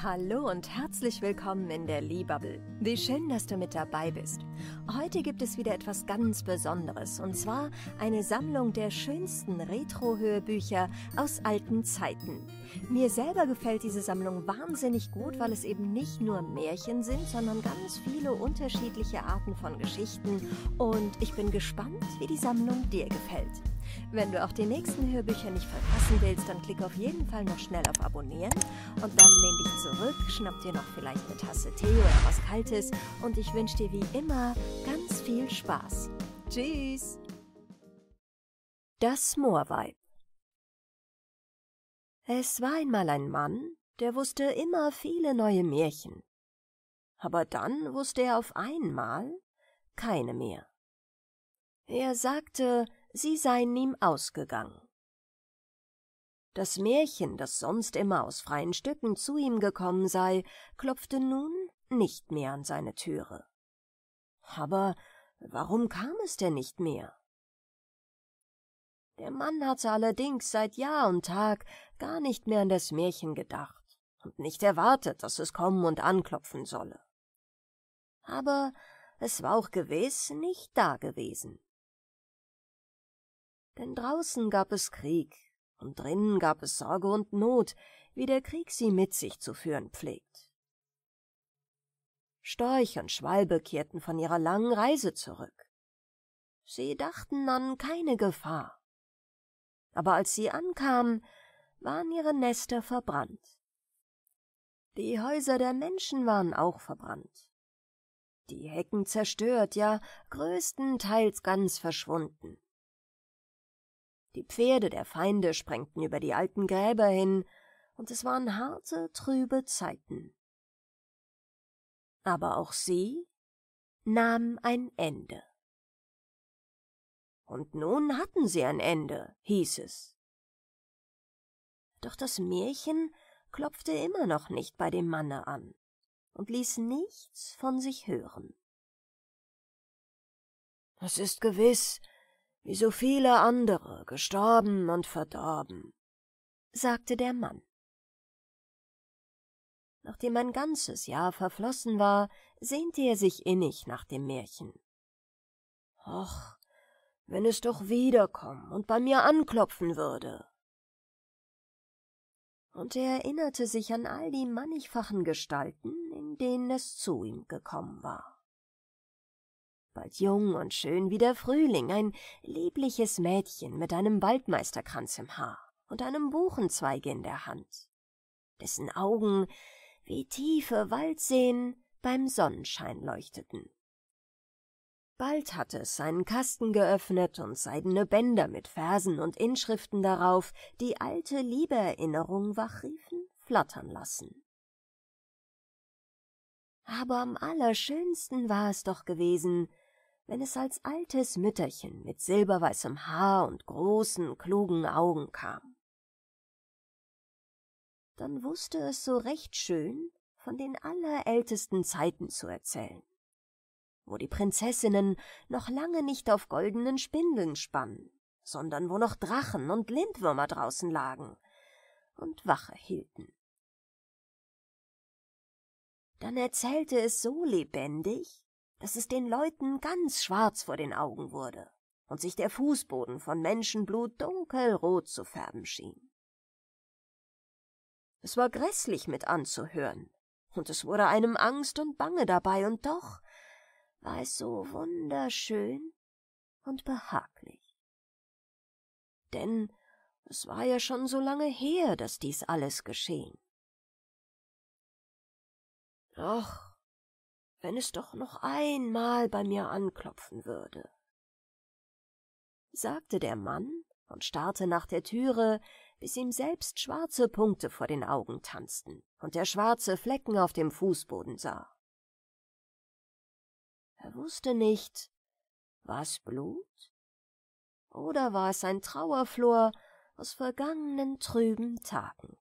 Hallo und herzlich willkommen in der Liebubble. Wie schön, dass du mit dabei bist. Heute gibt es wieder etwas ganz Besonderes und zwar eine Sammlung der schönsten Retro-Hörbücher aus alten Zeiten. Mir selber gefällt diese Sammlung wahnsinnig gut, weil es eben nicht nur Märchen sind, sondern ganz viele unterschiedliche Arten von Geschichten und ich bin gespannt, wie die Sammlung dir gefällt. Wenn du auch die nächsten Hörbücher nicht verpassen willst, dann klick auf jeden Fall noch schnell auf Abonnieren und dann lehn dich zurück, schnapp dir noch vielleicht eine Tasse Tee oder was Kaltes und ich wünsche dir wie immer ganz viel Spaß. Tschüss! Das Moorweib Es war einmal ein Mann, der wusste immer viele neue Märchen. Aber dann wusste er auf einmal keine mehr. Er sagte, sie seien ihm ausgegangen. Das Märchen, das sonst immer aus freien Stücken zu ihm gekommen sei, klopfte nun nicht mehr an seine Türe. Aber warum kam es denn nicht mehr? Der Mann hatte allerdings seit Jahr und Tag gar nicht mehr an das Märchen gedacht und nicht erwartet, dass es kommen und anklopfen solle. Aber es war auch gewiss nicht da gewesen. Denn draußen gab es Krieg, und drinnen gab es Sorge und Not, wie der Krieg sie mit sich zu führen pflegt. Storch und Schwalbe kehrten von ihrer langen Reise zurück. Sie dachten an keine Gefahr. Aber als sie ankamen, waren ihre Nester verbrannt. Die Häuser der Menschen waren auch verbrannt. Die Hecken zerstört, ja größtenteils ganz verschwunden. Die Pferde der Feinde sprengten über die alten Gräber hin, und es waren harte, trübe Zeiten. Aber auch sie nahm ein Ende. Und nun hatten sie ein Ende, hieß es. Doch das Märchen klopfte immer noch nicht bei dem Manne an und ließ nichts von sich hören. Es ist gewiss, wie so viele andere, gestorben und verdorben, sagte der Mann. Nachdem ein ganzes Jahr verflossen war, sehnte er sich innig nach dem Märchen. Och, wenn es doch wiederkommen und bei mir anklopfen würde. Und er erinnerte sich an all die mannigfachen Gestalten, in denen es zu ihm gekommen war bald jung und schön wie der Frühling, ein liebliches Mädchen mit einem Waldmeisterkranz im Haar und einem Buchenzweige in der Hand, dessen Augen wie tiefe Waldseen beim Sonnenschein leuchteten. Bald hatte es seinen Kasten geöffnet und seidene Bänder mit Versen und Inschriften darauf, die alte Liebeerinnerung wachriefen, flattern lassen. Aber am allerschönsten war es doch gewesen, wenn es als altes Mütterchen mit silberweißem Haar und großen, klugen Augen kam. Dann wußte es so recht schön, von den allerältesten Zeiten zu erzählen, wo die Prinzessinnen noch lange nicht auf goldenen Spindeln spannen, sondern wo noch Drachen und Lindwürmer draußen lagen und Wache hielten. Dann erzählte es so lebendig, dass es den Leuten ganz schwarz vor den Augen wurde und sich der Fußboden von Menschenblut dunkelrot zu färben schien. Es war grässlich mit anzuhören, und es wurde einem Angst und Bange dabei, und doch war es so wunderschön und behaglich. Denn es war ja schon so lange her, dass dies alles geschehen. Doch wenn es doch noch einmal bei mir anklopfen würde. sagte der Mann und starrte nach der Türe, bis ihm selbst schwarze Punkte vor den Augen tanzten und er schwarze Flecken auf dem Fußboden sah. Er wusste nicht, war es Blut oder war es ein Trauerflor aus vergangenen trüben Tagen.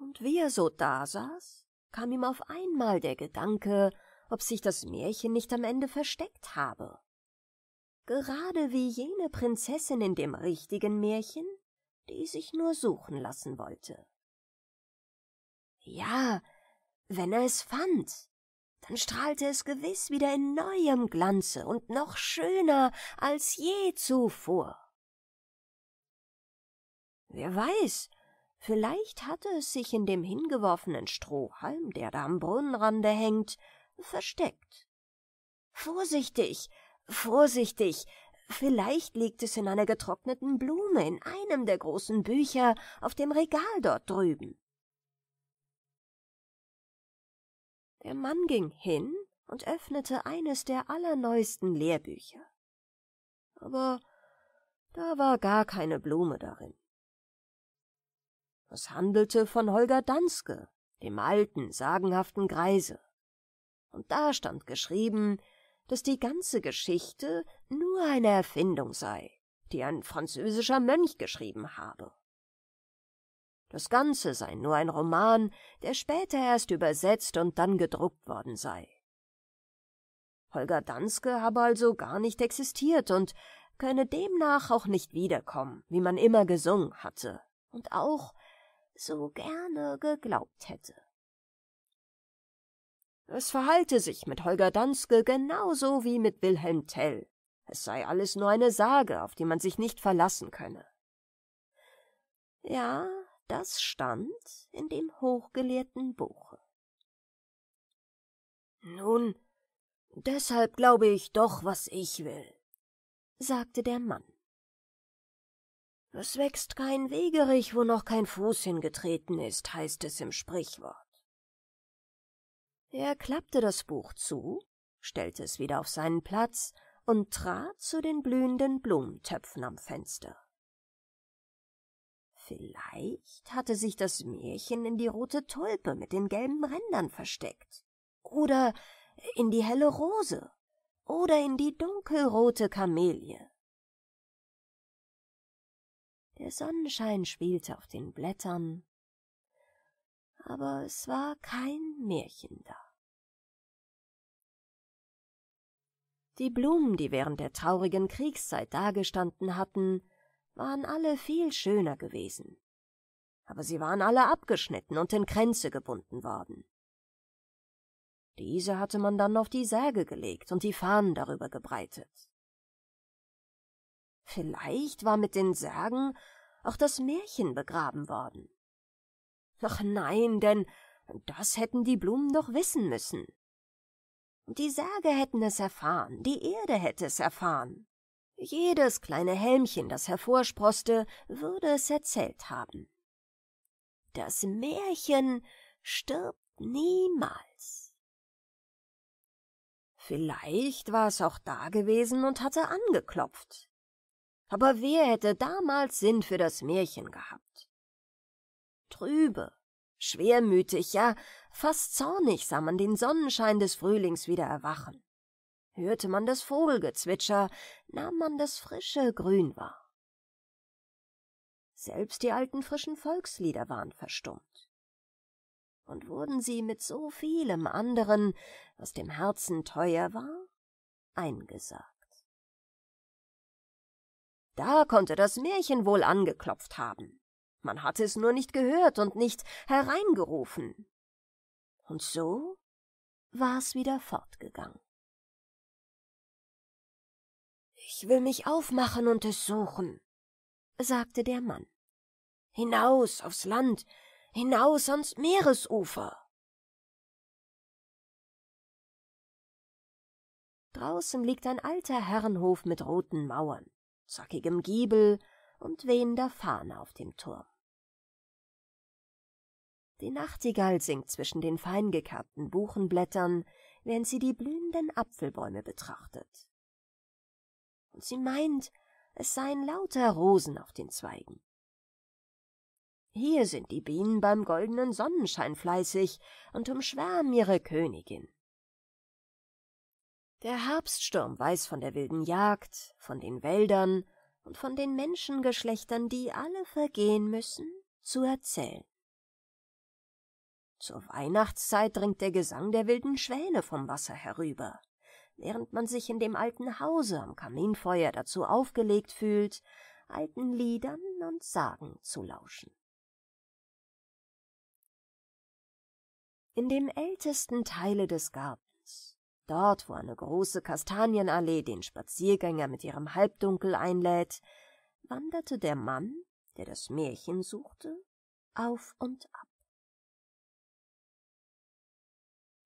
Und wie er so dasaß kam ihm auf einmal der Gedanke, ob sich das Märchen nicht am Ende versteckt habe. Gerade wie jene Prinzessin in dem richtigen Märchen, die sich nur suchen lassen wollte. Ja, wenn er es fand, dann strahlte es gewiß wieder in neuem Glanze und noch schöner als je zuvor. Wer weiß, Vielleicht hatte es sich in dem hingeworfenen Strohhalm, der da am Brunnenrande hängt, versteckt. Vorsichtig, vorsichtig, vielleicht liegt es in einer getrockneten Blume in einem der großen Bücher auf dem Regal dort drüben. Der Mann ging hin und öffnete eines der allerneuesten Lehrbücher. Aber da war gar keine Blume darin. Es handelte von Holger Danske, dem alten, sagenhaften Greise. Und da stand geschrieben, dass die ganze Geschichte nur eine Erfindung sei, die ein französischer Mönch geschrieben habe. Das Ganze sei nur ein Roman, der später erst übersetzt und dann gedruckt worden sei. Holger Danske habe also gar nicht existiert und könne demnach auch nicht wiederkommen, wie man immer gesungen hatte, und auch so gerne geglaubt hätte. Es verhalte sich mit Holger Danske genauso wie mit Wilhelm Tell. Es sei alles nur eine Sage, auf die man sich nicht verlassen könne. Ja, das stand in dem hochgelehrten Buche. Nun, deshalb glaube ich doch, was ich will, sagte der Mann. Es wächst kein Wegerich, wo noch kein Fuß hingetreten ist, heißt es im Sprichwort. Er klappte das Buch zu, stellte es wieder auf seinen Platz und trat zu den blühenden Blumentöpfen am Fenster. Vielleicht hatte sich das Märchen in die rote Tulpe mit den gelben Rändern versteckt. Oder in die helle Rose. Oder in die dunkelrote Kamelie. Der Sonnenschein spielte auf den Blättern, aber es war kein Märchen da. Die Blumen, die während der traurigen Kriegszeit dagestanden hatten, waren alle viel schöner gewesen. Aber sie waren alle abgeschnitten und in Kränze gebunden worden. Diese hatte man dann auf die Säge gelegt und die Fahnen darüber gebreitet. Vielleicht war mit den Särgen auch das Märchen begraben worden. Ach nein, denn das hätten die Blumen doch wissen müssen. Die Särge hätten es erfahren, die Erde hätte es erfahren. Jedes kleine Helmchen, das hervorsproste, würde es erzählt haben. Das Märchen stirbt niemals. Vielleicht war es auch da gewesen und hatte angeklopft aber wer hätte damals Sinn für das Märchen gehabt? Trübe, schwermütig, ja fast zornig sah man den Sonnenschein des Frühlings wieder erwachen. Hörte man das Vogelgezwitscher, nahm man das frische Grün wahr. Selbst die alten frischen Volkslieder waren verstummt. Und wurden sie mit so vielem anderen, was dem Herzen teuer war, eingesagt. Da konnte das Märchen wohl angeklopft haben. Man hatte es nur nicht gehört und nicht hereingerufen. Und so war es wieder fortgegangen. Ich will mich aufmachen und es suchen, sagte der Mann. Hinaus aufs Land, hinaus ans Meeresufer. Draußen liegt ein alter Herrenhof mit roten Mauern zackigem Giebel und wehender Fahne auf dem Turm. Die Nachtigall singt zwischen den feingekappten Buchenblättern, während sie die blühenden Apfelbäume betrachtet. Und sie meint, es seien lauter Rosen auf den Zweigen. Hier sind die Bienen beim goldenen Sonnenschein fleißig und umschwärmen ihre Königin. Der Herbststurm weiß von der wilden Jagd, von den Wäldern und von den Menschengeschlechtern, die alle vergehen müssen, zu erzählen. Zur Weihnachtszeit dringt der Gesang der wilden Schwäne vom Wasser herüber, während man sich in dem alten Hause am Kaminfeuer dazu aufgelegt fühlt, alten Liedern und Sagen zu lauschen. In dem ältesten Teile des Gartens Dort, wo eine große Kastanienallee den Spaziergänger mit ihrem Halbdunkel einlädt, wanderte der Mann, der das Märchen suchte, auf und ab.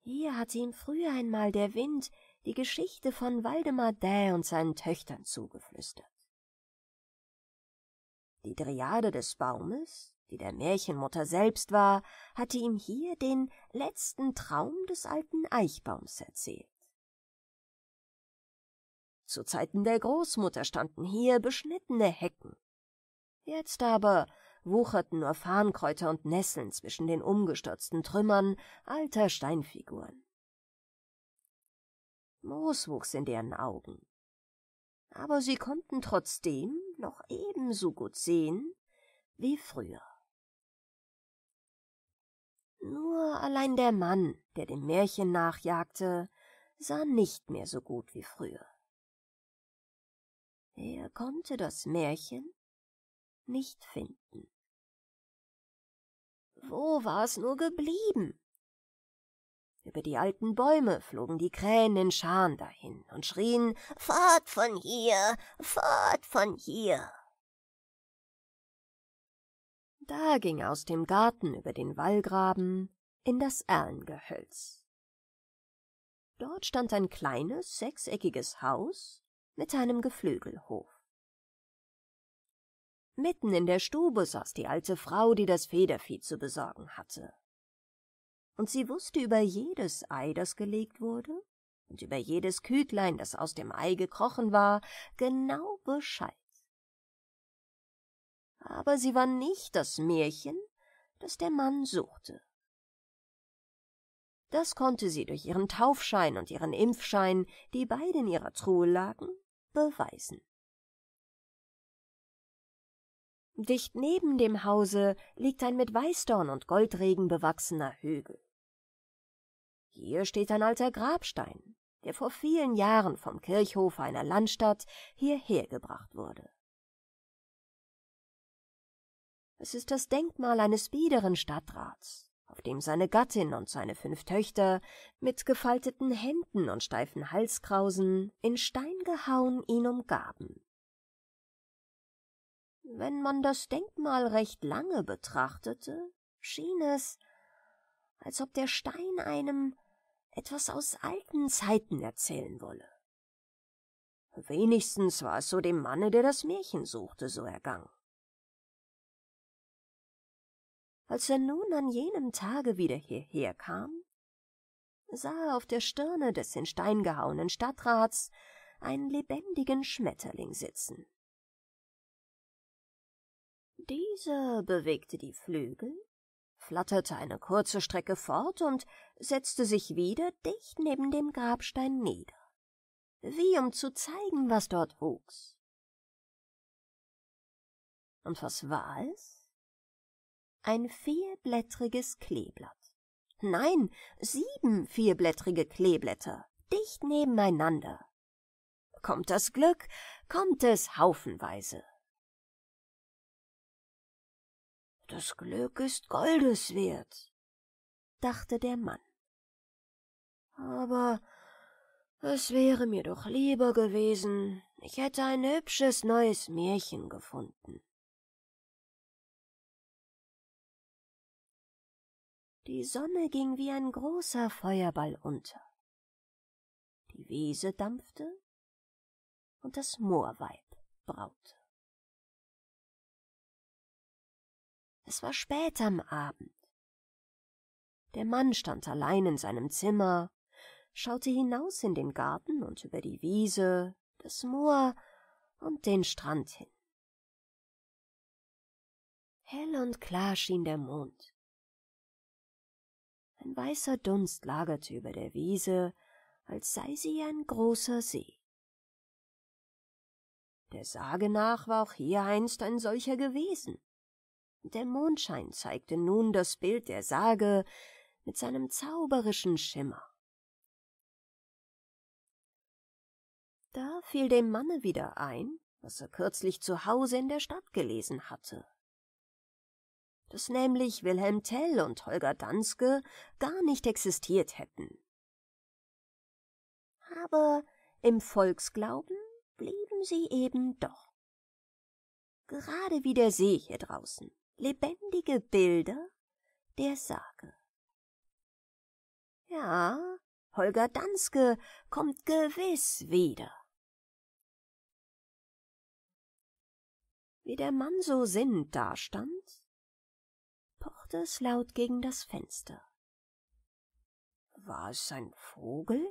Hier hatte ihm früher einmal der Wind die Geschichte von Waldemar Dä und seinen Töchtern zugeflüstert. Die Dryade des Baumes, die der Märchenmutter selbst war, hatte ihm hier den letzten Traum des alten Eichbaums erzählt. Zu Zeiten der Großmutter standen hier beschnittene Hecken. Jetzt aber wucherten nur Farnkräuter und Nesseln zwischen den umgestürzten Trümmern alter Steinfiguren. Moos wuchs in deren Augen. Aber sie konnten trotzdem noch ebenso gut sehen wie früher. Nur allein der Mann, der dem Märchen nachjagte, sah nicht mehr so gut wie früher. Er konnte das Märchen nicht finden. Wo war es nur geblieben? Über die alten Bäume flogen die Krähen in Scharen dahin und schrien Fort von hier, fort von hier. Da ging er aus dem Garten über den Wallgraben in das Erlengehölz. Dort stand ein kleines, sechseckiges Haus mit einem Geflügelhof. Mitten in der Stube saß die alte Frau, die das Federvieh zu besorgen hatte. Und sie wusste über jedes Ei, das gelegt wurde, und über jedes Küchlein, das aus dem Ei gekrochen war, genau Bescheid. Aber sie war nicht das Märchen, das der Mann suchte. Das konnte sie durch ihren Taufschein und ihren Impfschein, die beide in ihrer Truhe lagen, beweisen. Dicht neben dem Hause liegt ein mit Weißdorn und Goldregen bewachsener Hügel. Hier steht ein alter Grabstein, der vor vielen Jahren vom Kirchhof einer Landstadt hierher gebracht wurde. Es ist das Denkmal eines biederen Stadtrats, auf dem seine Gattin und seine fünf Töchter mit gefalteten Händen und steifen Halskrausen in Stein gehauen ihn umgaben. Wenn man das Denkmal recht lange betrachtete, schien es, als ob der Stein einem etwas aus alten Zeiten erzählen wolle. Wenigstens war es so dem Manne, der das Märchen suchte, so ergangen. Als er nun an jenem Tage wieder hierher kam, sah er auf der Stirne des in Stein gehauenen Stadtrats einen lebendigen Schmetterling sitzen. Dieser bewegte die Flügel, flatterte eine kurze Strecke fort und setzte sich wieder dicht neben dem Grabstein nieder, wie um zu zeigen, was dort wuchs. Und was war es? ein vierblättriges Kleeblatt. Nein, sieben vierblättrige Kleeblätter, dicht nebeneinander. Kommt das Glück, kommt es haufenweise. Das Glück ist goldeswert, dachte der Mann. Aber es wäre mir doch lieber gewesen, ich hätte ein hübsches neues Märchen gefunden. Die Sonne ging wie ein großer Feuerball unter. Die Wiese dampfte und das Moorweib braute. Es war spät am Abend. Der Mann stand allein in seinem Zimmer, schaute hinaus in den Garten und über die Wiese, das Moor und den Strand hin. Hell und klar schien der Mond. Ein weißer Dunst lagerte über der Wiese, als sei sie ein großer See. Der Sage nach war auch hier einst ein solcher gewesen. Der Mondschein zeigte nun das Bild der Sage mit seinem zauberischen Schimmer. Da fiel dem Manne wieder ein, was er kürzlich zu Hause in der Stadt gelesen hatte dass nämlich Wilhelm Tell und Holger Danske gar nicht existiert hätten. Aber im Volksglauben blieben sie eben doch. Gerade wie der See hier draußen, lebendige Bilder der Sage. Ja, Holger Danske kommt gewiss wieder. Wie der Mann so sinnend dastand, knarrte es laut gegen das Fenster. War es ein Vogel?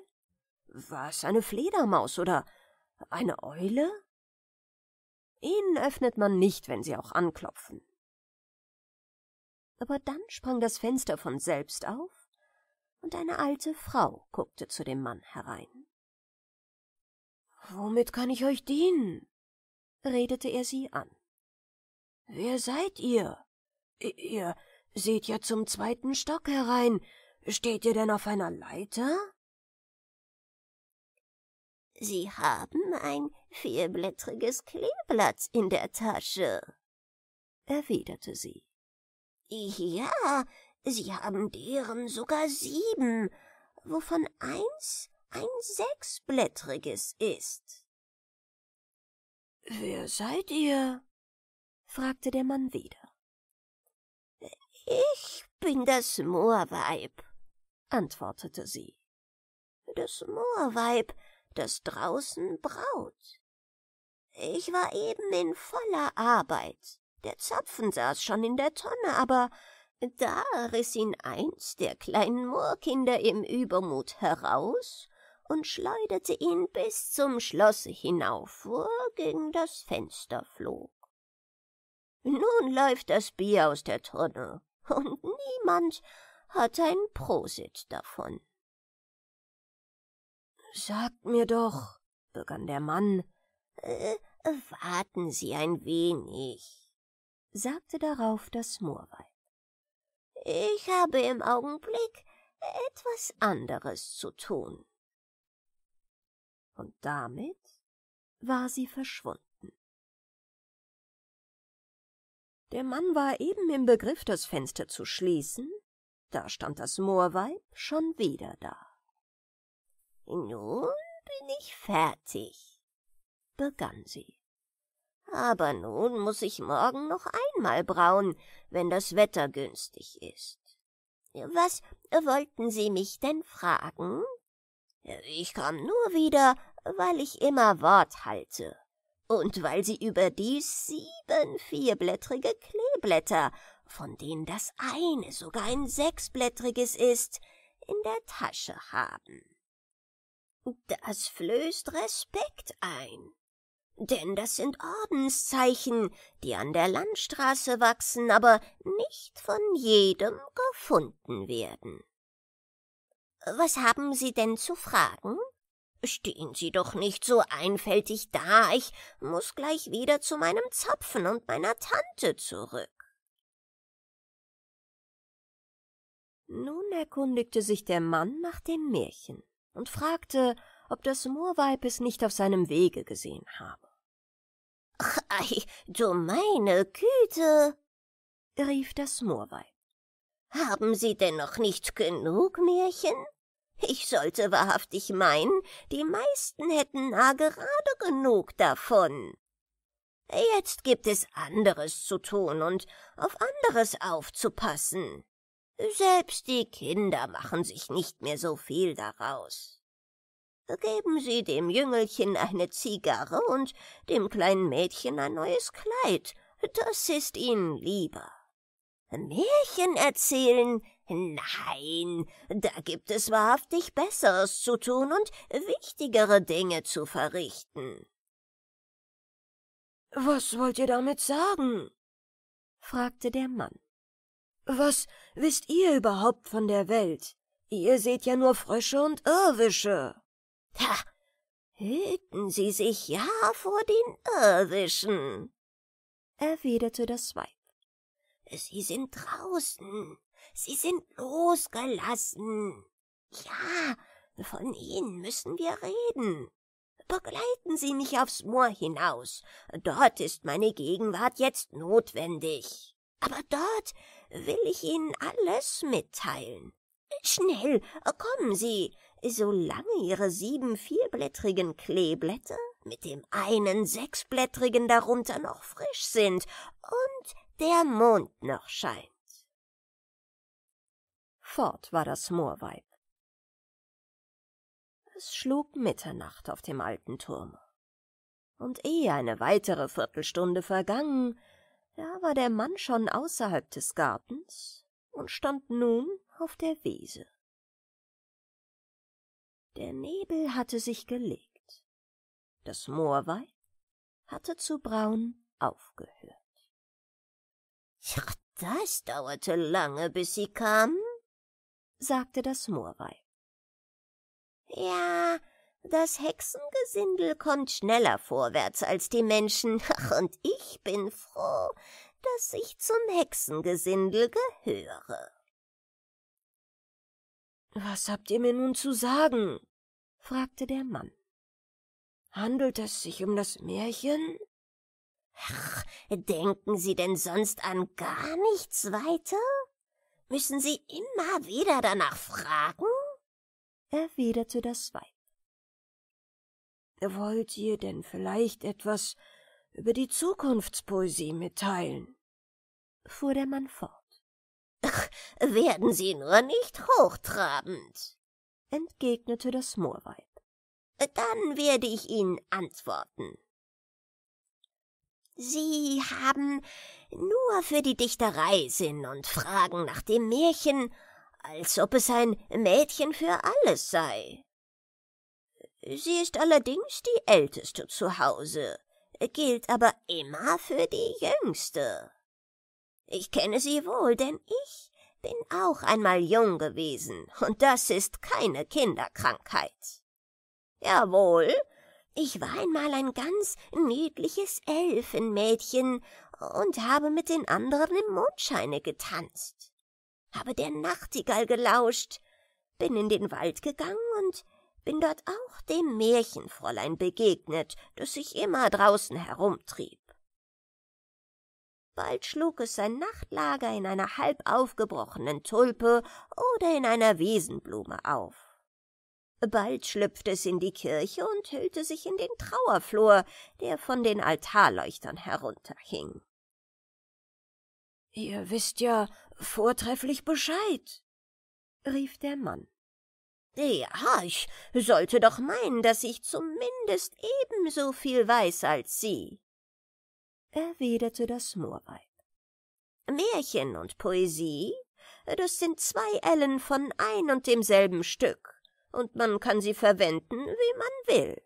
War es eine Fledermaus oder eine Eule? Ihnen öffnet man nicht, wenn sie auch anklopfen. Aber dann sprang das Fenster von selbst auf, und eine alte Frau guckte zu dem Mann herein. Womit kann ich euch dienen? redete er sie an. Wer seid ihr? Ihr Seht ihr zum zweiten Stock herein? Steht ihr denn auf einer Leiter? Sie haben ein vierblättriges Kleeblatt in der Tasche, erwiderte sie. Ja, Sie haben deren sogar sieben, wovon eins ein sechsblättriges ist. Wer seid ihr? fragte der Mann wieder. Ich bin das Moorweib, antwortete sie. Das Moorweib, das draußen braut. Ich war eben in voller Arbeit. Der Zapfen saß schon in der Tonne, aber da riß ihn eins der kleinen Moorkinder im Übermut heraus und schleuderte ihn bis zum Schlosse hinauf, wo er gegen das Fenster flog. Nun läuft das Bier aus der Tonne, und niemand hat ein Prosit davon. Sagt mir doch, begann der Mann. Äh, warten Sie ein wenig, sagte darauf das Moorweib. Ich habe im Augenblick etwas anderes zu tun. Und damit war sie verschwunden. Der Mann war eben im Begriff, das Fenster zu schließen, da stand das Moorweib schon wieder da. Nun bin ich fertig, begann sie. Aber nun muß ich morgen noch einmal brauen, wenn das Wetter günstig ist. Was wollten Sie mich denn fragen? Ich kam nur wieder, weil ich immer Wort halte und weil sie überdies sieben vierblättrige Kleeblätter, von denen das eine sogar ein sechsblättriges ist, in der Tasche haben. Das flößt Respekt ein, denn das sind Ordenszeichen, die an der Landstraße wachsen, aber nicht von jedem gefunden werden. Was haben Sie denn zu fragen? Stehen Sie doch nicht so einfältig da, ich muß gleich wieder zu meinem Zapfen und meiner Tante zurück. Nun erkundigte sich der Mann nach dem Märchen und fragte, ob das Moorweib es nicht auf seinem Wege gesehen habe. Ach, ei, du meine Güte, rief das Moorweib. Haben Sie denn noch nicht genug Märchen? Ich sollte wahrhaftig meinen, die meisten hätten na gerade genug davon. Jetzt gibt es anderes zu tun und auf anderes aufzupassen. Selbst die Kinder machen sich nicht mehr so viel daraus. Geben Sie dem Jüngelchen eine Zigarre und dem kleinen Mädchen ein neues Kleid, das ist ihnen lieber. Märchen erzählen Nein, da gibt es wahrhaftig Besseres zu tun und wichtigere Dinge zu verrichten. Was wollt ihr damit sagen? fragte der Mann. Was wisst ihr überhaupt von der Welt? Ihr seht ja nur Frösche und Irrwische. Ha! Hüten Sie sich ja vor den Irrwischen, erwiderte das Weib. Sie sind draußen, Sie sind losgelassen. Ja, von ihnen müssen wir reden. Begleiten Sie mich aufs Moor hinaus. Dort ist meine Gegenwart jetzt notwendig. Aber dort will ich Ihnen alles mitteilen. Schnell, kommen Sie, solange Ihre sieben vierblättrigen Kleeblätter mit dem einen sechsblättrigen darunter noch frisch sind und der Mond noch scheint. Fort war das Moorweib. Es schlug Mitternacht auf dem alten Turm. Und ehe eine weitere Viertelstunde vergangen, da war der Mann schon außerhalb des Gartens und stand nun auf der Wiese. Der Nebel hatte sich gelegt. Das Moorweib hatte zu braun aufgehört. Ja, das dauerte lange, bis sie kamen sagte das Moorweib. Ja, das Hexengesindel kommt schneller vorwärts als die Menschen, und ich bin froh, dass ich zum Hexengesindel gehöre. Was habt ihr mir nun zu sagen? fragte der Mann. Handelt es sich um das Märchen? Ach, denken Sie denn sonst an gar nichts weiter? Müssen Sie immer wieder danach fragen? erwiderte das Weib. Wollt ihr denn vielleicht etwas über die Zukunftspoesie mitteilen? fuhr der Mann fort. Ach, werden Sie nur nicht hochtrabend, entgegnete das Moorweib. Dann werde ich Ihnen antworten. Sie haben nur für die Dichterei Sinn und fragen nach dem Märchen, als ob es ein Mädchen für alles sei. Sie ist allerdings die Älteste zu Hause, gilt aber immer für die Jüngste. Ich kenne sie wohl, denn ich bin auch einmal jung gewesen, und das ist keine Kinderkrankheit. Jawohl, ich war einmal ein ganz niedliches Elfenmädchen und habe mit den anderen im Mondscheine getanzt, habe der Nachtigall gelauscht, bin in den Wald gegangen und bin dort auch dem Märchenfräulein begegnet, das sich immer draußen herumtrieb. Bald schlug es sein Nachtlager in einer halb aufgebrochenen Tulpe oder in einer Wiesenblume auf. Bald schlüpfte es in die Kirche und hüllte sich in den Trauerflor, der von den Altarleuchtern herunterhing. Ihr wisst ja vortrefflich Bescheid, rief der Mann. Ja, ich sollte doch meinen, dass ich zumindest ebenso viel weiß als Sie, erwiderte das Moorweib. Märchen und Poesie, das sind zwei Ellen von ein und demselben Stück und man kann sie verwenden, wie man will.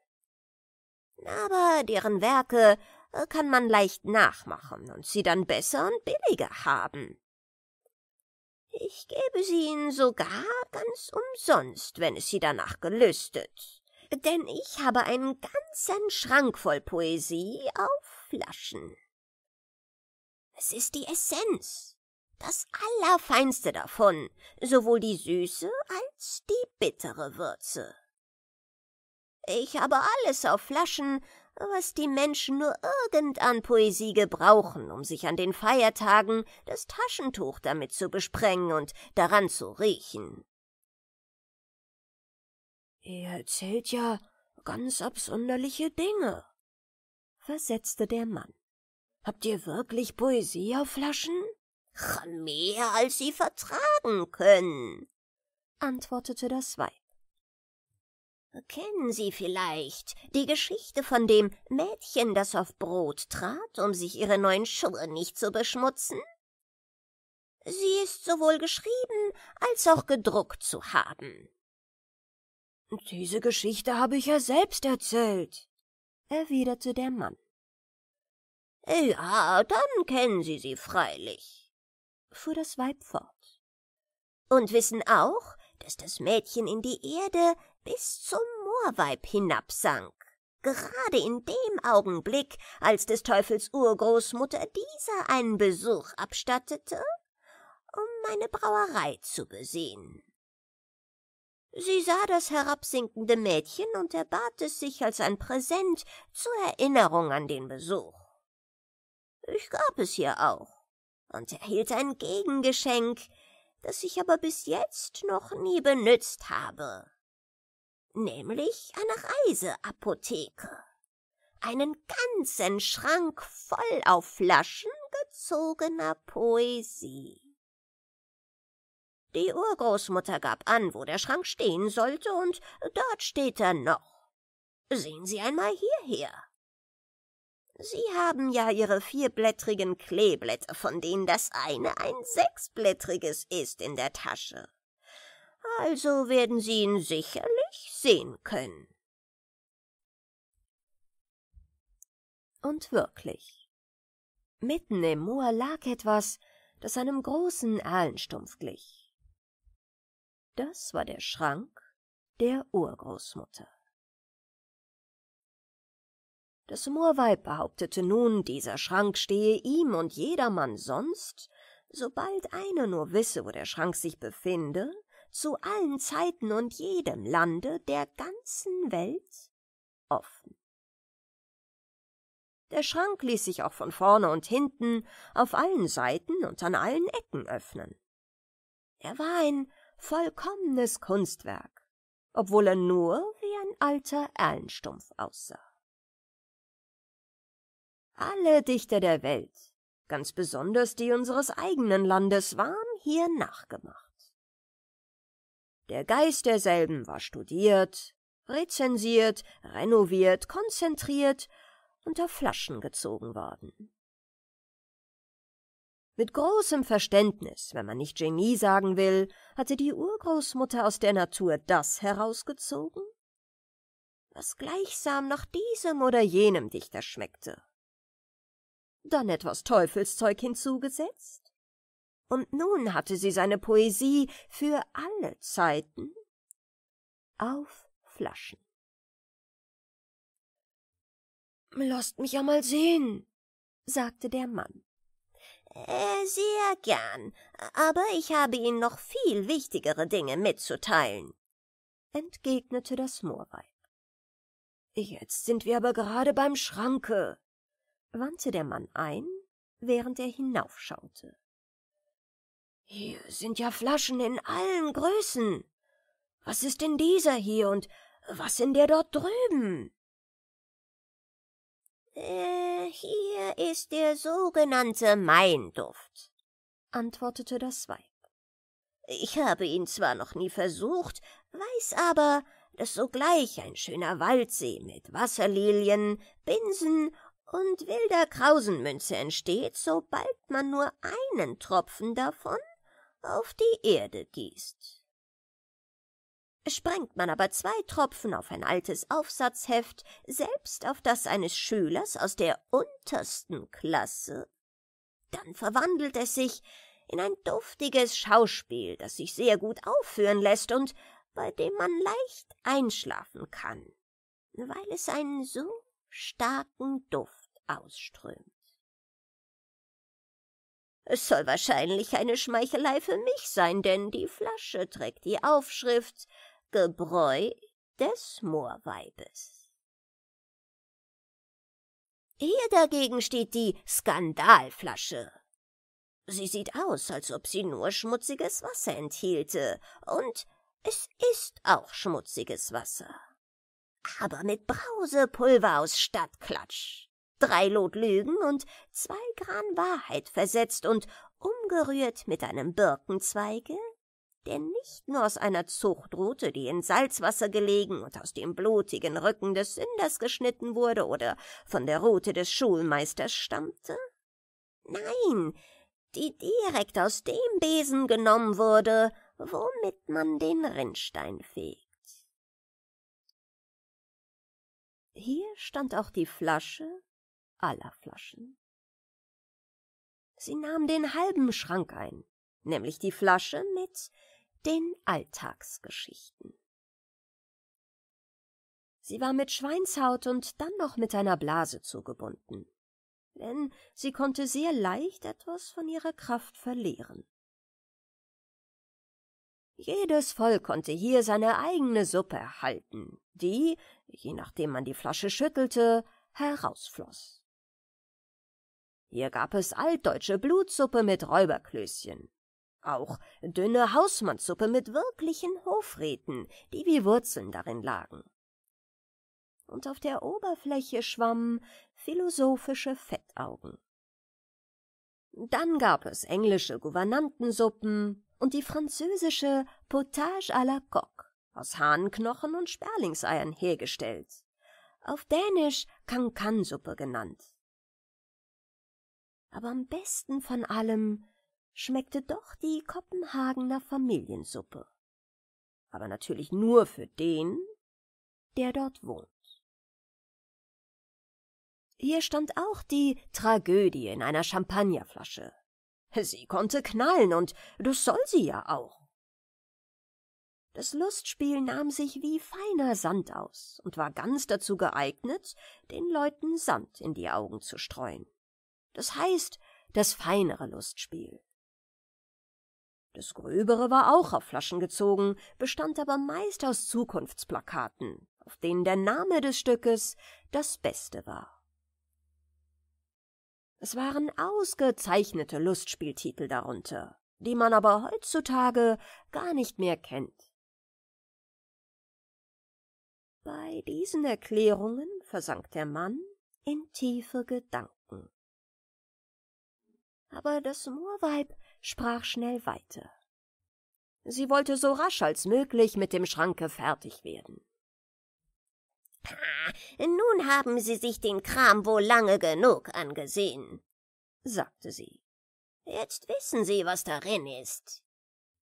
Aber deren Werke äh, kann man leicht nachmachen und sie dann besser und billiger haben. Ich gebe sie Ihnen sogar ganz umsonst, wenn es Sie danach gelüstet. Denn ich habe einen ganzen Schrank voll Poesie auf Flaschen. Es ist die Essenz. Das Allerfeinste davon, sowohl die süße als die bittere Würze. Ich habe alles auf Flaschen, was die Menschen nur irgend an Poesie gebrauchen, um sich an den Feiertagen das Taschentuch damit zu besprengen und daran zu riechen. Ihr erzählt ja ganz absonderliche Dinge, versetzte der Mann. Habt ihr wirklich Poesie auf Flaschen? Mehr als sie vertragen können, antwortete das Weib. Kennen Sie vielleicht die Geschichte von dem Mädchen, das auf Brot trat, um sich ihre neuen Schuhe nicht zu beschmutzen? Sie ist sowohl geschrieben als auch gedruckt zu haben. Diese Geschichte habe ich ja selbst erzählt, erwiderte der Mann. Ja, dann kennen Sie sie freilich, fuhr das Weib fort. Und wissen auch, dass das Mädchen in die Erde bis zum Moorweib hinabsank, gerade in dem Augenblick, als des Teufels Urgroßmutter dieser einen Besuch abstattete, um meine Brauerei zu besehen. Sie sah das herabsinkende Mädchen und erbat es sich als ein Präsent zur Erinnerung an den Besuch. Ich gab es ihr auch, und erhielt ein Gegengeschenk, das ich aber bis jetzt noch nie benützt habe. Nämlich eine Reiseapotheke. Einen ganzen Schrank voll auf Flaschen gezogener Poesie. Die Urgroßmutter gab an, wo der Schrank stehen sollte, und dort steht er noch. Sehen Sie einmal hierher. Sie haben ja Ihre vierblättrigen Kleeblätter, von denen das eine ein sechsblättriges ist, in der Tasche. Also werden Sie ihn sicherlich sehen können. Und wirklich. Mitten im Moor lag etwas, das einem großen Ahlenstumpf glich. Das war der Schrank der Urgroßmutter. Das Moorweib behauptete nun, dieser Schrank stehe ihm und jedermann sonst, sobald einer nur wisse, wo der Schrank sich befinde, zu allen Zeiten und jedem Lande der ganzen Welt offen. Der Schrank ließ sich auch von vorne und hinten, auf allen Seiten und an allen Ecken öffnen. Er war ein vollkommenes Kunstwerk, obwohl er nur wie ein alter Erlenstumpf aussah. Alle Dichter der Welt, ganz besonders die unseres eigenen Landes, waren hier nachgemacht. Der Geist derselben war studiert, rezensiert, renoviert, konzentriert, unter Flaschen gezogen worden. Mit großem Verständnis, wenn man nicht Genie sagen will, hatte die Urgroßmutter aus der Natur das herausgezogen, was gleichsam nach diesem oder jenem Dichter schmeckte dann etwas Teufelszeug hinzugesetzt. Und nun hatte sie seine Poesie für alle Zeiten auf Flaschen. Lasst mich einmal sehen, sagte der Mann. Äh, sehr gern, aber ich habe Ihnen noch viel wichtigere Dinge mitzuteilen, entgegnete das Moorweib. Jetzt sind wir aber gerade beim Schranke, wandte der Mann ein, während er hinaufschaute. Hier sind ja Flaschen in allen Größen. Was ist denn dieser hier und was in der dort drüben? Äh, hier ist der sogenannte Meinduft, antwortete das Weib. Ich habe ihn zwar noch nie versucht, weiß aber, dass sogleich ein schöner Waldsee mit Wasserlilien, Binsen und wilder Krausenmünze entsteht, sobald man nur einen Tropfen davon auf die Erde gießt. Sprengt man aber zwei Tropfen auf ein altes Aufsatzheft, selbst auf das eines Schülers aus der untersten Klasse, dann verwandelt es sich in ein duftiges Schauspiel, das sich sehr gut aufführen lässt und bei dem man leicht einschlafen kann, weil es einen so starken Duft ausströmt. Es soll wahrscheinlich eine Schmeichelei für mich sein, denn die Flasche trägt die Aufschrift Gebräu des Moorweibes. Hier dagegen steht die Skandalflasche. Sie sieht aus, als ob sie nur schmutziges Wasser enthielte, und es ist auch schmutziges Wasser, aber mit Brausepulver aus Stadtklatsch drei Lot Lügen und zwei Gran Wahrheit versetzt und umgerührt mit einem Birkenzweige, der nicht nur aus einer Zuchtrute, die in Salzwasser gelegen und aus dem blutigen Rücken des Sünders geschnitten wurde oder von der Rute des Schulmeisters stammte? Nein, die direkt aus dem Besen genommen wurde, womit man den Rinnstein fegt. Hier stand auch die Flasche, aller Flaschen. Sie nahm den halben Schrank ein, nämlich die Flasche mit den Alltagsgeschichten. Sie war mit Schweinshaut und dann noch mit einer Blase zugebunden, denn sie konnte sehr leicht etwas von ihrer Kraft verlieren. Jedes Volk konnte hier seine eigene Suppe erhalten, die, je nachdem man die Flasche schüttelte, herausfloß. Hier gab es altdeutsche Blutsuppe mit Räuberklößchen. Auch dünne Hausmannssuppe mit wirklichen Hofräten, die wie Wurzeln darin lagen. Und auf der Oberfläche schwammen philosophische Fettaugen. Dann gab es englische Gouvernantensuppen und die französische Potage à la coque aus Hahnknochen und Sperlingseiern hergestellt, auf Dänisch Kankansuppe genannt aber am besten von allem schmeckte doch die Kopenhagener Familiensuppe. Aber natürlich nur für den, der dort wohnt. Hier stand auch die Tragödie in einer Champagnerflasche. Sie konnte knallen, und das soll sie ja auch. Das Lustspiel nahm sich wie feiner Sand aus und war ganz dazu geeignet, den Leuten Sand in die Augen zu streuen das heißt das feinere Lustspiel. Das Gröbere war auch auf Flaschen gezogen, bestand aber meist aus Zukunftsplakaten, auf denen der Name des Stückes das Beste war. Es waren ausgezeichnete Lustspieltitel darunter, die man aber heutzutage gar nicht mehr kennt. Bei diesen Erklärungen versank der Mann in tiefe Gedanken aber das Moorweib sprach schnell weiter. Sie wollte so rasch als möglich mit dem Schranke fertig werden. Nun haben Sie sich den Kram wohl lange genug angesehen, sagte sie. Jetzt wissen Sie, was darin ist.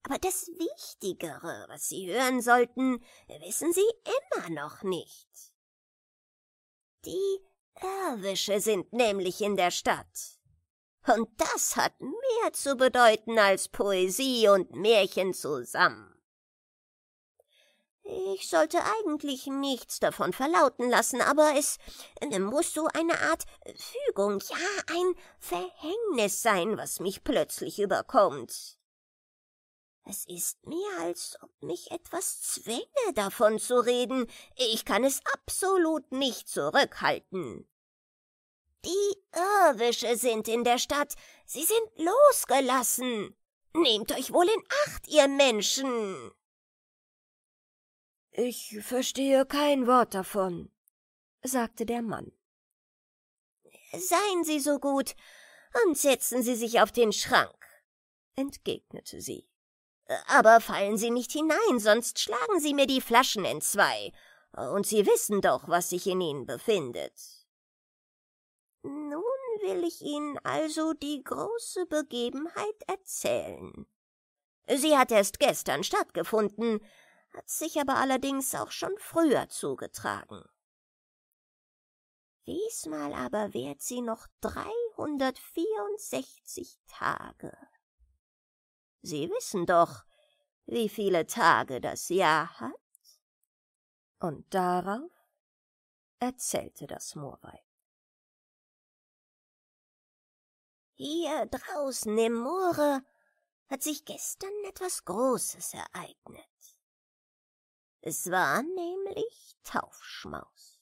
Aber das Wichtigere, was Sie hören sollten, wissen Sie immer noch nicht. Die Irwische sind nämlich in der Stadt. Und das hat mehr zu bedeuten als Poesie und Märchen zusammen. Ich sollte eigentlich nichts davon verlauten lassen, aber es äh, muss so eine Art Fügung, ja, ein Verhängnis sein, was mich plötzlich überkommt. Es ist mir, als ob mich etwas zwänge, davon zu reden. Ich kann es absolut nicht zurückhalten. Die Irwische sind in der Stadt. Sie sind losgelassen. Nehmt euch wohl in Acht, ihr Menschen. Ich verstehe kein Wort davon, sagte der Mann. Seien Sie so gut und setzen Sie sich auf den Schrank, entgegnete sie. Aber fallen Sie nicht hinein, sonst schlagen Sie mir die Flaschen entzwei, und Sie wissen doch, was sich in ihnen befindet. Nun will ich Ihnen also die große Begebenheit erzählen. Sie hat erst gestern stattgefunden, hat sich aber allerdings auch schon früher zugetragen. Diesmal aber währt sie noch 364 Tage. Sie wissen doch, wie viele Tage das Jahr hat? Und darauf erzählte das Moorweib. Hier draußen im Moore hat sich gestern etwas Großes ereignet. Es war nämlich Taufschmaus.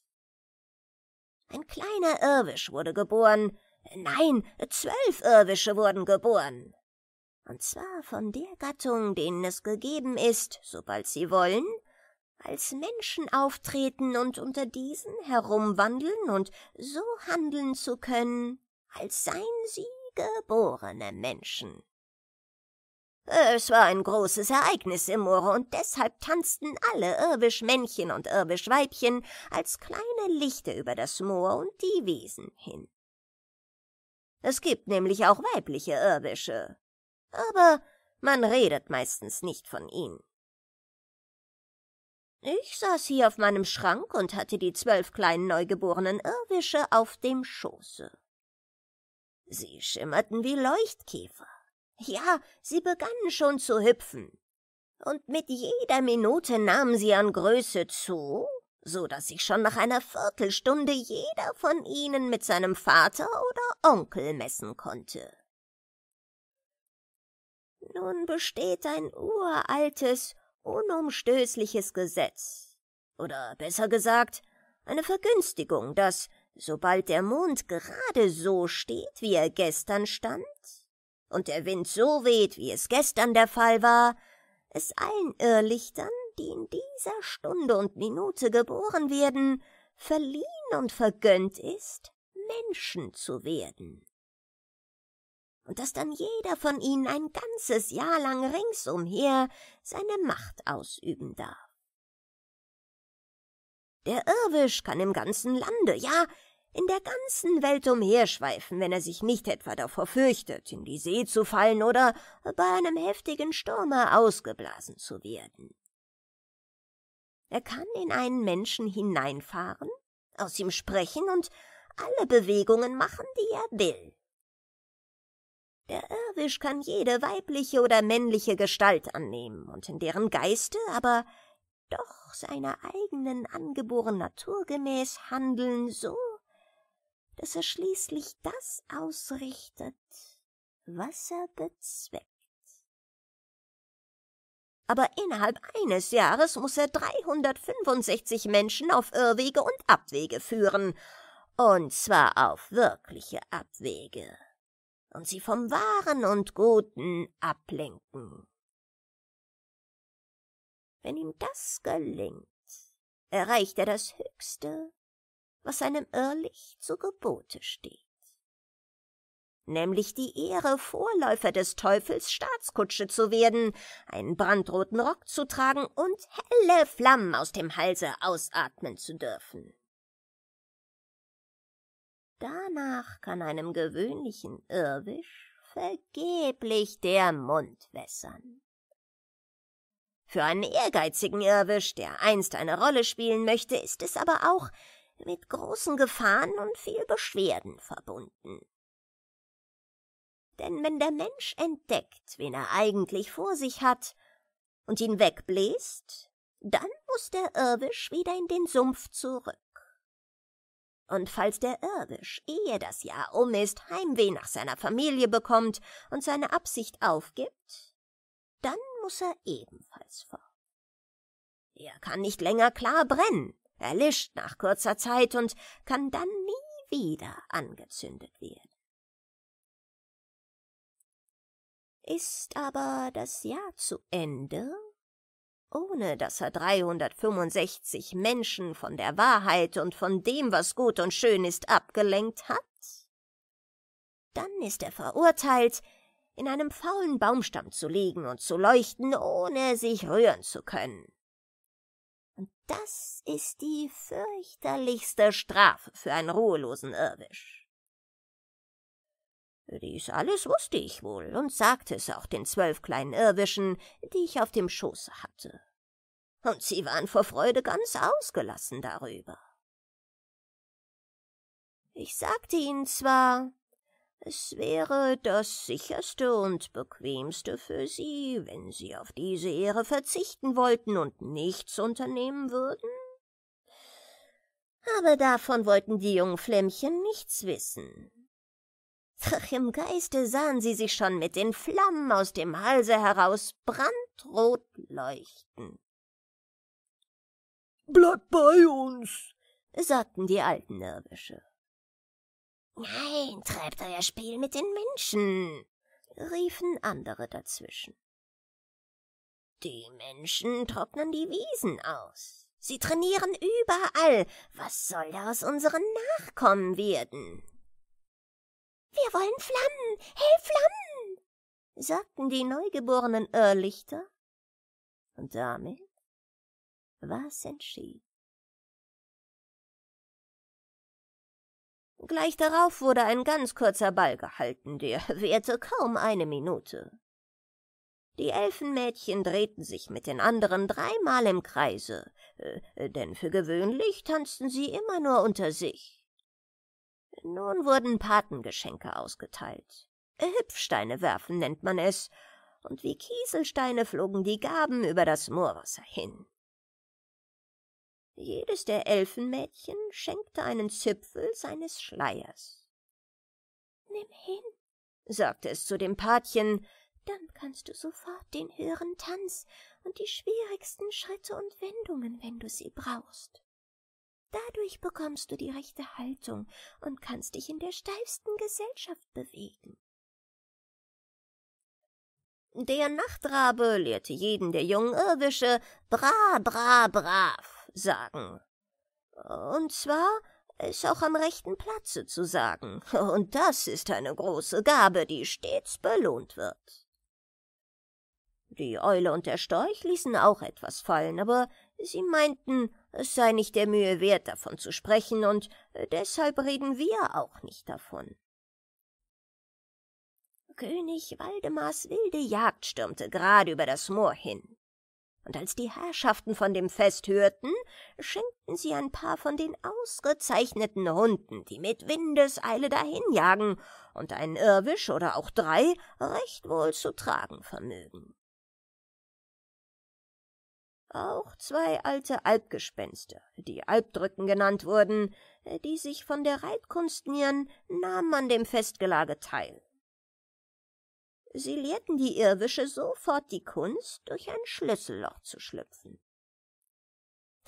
Ein kleiner Irwisch wurde geboren, nein, zwölf Irwische wurden geboren. Und zwar von der Gattung, denen es gegeben ist, sobald sie wollen, als Menschen auftreten und unter diesen herumwandeln und so handeln zu können, als seien sie geborene Menschen. Es war ein großes Ereignis im Moore, und deshalb tanzten alle irbisch und irbisch als kleine Lichter über das Moor und die Wiesen hin. Es gibt nämlich auch weibliche Irbische, aber man redet meistens nicht von ihnen. Ich saß hier auf meinem Schrank und hatte die zwölf kleinen neugeborenen Irwische auf dem Schoße. Sie schimmerten wie Leuchtkäfer. Ja, sie begannen schon zu hüpfen. Und mit jeder Minute nahmen sie an Größe zu, so dass sich schon nach einer Viertelstunde jeder von ihnen mit seinem Vater oder Onkel messen konnte. Nun besteht ein uraltes, unumstößliches Gesetz, oder besser gesagt, eine Vergünstigung, dass Sobald der Mond gerade so steht, wie er gestern stand, und der Wind so weht, wie es gestern der Fall war, es allen Irrlichtern, die in dieser Stunde und Minute geboren werden, verliehen und vergönnt ist, Menschen zu werden. Und dass dann jeder von ihnen ein ganzes Jahr lang ringsumher seine Macht ausüben darf. Der Irrwisch kann im ganzen Lande, ja, in der ganzen Welt umherschweifen, wenn er sich nicht etwa davor fürchtet, in die See zu fallen oder bei einem heftigen Sturme ausgeblasen zu werden. Er kann in einen Menschen hineinfahren, aus ihm sprechen und alle Bewegungen machen, die er will. Der Irrwisch kann jede weibliche oder männliche Gestalt annehmen und in deren Geiste aber doch seiner eigenen angeborenen Natur gemäß handeln, so, dass er schließlich das ausrichtet, was er bezweckt. Aber innerhalb eines Jahres muss er 365 Menschen auf Irrwege und Abwege führen, und zwar auf wirkliche Abwege, und sie vom Wahren und Guten ablenken. Wenn ihm das gelingt, erreicht er das Höchste, was einem Irrlicht zu Gebote steht. Nämlich die Ehre, Vorläufer des Teufels Staatskutsche zu werden, einen brandroten Rock zu tragen und helle Flammen aus dem Halse ausatmen zu dürfen. Danach kann einem gewöhnlichen Irrwisch vergeblich der Mund wässern. Für einen ehrgeizigen Irwisch, der einst eine Rolle spielen möchte, ist es aber auch mit großen Gefahren und viel Beschwerden verbunden. Denn wenn der Mensch entdeckt, wen er eigentlich vor sich hat, und ihn wegbläst, dann muß der Irwisch wieder in den Sumpf zurück. Und falls der Irwisch, ehe das Jahr um ist, Heimweh nach seiner Familie bekommt und seine Absicht aufgibt, dann muss er ebenfalls vor. Er kann nicht länger klar brennen, erlischt nach kurzer Zeit und kann dann nie wieder angezündet werden. Ist aber das Jahr zu Ende, ohne dass er 365 Menschen von der Wahrheit und von dem, was gut und schön ist, abgelenkt hat? Dann ist er verurteilt, in einem faulen Baumstamm zu liegen und zu leuchten, ohne sich rühren zu können. Und das ist die fürchterlichste Strafe für einen ruhelosen Irrwisch. Dies alles wusste ich wohl und sagte es auch den zwölf kleinen Irrwischen, die ich auf dem Schoße hatte. Und sie waren vor Freude ganz ausgelassen darüber. Ich sagte ihnen zwar, es wäre das sicherste und bequemste für Sie, wenn Sie auf diese Ehre verzichten wollten und nichts unternehmen würden? Aber davon wollten die jungen Flämmchen nichts wissen. Ach, im Geiste sahen sie sich schon mit den Flammen aus dem Halse heraus brandrot leuchten. Bleib bei uns, sagten die alten Irwische. Nein, treibt euer Spiel mit den Menschen, riefen andere dazwischen. Die Menschen trocknen die Wiesen aus. Sie trainieren überall. Was soll aus unseren Nachkommen werden? Wir wollen Flammen! Hell Flammen! sagten die neugeborenen Irrlichter. Und damit war's entschieden. Gleich darauf wurde ein ganz kurzer Ball gehalten, der währte kaum eine Minute. Die Elfenmädchen drehten sich mit den anderen dreimal im Kreise, äh, denn für gewöhnlich tanzten sie immer nur unter sich. Nun wurden Patengeschenke ausgeteilt. Hüpfsteine werfen nennt man es, und wie Kieselsteine flogen die Gaben über das Moorwasser hin. Jedes der Elfenmädchen schenkte einen Zipfel seines Schleiers. Nimm hin, sagte es zu dem Patchen, dann kannst du sofort den höheren Tanz und die schwierigsten Schritte und Wendungen, wenn du sie brauchst. Dadurch bekommst du die rechte Haltung und kannst dich in der steifsten Gesellschaft bewegen. Der Nachtrabe lehrte jeden der jungen Irwische bra, bra, brav sagen. Hm. Und zwar es auch am rechten Platze zu sagen. Hm. Und das ist eine große Gabe, die stets belohnt wird. Die Eule und der Storch ließen auch etwas fallen, aber sie meinten, es sei nicht der Mühe wert, davon zu sprechen, und äh, deshalb reden wir auch nicht davon. König Waldemars wilde Jagd stürmte gerade über das Moor hin und als die Herrschaften von dem Fest hörten, schenkten sie ein paar von den ausgezeichneten Hunden, die mit Windeseile dahinjagen und einen Irrwisch oder auch drei recht wohl zu tragen vermögen. Auch zwei alte Alpgespenster, die Alpdrücken genannt wurden, die sich von der Reitkunst nieren, nahmen an dem Festgelage teil Sie lehrten die Irrwische sofort die Kunst, durch ein Schlüsselloch zu schlüpfen.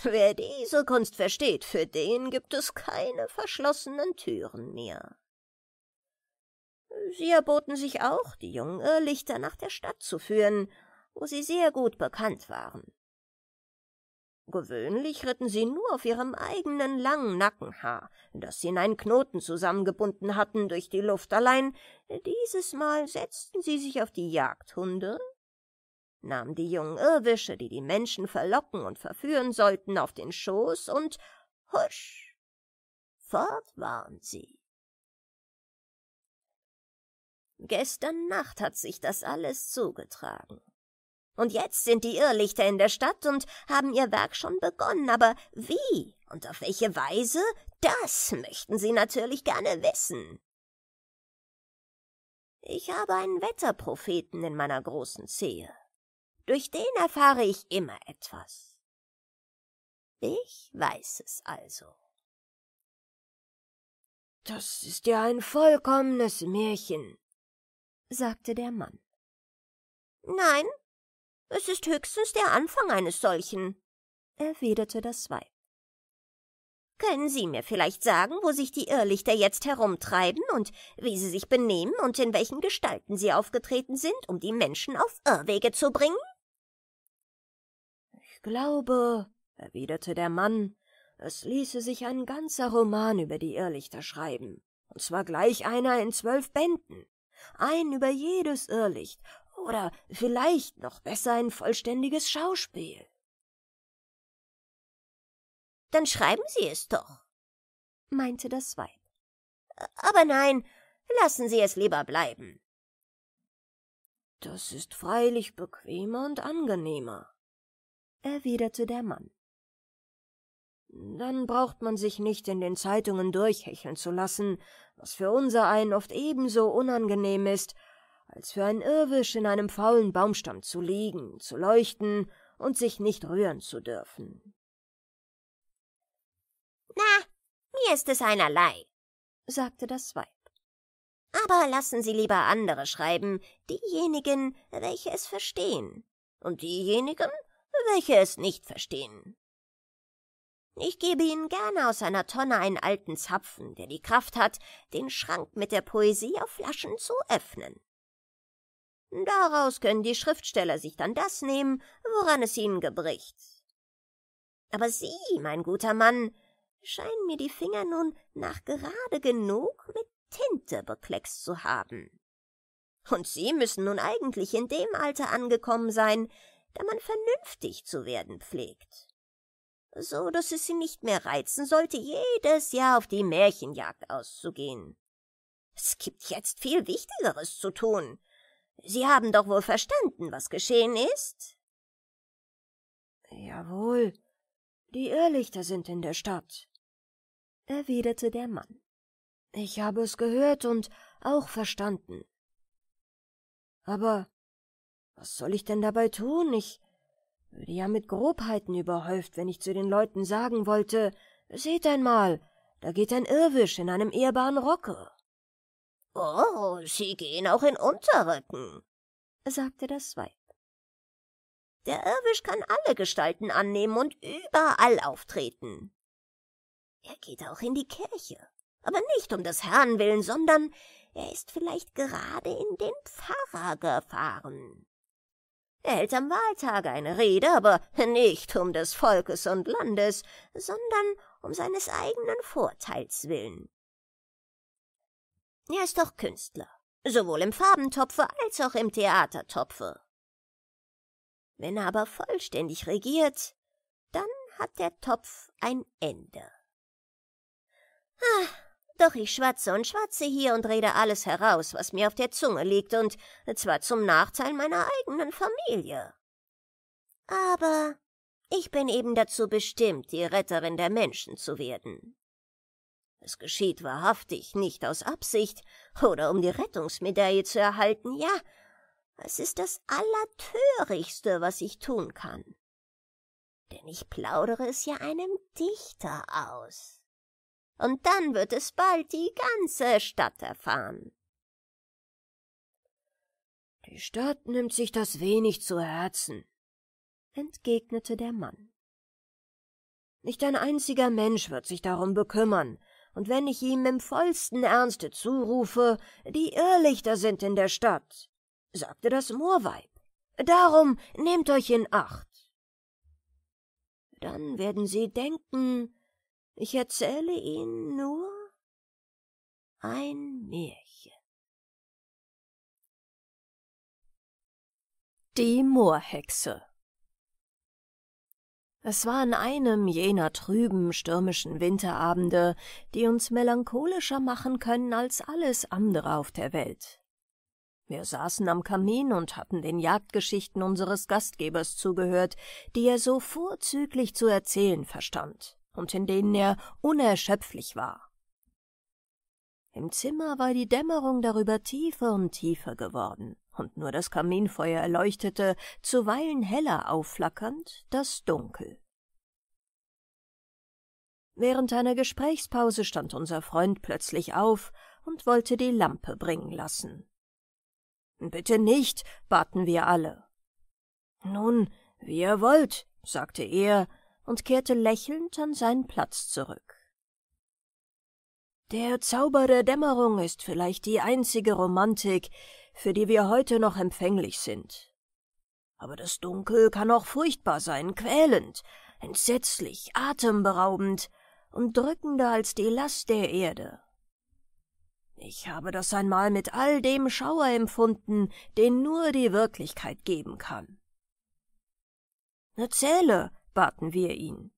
Wer diese Kunst versteht, für den gibt es keine verschlossenen Türen mehr. Sie erboten sich auch, die jungen Irrlichter nach der Stadt zu führen, wo sie sehr gut bekannt waren. Gewöhnlich ritten sie nur auf ihrem eigenen langen Nackenhaar, das sie in einen Knoten zusammengebunden hatten durch die Luft, allein dieses Mal setzten sie sich auf die Jagdhunde, nahmen die jungen Irrwische, die die Menschen verlocken und verführen sollten, auf den Schoß und husch, fort waren sie. Gestern Nacht hat sich das alles zugetragen. Und jetzt sind die Irrlichter in der Stadt und haben ihr Werk schon begonnen, aber wie und auf welche Weise, das möchten sie natürlich gerne wissen. Ich habe einen Wetterpropheten in meiner großen Zehe. Durch den erfahre ich immer etwas. Ich weiß es also. Das ist ja ein vollkommenes Märchen, sagte der Mann. Nein, es ist höchstens der Anfang eines solchen, erwiderte das Weib. Können Sie mir vielleicht sagen, wo sich die Irrlichter jetzt herumtreiben und wie sie sich benehmen und in welchen Gestalten sie aufgetreten sind, um die Menschen auf Irrwege zu bringen? Ich glaube, erwiderte der Mann, es ließe sich ein ganzer Roman über die Irrlichter schreiben, und zwar gleich einer in zwölf Bänden, ein über jedes Irrlicht, oder vielleicht noch besser ein vollständiges Schauspiel. Dann schreiben Sie es doch, meinte das Weib. Aber nein, lassen Sie es lieber bleiben. Das ist freilich bequemer und angenehmer, erwiderte der Mann. Dann braucht man sich nicht in den Zeitungen durchhecheln zu lassen, was für unser einen oft ebenso unangenehm ist, als für einen Irrwisch in einem faulen Baumstamm zu liegen, zu leuchten und sich nicht rühren zu dürfen. Na, mir ist es einerlei, sagte das Weib. Aber lassen Sie lieber andere schreiben, diejenigen, welche es verstehen, und diejenigen, welche es nicht verstehen. Ich gebe Ihnen gerne aus einer Tonne einen alten Zapfen, der die Kraft hat, den Schrank mit der Poesie auf Flaschen zu öffnen. Daraus können die Schriftsteller sich dann das nehmen, woran es ihnen gebricht. Aber Sie, mein guter Mann, scheinen mir die Finger nun nach gerade genug mit Tinte bekleckst zu haben. Und Sie müssen nun eigentlich in dem Alter angekommen sein, da man vernünftig zu werden pflegt. So dass es Sie nicht mehr reizen sollte, jedes Jahr auf die Märchenjagd auszugehen. Es gibt jetzt viel Wichtigeres zu tun. Sie haben doch wohl verstanden, was geschehen ist? Jawohl, die Irrlichter sind in der Stadt, erwiderte der Mann. Ich habe es gehört und auch verstanden. Aber was soll ich denn dabei tun? Ich würde ja mit Grobheiten überhäuft, wenn ich zu den Leuten sagen wollte, seht einmal, da geht ein Irrwisch in einem ehrbaren Rocke. Oh, Sie gehen auch in Unterröcken, sagte das Weib. Der Irwisch kann alle Gestalten annehmen und überall auftreten. Er geht auch in die Kirche, aber nicht um des Herrn willen, sondern er ist vielleicht gerade in den Pfarrer gefahren. Er hält am Wahltage eine Rede, aber nicht um des Volkes und Landes, sondern um seines eigenen Vorteils willen. Er ist doch Künstler, sowohl im Farbentopfe als auch im Theatertopfe. Wenn er aber vollständig regiert, dann hat der Topf ein Ende. Ah, doch ich schwatze und schwatze hier und rede alles heraus, was mir auf der Zunge liegt, und zwar zum Nachteil meiner eigenen Familie. Aber ich bin eben dazu bestimmt, die Retterin der Menschen zu werden. Es geschieht wahrhaftig nicht aus Absicht oder um die Rettungsmedaille zu erhalten, ja, es ist das Allertörigste, was ich tun kann. Denn ich plaudere es ja einem Dichter aus. Und dann wird es bald die ganze Stadt erfahren. Die Stadt nimmt sich das wenig zu Herzen, entgegnete der Mann. Nicht ein einziger Mensch wird sich darum bekümmern, und wenn ich ihm im vollsten Ernste zurufe, die Irrlichter sind in der Stadt, sagte das Moorweib. Darum nehmt euch in Acht. Dann werden Sie denken, ich erzähle Ihnen nur ein Märchen. Die Moorhexe es war an einem jener trüben, stürmischen Winterabende, die uns melancholischer machen können als alles andere auf der Welt. Wir saßen am Kamin und hatten den Jagdgeschichten unseres Gastgebers zugehört, die er so vorzüglich zu erzählen verstand und in denen er unerschöpflich war. Im Zimmer war die Dämmerung darüber tiefer und tiefer geworden und nur das Kaminfeuer erleuchtete, zuweilen heller aufflackernd, das Dunkel. Während einer Gesprächspause stand unser Freund plötzlich auf und wollte die Lampe bringen lassen. Bitte nicht, baten wir alle. Nun, wie ihr wollt, sagte er und kehrte lächelnd an seinen Platz zurück. Der Zauber der Dämmerung ist vielleicht die einzige Romantik, für die wir heute noch empfänglich sind. Aber das Dunkel kann auch furchtbar sein, quälend, entsetzlich, atemberaubend und drückender als die Last der Erde. Ich habe das einmal mit all dem Schauer empfunden, den nur die Wirklichkeit geben kann. Erzähle, baten wir ihn.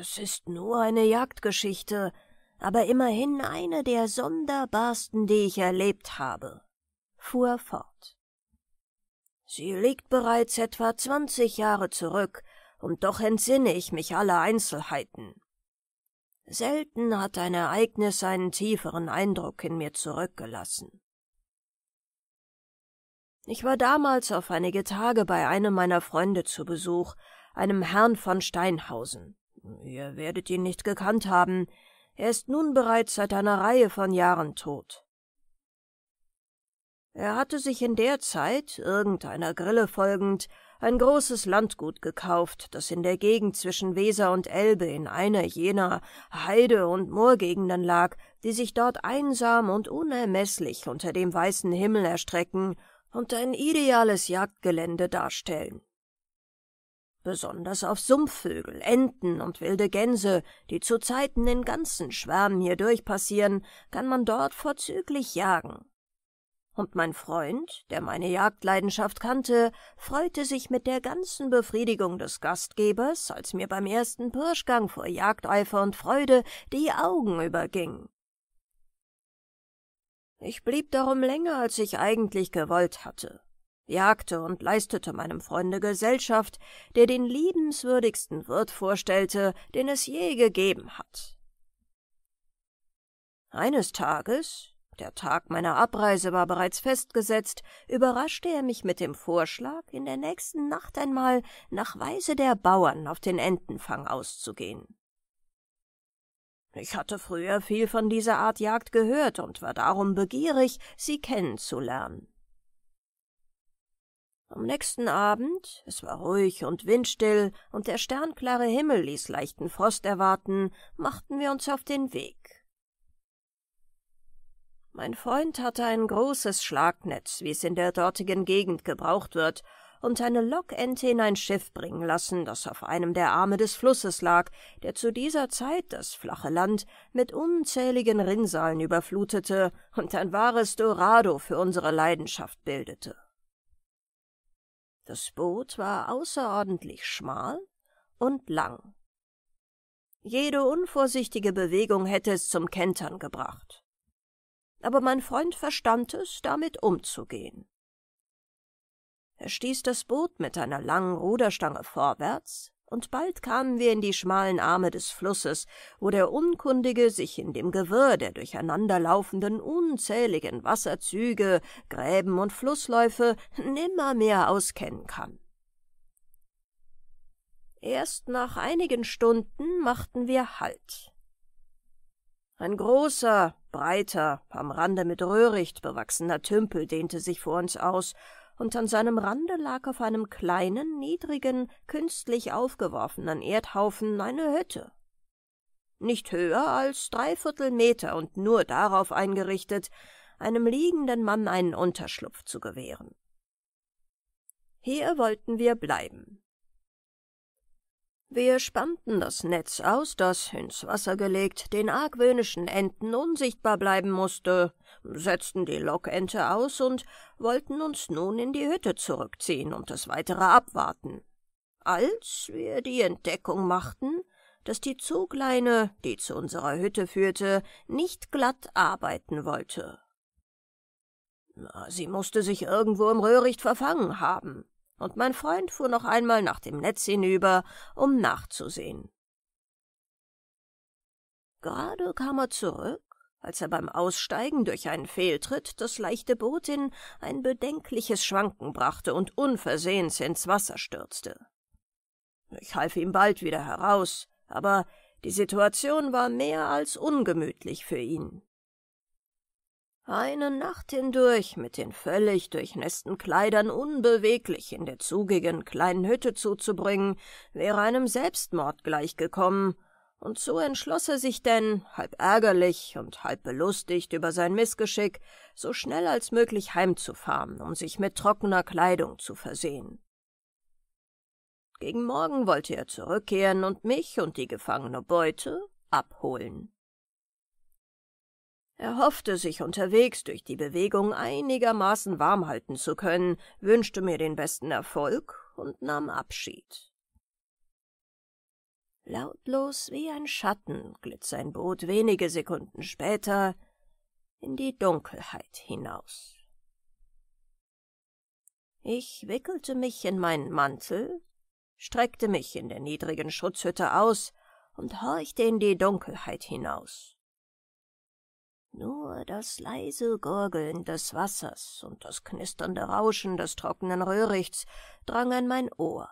Es ist nur eine Jagdgeschichte, aber immerhin eine der sonderbarsten, die ich erlebt habe, fuhr fort. Sie liegt bereits etwa zwanzig Jahre zurück, und doch entsinne ich mich aller Einzelheiten. Selten hat ein Ereignis einen tieferen Eindruck in mir zurückgelassen. Ich war damals auf einige Tage bei einem meiner Freunde zu Besuch, einem Herrn von Steinhausen. Ihr werdet ihn nicht gekannt haben, er ist nun bereits seit einer Reihe von Jahren tot. Er hatte sich in der Zeit, irgendeiner Grille folgend, ein großes Landgut gekauft, das in der Gegend zwischen Weser und Elbe in einer jener Heide- und Moorgegenden lag, die sich dort einsam und unermeßlich unter dem weißen Himmel erstrecken und ein ideales Jagdgelände darstellen besonders auf Sumpfvögel, Enten und wilde Gänse, die zu Zeiten in ganzen Schwärmen hier durchpassieren, kann man dort vorzüglich jagen. Und mein Freund, der meine Jagdleidenschaft kannte, freute sich mit der ganzen Befriedigung des Gastgebers, als mir beim ersten Pirschgang vor Jagdeifer und Freude die Augen überging. Ich blieb darum länger, als ich eigentlich gewollt hatte jagte und leistete meinem Freunde Gesellschaft, der den liebenswürdigsten Wirt vorstellte, den es je gegeben hat. Eines Tages, der Tag meiner Abreise war bereits festgesetzt, überraschte er mich mit dem Vorschlag, in der nächsten Nacht einmal nach Weise der Bauern auf den Entenfang auszugehen. Ich hatte früher viel von dieser Art Jagd gehört und war darum begierig, sie kennenzulernen. Am nächsten Abend, es war ruhig und windstill und der sternklare Himmel ließ leichten Frost erwarten, machten wir uns auf den Weg. Mein Freund hatte ein großes Schlagnetz, wie es in der dortigen Gegend gebraucht wird, und eine Lokente in ein Schiff bringen lassen, das auf einem der Arme des Flusses lag, der zu dieser Zeit das flache Land mit unzähligen Rinnsalen überflutete und ein wahres Dorado für unsere Leidenschaft bildete. Das Boot war außerordentlich schmal und lang. Jede unvorsichtige Bewegung hätte es zum Kentern gebracht. Aber mein Freund verstand es, damit umzugehen. Er stieß das Boot mit einer langen Ruderstange vorwärts, und bald kamen wir in die schmalen Arme des Flusses, wo der Unkundige sich in dem Gewirr der durcheinanderlaufenden unzähligen Wasserzüge, Gräben und Flussläufe nimmermehr auskennen kann. Erst nach einigen Stunden machten wir Halt. Ein großer, breiter, am Rande mit Röhricht bewachsener Tümpel dehnte sich vor uns aus, und an seinem Rande lag auf einem kleinen, niedrigen, künstlich aufgeworfenen Erdhaufen eine Hütte. Nicht höher als dreiviertel Meter und nur darauf eingerichtet, einem liegenden Mann einen Unterschlupf zu gewähren. Hier wollten wir bleiben, wir spannten das Netz aus, das, ins Wasser gelegt, den argwöhnischen Enten unsichtbar bleiben musste, setzten die Lockente aus und wollten uns nun in die Hütte zurückziehen und das Weitere abwarten. Als wir die Entdeckung machten, dass die Zugleine, die zu unserer Hütte führte, nicht glatt arbeiten wollte. Sie mußte sich irgendwo im Röhricht verfangen haben, und mein Freund fuhr noch einmal nach dem Netz hinüber, um nachzusehen. Gerade kam er zurück, als er beim Aussteigen durch einen Fehltritt das leichte Boot in ein bedenkliches Schwanken brachte und unversehens ins Wasser stürzte. Ich half ihm bald wieder heraus, aber die Situation war mehr als ungemütlich für ihn eine Nacht hindurch mit den völlig durchnässten Kleidern unbeweglich in der zugigen kleinen Hütte zuzubringen, wäre einem Selbstmord gleichgekommen, und so entschloss er sich denn, halb ärgerlich und halb belustigt über sein Missgeschick, so schnell als möglich heimzufahren, um sich mit trockener Kleidung zu versehen. Gegen Morgen wollte er zurückkehren und mich und die gefangene Beute abholen. Er hoffte, sich unterwegs durch die Bewegung einigermaßen warm halten zu können, wünschte mir den besten Erfolg und nahm Abschied. Lautlos wie ein Schatten glitt sein Boot wenige Sekunden später in die Dunkelheit hinaus. Ich wickelte mich in meinen Mantel, streckte mich in der niedrigen Schutzhütte aus und horchte in die Dunkelheit hinaus. Nur das leise Gurgeln des Wassers und das knisternde Rauschen des trockenen Röhrichts drang an mein Ohr.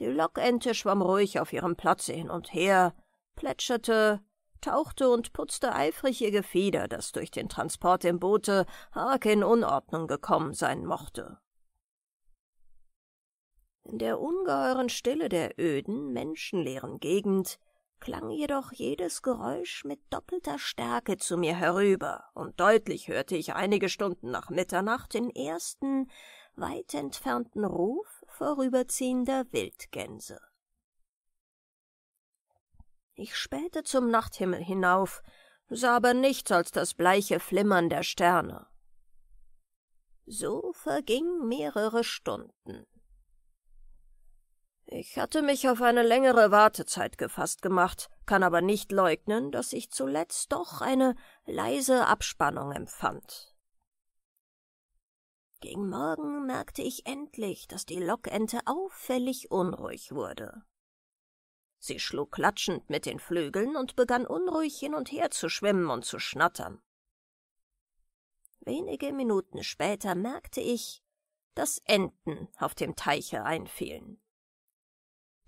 Die Lockente schwamm ruhig auf ihrem Platze hin und her, plätscherte, tauchte und putzte eifrig ihr Gefieder, das durch den Transport im Boote arg in Unordnung gekommen sein mochte. In der ungeheuren Stille der öden, menschenleeren Gegend klang jedoch jedes Geräusch mit doppelter Stärke zu mir herüber, und deutlich hörte ich einige Stunden nach Mitternacht den ersten, weit entfernten Ruf vorüberziehender Wildgänse. Ich spähte zum Nachthimmel hinauf, sah aber nichts als das bleiche Flimmern der Sterne. So verging mehrere Stunden. Ich hatte mich auf eine längere Wartezeit gefasst gemacht, kann aber nicht leugnen, dass ich zuletzt doch eine leise Abspannung empfand. Gegen Morgen merkte ich endlich, dass die Lockente auffällig unruhig wurde. Sie schlug klatschend mit den Flügeln und begann unruhig hin und her zu schwimmen und zu schnattern. Wenige Minuten später merkte ich, dass Enten auf dem Teiche einfielen.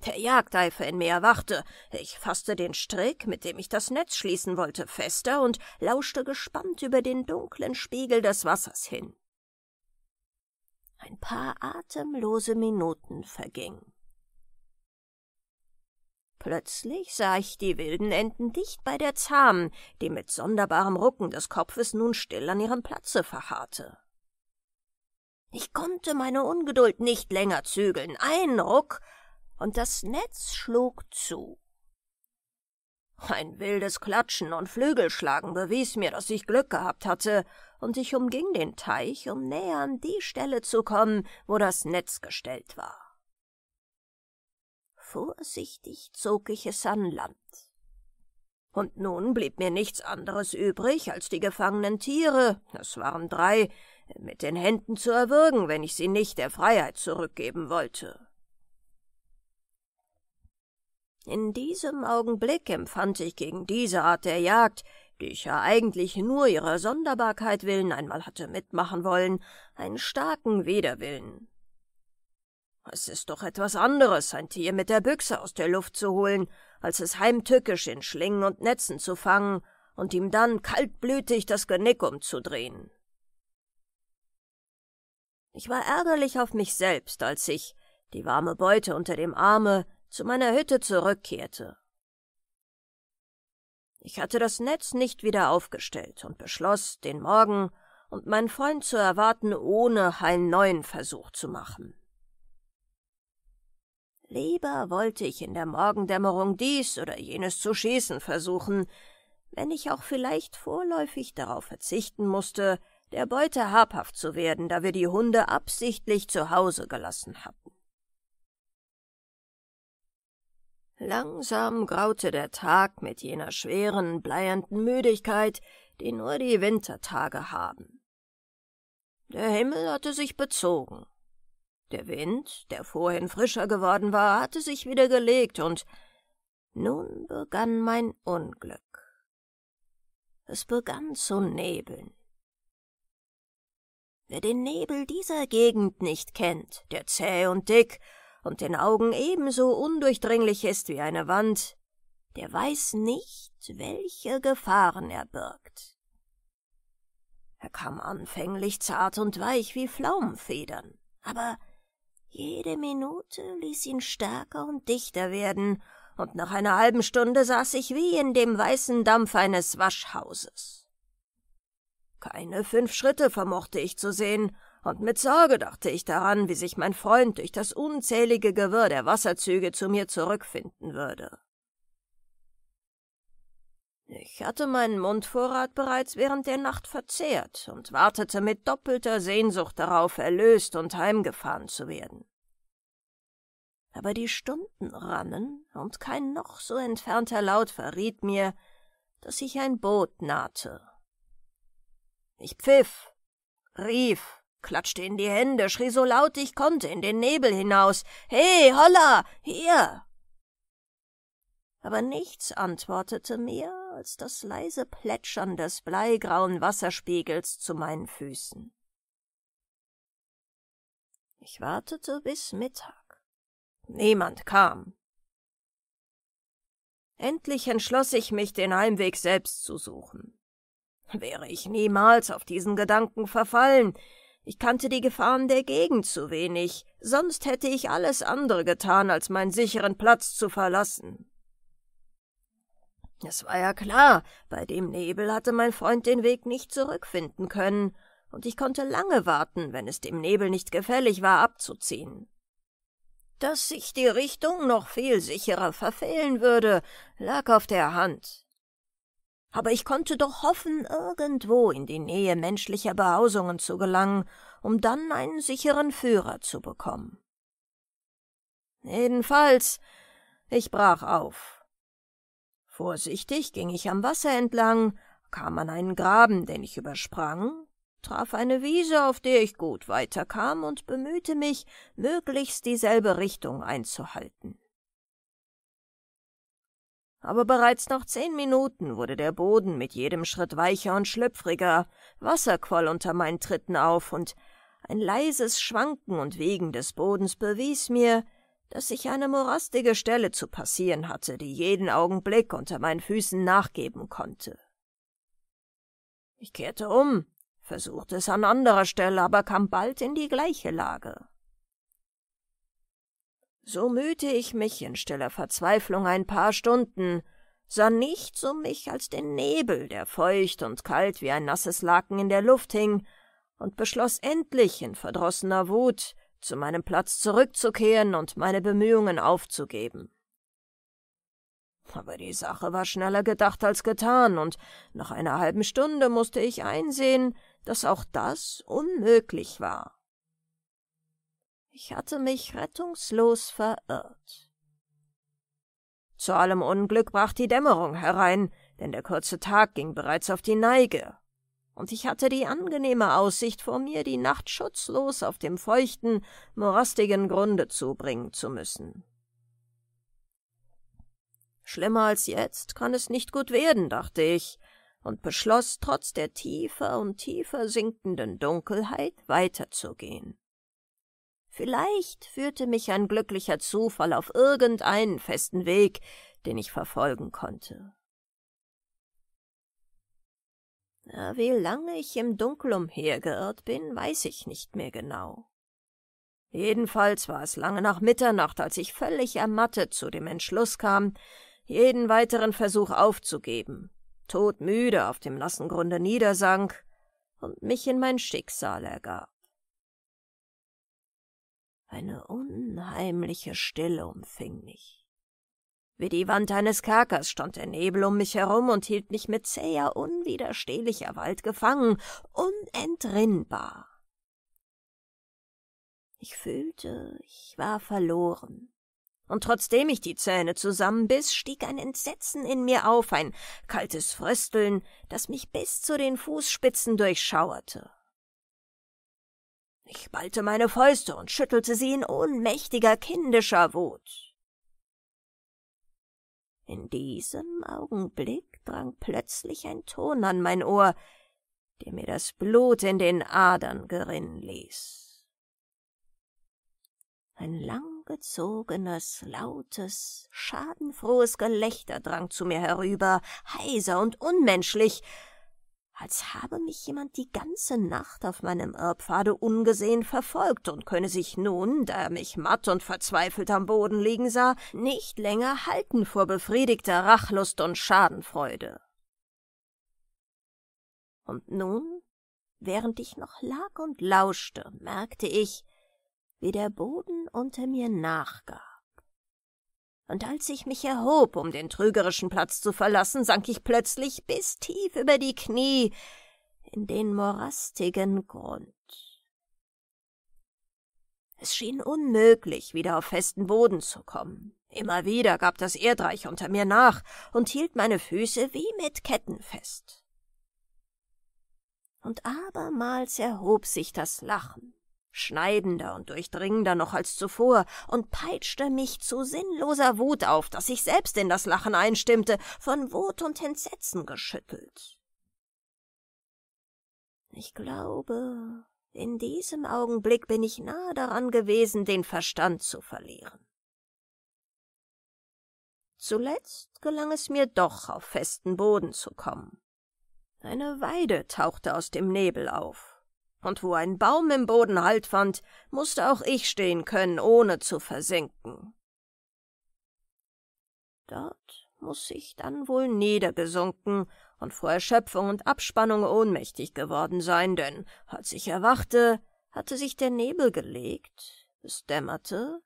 Der Jagdeifer in mir erwachte. Ich faßte den Strick, mit dem ich das Netz schließen wollte, fester und lauschte gespannt über den dunklen Spiegel des Wassers hin. Ein paar atemlose Minuten vergingen. Plötzlich sah ich die wilden Enten dicht bei der Zahmen, die mit sonderbarem Rucken des Kopfes nun still an ihrem Platze verharrte. Ich konnte meine Ungeduld nicht länger zügeln. Ein Ruck und das Netz schlug zu. Ein wildes Klatschen und Flügelschlagen bewies mir, dass ich Glück gehabt hatte, und ich umging den Teich, um näher an die Stelle zu kommen, wo das Netz gestellt war. Vorsichtig zog ich es an Land. Und nun blieb mir nichts anderes übrig, als die gefangenen Tiere, es waren drei, mit den Händen zu erwürgen, wenn ich sie nicht der Freiheit zurückgeben wollte. In diesem Augenblick empfand ich gegen diese Art der Jagd, die ich ja eigentlich nur ihrer Sonderbarkeit willen einmal hatte mitmachen wollen, einen starken Widerwillen. Es ist doch etwas anderes, ein Tier mit der Büchse aus der Luft zu holen, als es heimtückisch in Schlingen und Netzen zu fangen und ihm dann kaltblütig das Genick umzudrehen. Ich war ärgerlich auf mich selbst, als ich, die warme Beute unter dem Arme, zu meiner Hütte zurückkehrte. Ich hatte das Netz nicht wieder aufgestellt und beschloss, den Morgen und meinen Freund zu erwarten, ohne einen neuen Versuch zu machen. Lieber wollte ich in der Morgendämmerung dies oder jenes zu schießen versuchen, wenn ich auch vielleicht vorläufig darauf verzichten musste, der Beute habhaft zu werden, da wir die Hunde absichtlich zu Hause gelassen hatten. Langsam graute der Tag mit jener schweren, bleiernden Müdigkeit, die nur die Wintertage haben. Der Himmel hatte sich bezogen. Der Wind, der vorhin frischer geworden war, hatte sich wieder gelegt und nun begann mein Unglück. Es begann zu nebeln. Wer den Nebel dieser Gegend nicht kennt, der zäh und dick und den Augen ebenso undurchdringlich ist wie eine Wand, der weiß nicht, welche Gefahren er birgt. Er kam anfänglich zart und weich wie Pflaumenfedern, aber jede Minute ließ ihn stärker und dichter werden, und nach einer halben Stunde saß ich wie in dem weißen Dampf eines Waschhauses. Keine fünf Schritte vermochte ich zu sehen, und mit Sorge dachte ich daran, wie sich mein Freund durch das unzählige Gewirr der Wasserzüge zu mir zurückfinden würde. Ich hatte meinen Mundvorrat bereits während der Nacht verzehrt und wartete mit doppelter Sehnsucht darauf, erlöst und heimgefahren zu werden. Aber die Stunden rannen, und kein noch so entfernter Laut verriet mir, dass ich ein Boot nahte. Ich pfiff, rief, klatschte in die Hände, schrie so laut ich konnte in den Nebel hinaus. Hey, holla, hier! Aber nichts antwortete mir als das leise Plätschern des bleigrauen Wasserspiegels zu meinen Füßen. Ich wartete bis Mittag. Niemand kam. Endlich entschloss ich mich, den Heimweg selbst zu suchen. Wäre ich niemals auf diesen Gedanken verfallen, ich kannte die Gefahren der Gegend zu wenig, sonst hätte ich alles andere getan, als meinen sicheren Platz zu verlassen. Es war ja klar, bei dem Nebel hatte mein Freund den Weg nicht zurückfinden können, und ich konnte lange warten, wenn es dem Nebel nicht gefällig war, abzuziehen. Dass sich die Richtung noch viel sicherer verfehlen würde, lag auf der Hand aber ich konnte doch hoffen, irgendwo in die Nähe menschlicher Behausungen zu gelangen, um dann einen sicheren Führer zu bekommen. Jedenfalls, ich brach auf. Vorsichtig ging ich am Wasser entlang, kam an einen Graben, den ich übersprang, traf eine Wiese, auf der ich gut weiterkam und bemühte mich, möglichst dieselbe Richtung einzuhalten aber bereits nach zehn Minuten wurde der Boden mit jedem Schritt weicher und schlüpfriger, Wasser quoll unter meinen Tritten auf, und ein leises Schwanken und Wegen des Bodens bewies mir, dass ich eine morastige Stelle zu passieren hatte, die jeden Augenblick unter meinen Füßen nachgeben konnte. Ich kehrte um, versuchte es an anderer Stelle, aber kam bald in die gleiche Lage. So mühte ich mich in stiller Verzweiflung ein paar Stunden, sah nichts um mich als den Nebel, der feucht und kalt wie ein nasses Laken in der Luft hing, und beschloss endlich in verdrossener Wut, zu meinem Platz zurückzukehren und meine Bemühungen aufzugeben. Aber die Sache war schneller gedacht als getan, und nach einer halben Stunde musste ich einsehen, dass auch das unmöglich war. Ich hatte mich rettungslos verirrt. Zu allem Unglück brach die Dämmerung herein, denn der kurze Tag ging bereits auf die Neige, und ich hatte die angenehme Aussicht vor mir, die Nacht schutzlos auf dem feuchten, morastigen Grunde zubringen zu müssen. Schlimmer als jetzt kann es nicht gut werden, dachte ich, und beschloss, trotz der tiefer und tiefer sinkenden Dunkelheit weiterzugehen. Vielleicht führte mich ein glücklicher Zufall auf irgendeinen festen Weg, den ich verfolgen konnte. Wie lange ich im Dunkel umhergeirrt bin, weiß ich nicht mehr genau. Jedenfalls war es lange nach Mitternacht, als ich völlig ermattet zu dem Entschluss kam, jeden weiteren Versuch aufzugeben, todmüde auf dem nassen Grunde niedersank und mich in mein Schicksal ergab. Eine unheimliche Stille umfing mich. Wie die Wand eines Kerkers stand der Nebel um mich herum und hielt mich mit zäher, unwiderstehlicher Wald gefangen, unentrinnbar. Ich fühlte, ich war verloren. Und trotzdem ich die Zähne zusammenbiss, stieg ein Entsetzen in mir auf, ein kaltes Frösteln, das mich bis zu den Fußspitzen durchschauerte. Ich ballte meine Fäuste und schüttelte sie in ohnmächtiger kindischer Wut. In diesem Augenblick drang plötzlich ein Ton an mein Ohr, der mir das Blut in den Adern gerinnen ließ. Ein langgezogenes, lautes, schadenfrohes Gelächter drang zu mir herüber, heiser und unmenschlich, als habe mich jemand die ganze Nacht auf meinem Irrpfade ungesehen verfolgt und könne sich nun, da er mich matt und verzweifelt am Boden liegen sah, nicht länger halten vor befriedigter Rachlust und Schadenfreude. Und nun, während ich noch lag und lauschte, merkte ich, wie der Boden unter mir nachgab und als ich mich erhob, um den trügerischen Platz zu verlassen, sank ich plötzlich bis tief über die Knie in den morastigen Grund. Es schien unmöglich, wieder auf festen Boden zu kommen. Immer wieder gab das Erdreich unter mir nach und hielt meine Füße wie mit Ketten fest. Und abermals erhob sich das Lachen schneidender und durchdringender noch als zuvor, und peitschte mich zu sinnloser Wut auf, dass ich selbst in das Lachen einstimmte, von Wut und Entsetzen geschüttelt. Ich glaube, in diesem Augenblick bin ich nahe daran gewesen, den Verstand zu verlieren. Zuletzt gelang es mir doch, auf festen Boden zu kommen. Eine Weide tauchte aus dem Nebel auf und wo ein Baum im Boden Halt fand, musste auch ich stehen können, ohne zu versinken. Dort muß ich dann wohl niedergesunken und vor Erschöpfung und Abspannung ohnmächtig geworden sein, denn als ich erwachte, hatte sich der Nebel gelegt, es dämmerte,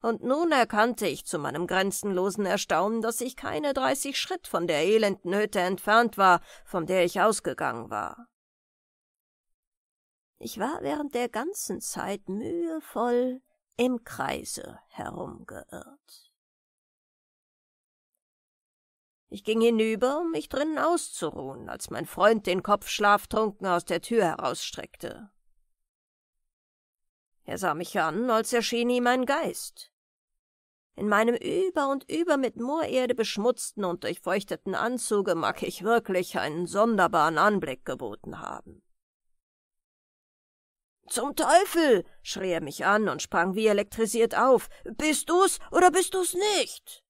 und nun erkannte ich zu meinem grenzenlosen Erstaunen, dass ich keine dreißig Schritt von der elenden Hütte entfernt war, von der ich ausgegangen war. Ich war während der ganzen Zeit mühevoll im Kreise herumgeirrt. Ich ging hinüber, um mich drinnen auszuruhen, als mein Freund den Kopf schlaftrunken aus der Tür herausstreckte. Er sah mich an, als erschien ihm ein Geist. In meinem über und über mit Moorerde beschmutzten und durchfeuchteten Anzuge mag ich wirklich einen sonderbaren Anblick geboten haben. Zum Teufel! schrie er mich an und sprang wie elektrisiert auf. Bist du's oder bist du's nicht?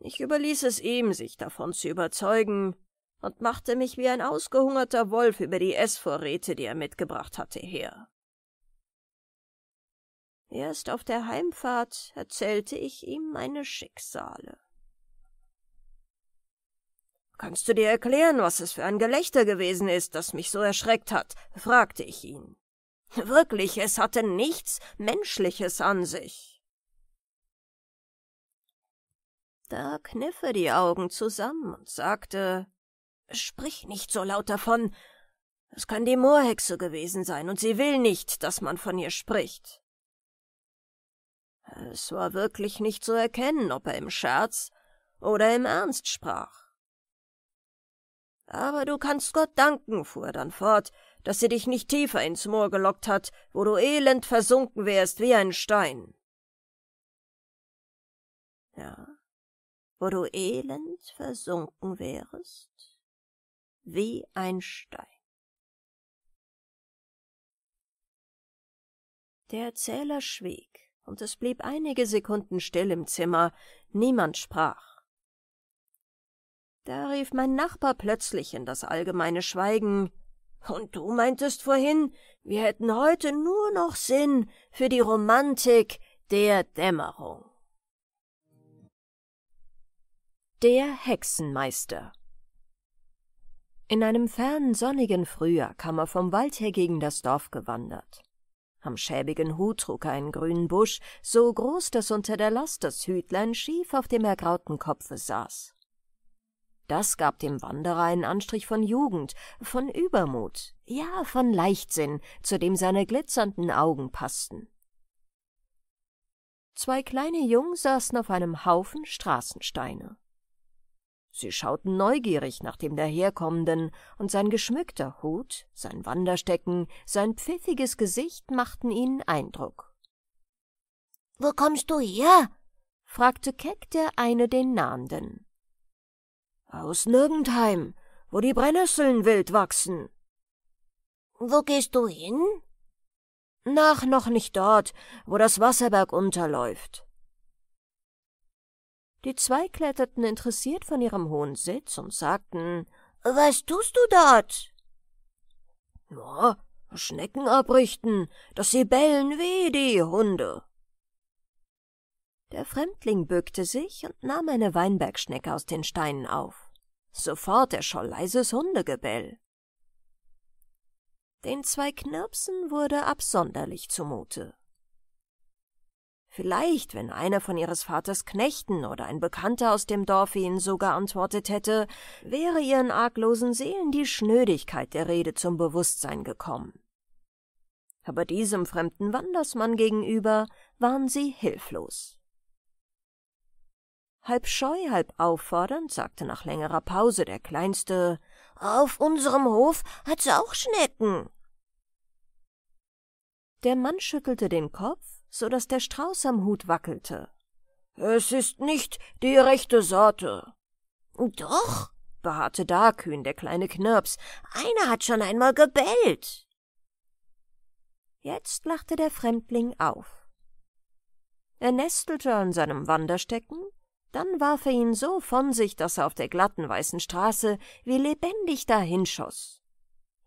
Ich überließ es ihm, sich davon zu überzeugen, und machte mich wie ein ausgehungerter Wolf über die Essvorräte, die er mitgebracht hatte, her. Erst auf der Heimfahrt erzählte ich ihm meine Schicksale. Kannst du dir erklären, was es für ein Gelächter gewesen ist, das mich so erschreckt hat? fragte ich ihn. Wirklich, es hatte nichts Menschliches an sich. Da kniff er die Augen zusammen und sagte Sprich nicht so laut davon. Es kann die Moorhexe gewesen sein, und sie will nicht, dass man von ihr spricht. Es war wirklich nicht zu erkennen, ob er im Scherz oder im Ernst sprach. Aber du kannst Gott danken, fuhr er dann fort, dass sie dich nicht tiefer ins Moor gelockt hat, wo du elend versunken wärst wie ein Stein. Ja, wo du elend versunken wärst wie ein Stein. Der Erzähler schwieg, und es blieb einige Sekunden still im Zimmer, niemand sprach. Da rief mein Nachbar plötzlich in das allgemeine Schweigen. Und du meintest vorhin, wir hätten heute nur noch Sinn für die Romantik der Dämmerung. Der Hexenmeister In einem fernen sonnigen Frühjahr kam er vom Wald her gegen das Dorf gewandert. Am schäbigen Hut trug er einen grünen Busch, so groß, dass unter der Last das Hütlein schief auf dem ergrauten Kopfe saß. Das gab dem Wanderer einen Anstrich von Jugend, von Übermut, ja, von Leichtsinn, zu dem seine glitzernden Augen passten. Zwei kleine Jungen saßen auf einem Haufen Straßensteine. Sie schauten neugierig nach dem Daherkommenden, und sein geschmückter Hut, sein Wanderstecken, sein pfiffiges Gesicht machten ihnen Eindruck. »Wo kommst du her?« fragte keck der eine den Nahenden. Aus Nirgendheim, wo die Brennnesseln wild wachsen. Wo gehst du hin? Nach noch nicht dort, wo das Wasserberg unterläuft. Die zwei kletterten interessiert von ihrem hohen Sitz und sagten, Was tust du dort? Na, Schnecken abrichten, dass sie bellen wie die Hunde. Der Fremdling bückte sich und nahm eine Weinbergschnecke aus den Steinen auf. Sofort erscholl leises Hundegebell. Den zwei Knirpsen wurde absonderlich zumute. Vielleicht, wenn einer von ihres Vaters Knechten oder ein Bekannter aus dem Dorf ihnen so geantwortet hätte, wäre ihren arglosen Seelen die Schnödigkeit der Rede zum Bewusstsein gekommen. Aber diesem fremden Wandersmann gegenüber waren sie hilflos. Halb scheu, halb auffordernd sagte nach längerer Pause der Kleinste, auf unserem Hof hat's auch Schnecken. Der Mann schüttelte den Kopf, so daß der Strauß am Hut wackelte. Es ist nicht die rechte Sorte. Doch, beharrte da kühn der kleine Knirps, einer hat schon einmal gebellt. Jetzt lachte der Fremdling auf. Er nestelte an seinem Wanderstecken, dann warf er ihn so von sich, dass er auf der glatten weißen Straße wie lebendig dahinschoss.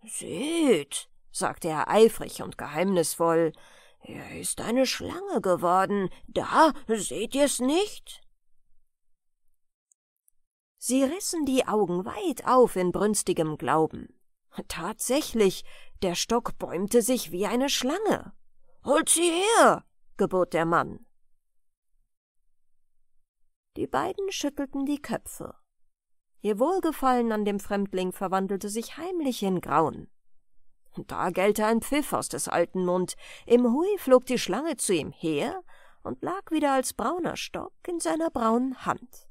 Seht, sagte er eifrig und geheimnisvoll, er ist eine Schlange geworden. Da seht ihr's nicht? Sie rissen die Augen weit auf in brünstigem Glauben. Tatsächlich, der Stock bäumte sich wie eine Schlange. Holt sie her, gebot der Mann. Die beiden schüttelten die Köpfe. Ihr Wohlgefallen an dem Fremdling verwandelte sich heimlich in Grauen. da gellte ein Pfiff aus des alten Mund. Im Hui flog die Schlange zu ihm her und lag wieder als brauner Stock in seiner braunen Hand.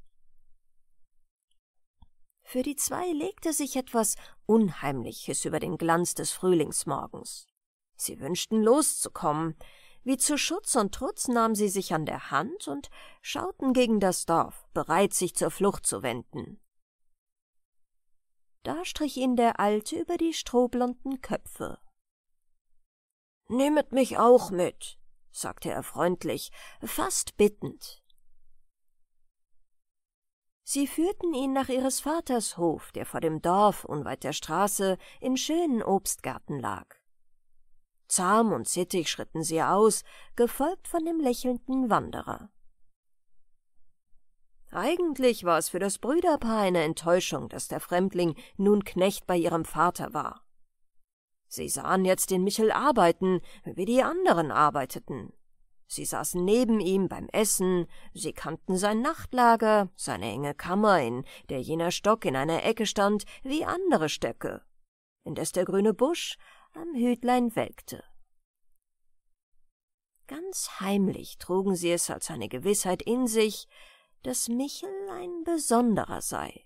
Für die zwei legte sich etwas Unheimliches über den Glanz des Frühlingsmorgens. Sie wünschten loszukommen, wie zu Schutz und Trutz nahmen sie sich an der Hand und schauten gegen das Dorf, bereit, sich zur Flucht zu wenden. Da strich ihn der Alte über die strohblonden Köpfe. Nehmet mich auch mit, sagte er freundlich, fast bittend. Sie führten ihn nach ihres Vaters Hof, der vor dem Dorf unweit der Straße in schönen Obstgarten lag. Zahm und sittig schritten sie aus, gefolgt von dem lächelnden Wanderer. Eigentlich war es für das Brüderpaar eine Enttäuschung, dass der Fremdling nun Knecht bei ihrem Vater war. Sie sahen jetzt den Michel arbeiten, wie die anderen arbeiteten. Sie saßen neben ihm beim Essen, sie kannten sein Nachtlager, seine enge Kammer, in der jener Stock in einer Ecke stand, wie andere Stöcke. Indes der grüne Busch am Hütlein welkte. Ganz heimlich trugen sie es als eine Gewissheit in sich, dass Michel ein besonderer sei.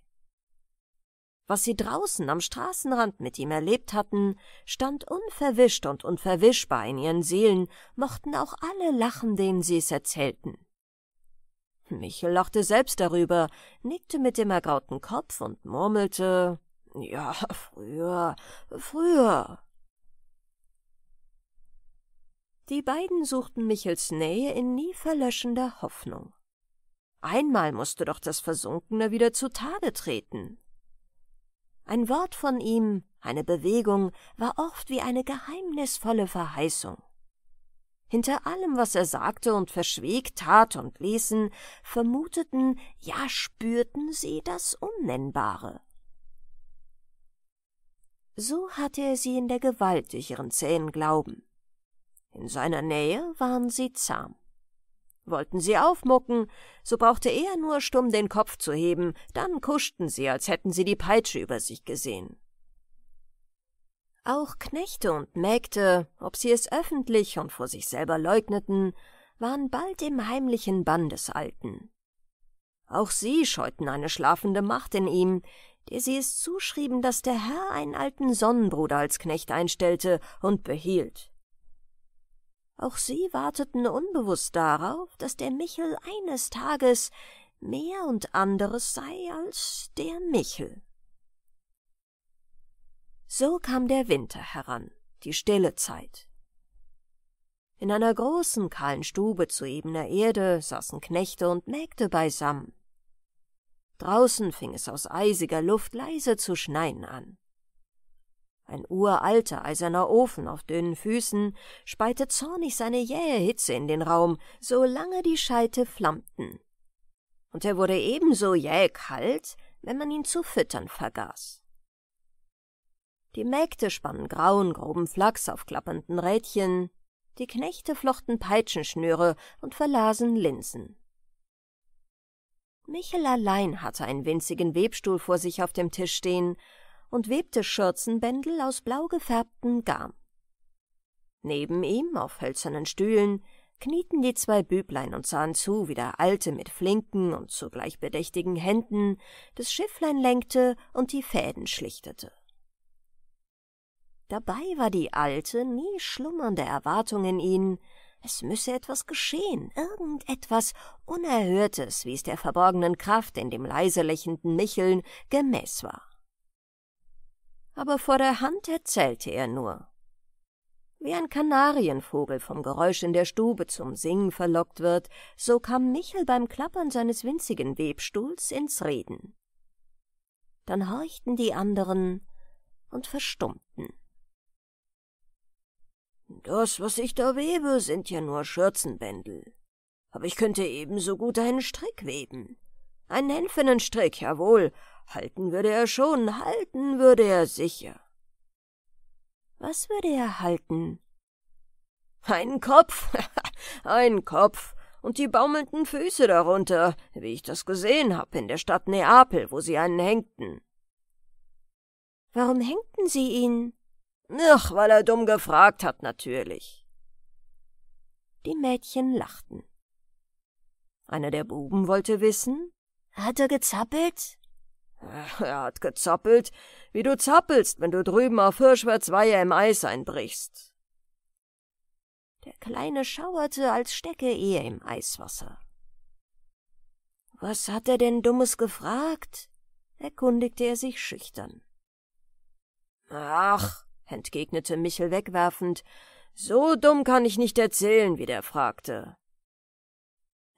Was sie draußen am Straßenrand mit ihm erlebt hatten, stand unverwischt und unverwischbar in ihren Seelen, mochten auch alle lachen, denen sie es erzählten. Michel lachte selbst darüber, nickte mit dem ergrauten Kopf und murmelte Ja, früher, früher. Die beiden suchten Michels Nähe in nie verlöschender Hoffnung. Einmal musste doch das Versunkene wieder zutage treten. Ein Wort von ihm, eine Bewegung, war oft wie eine geheimnisvolle Verheißung. Hinter allem, was er sagte und verschwieg, tat und ließen, vermuteten, ja spürten sie das Unnennbare. So hatte er sie in der Gewalt durch ihren zähen Glauben. In seiner Nähe waren sie zahm. Wollten sie aufmucken, so brauchte er nur stumm den Kopf zu heben, dann kuschten sie, als hätten sie die Peitsche über sich gesehen. Auch Knechte und Mägde, ob sie es öffentlich und vor sich selber leugneten, waren bald im heimlichen Bann des Alten. Auch sie scheuten eine schlafende Macht in ihm, der sie es zuschrieben, dass der Herr einen alten Sonnenbruder als Knecht einstellte und behielt. Auch sie warteten unbewusst darauf, dass der Michel eines Tages mehr und anderes sei als der Michel. So kam der Winter heran, die stille Zeit. In einer großen, kahlen Stube zu ebener Erde saßen Knechte und Mägde beisammen. Draußen fing es aus eisiger Luft leise zu schneien an. Ein uralter eiserner Ofen auf dünnen Füßen speite zornig seine jähe Hitze in den Raum, solange die Scheite flammten. Und er wurde ebenso jäh kalt, wenn man ihn zu füttern vergaß. Die Mägde spannen grauen, groben Flachs auf klappernden Rädchen, die Knechte flochten Peitschenschnüre und verlasen Linsen. Michel allein hatte einen winzigen Webstuhl vor sich auf dem Tisch stehen und webte Schürzenbändel aus blau gefärbtem Garn. Neben ihm, auf hölzernen Stühlen, knieten die zwei Büblein und sahen zu, wie der Alte mit flinken und zugleich bedächtigen Händen das Schifflein lenkte und die Fäden schlichtete. Dabei war die Alte nie schlummernde Erwartung in ihnen, es müsse etwas geschehen, irgendetwas Unerhörtes, wie es der verborgenen Kraft in dem leise lächelnden Micheln gemäß war aber vor der Hand erzählte er nur. Wie ein Kanarienvogel vom Geräusch in der Stube zum Singen verlockt wird, so kam Michel beim Klappern seines winzigen Webstuhls ins Reden. Dann horchten die anderen und verstummten. Das, was ich da webe, sind ja nur Schürzenbändel. Aber ich könnte ebenso gut einen Strick weben. Einen Helfenenstrick, jawohl, Halten würde er schon, halten würde er sicher. Was würde er halten? Einen Kopf, einen Kopf und die baumelnden Füße darunter, wie ich das gesehen hab in der Stadt Neapel, wo sie einen hängten. Warum hängten sie ihn? Ach, weil er dumm gefragt hat, natürlich. Die Mädchen lachten. Einer der Buben wollte wissen, hat er gezappelt? Er hat gezappelt, wie du zappelst, wenn du drüben auf Hirschwärtsweihe im Eis einbrichst. Der Kleine schauerte, als stecke er im Eiswasser. Was hat er denn Dummes gefragt? erkundigte er sich schüchtern. Ach, entgegnete Michel wegwerfend, so dumm kann ich nicht erzählen, wie der fragte.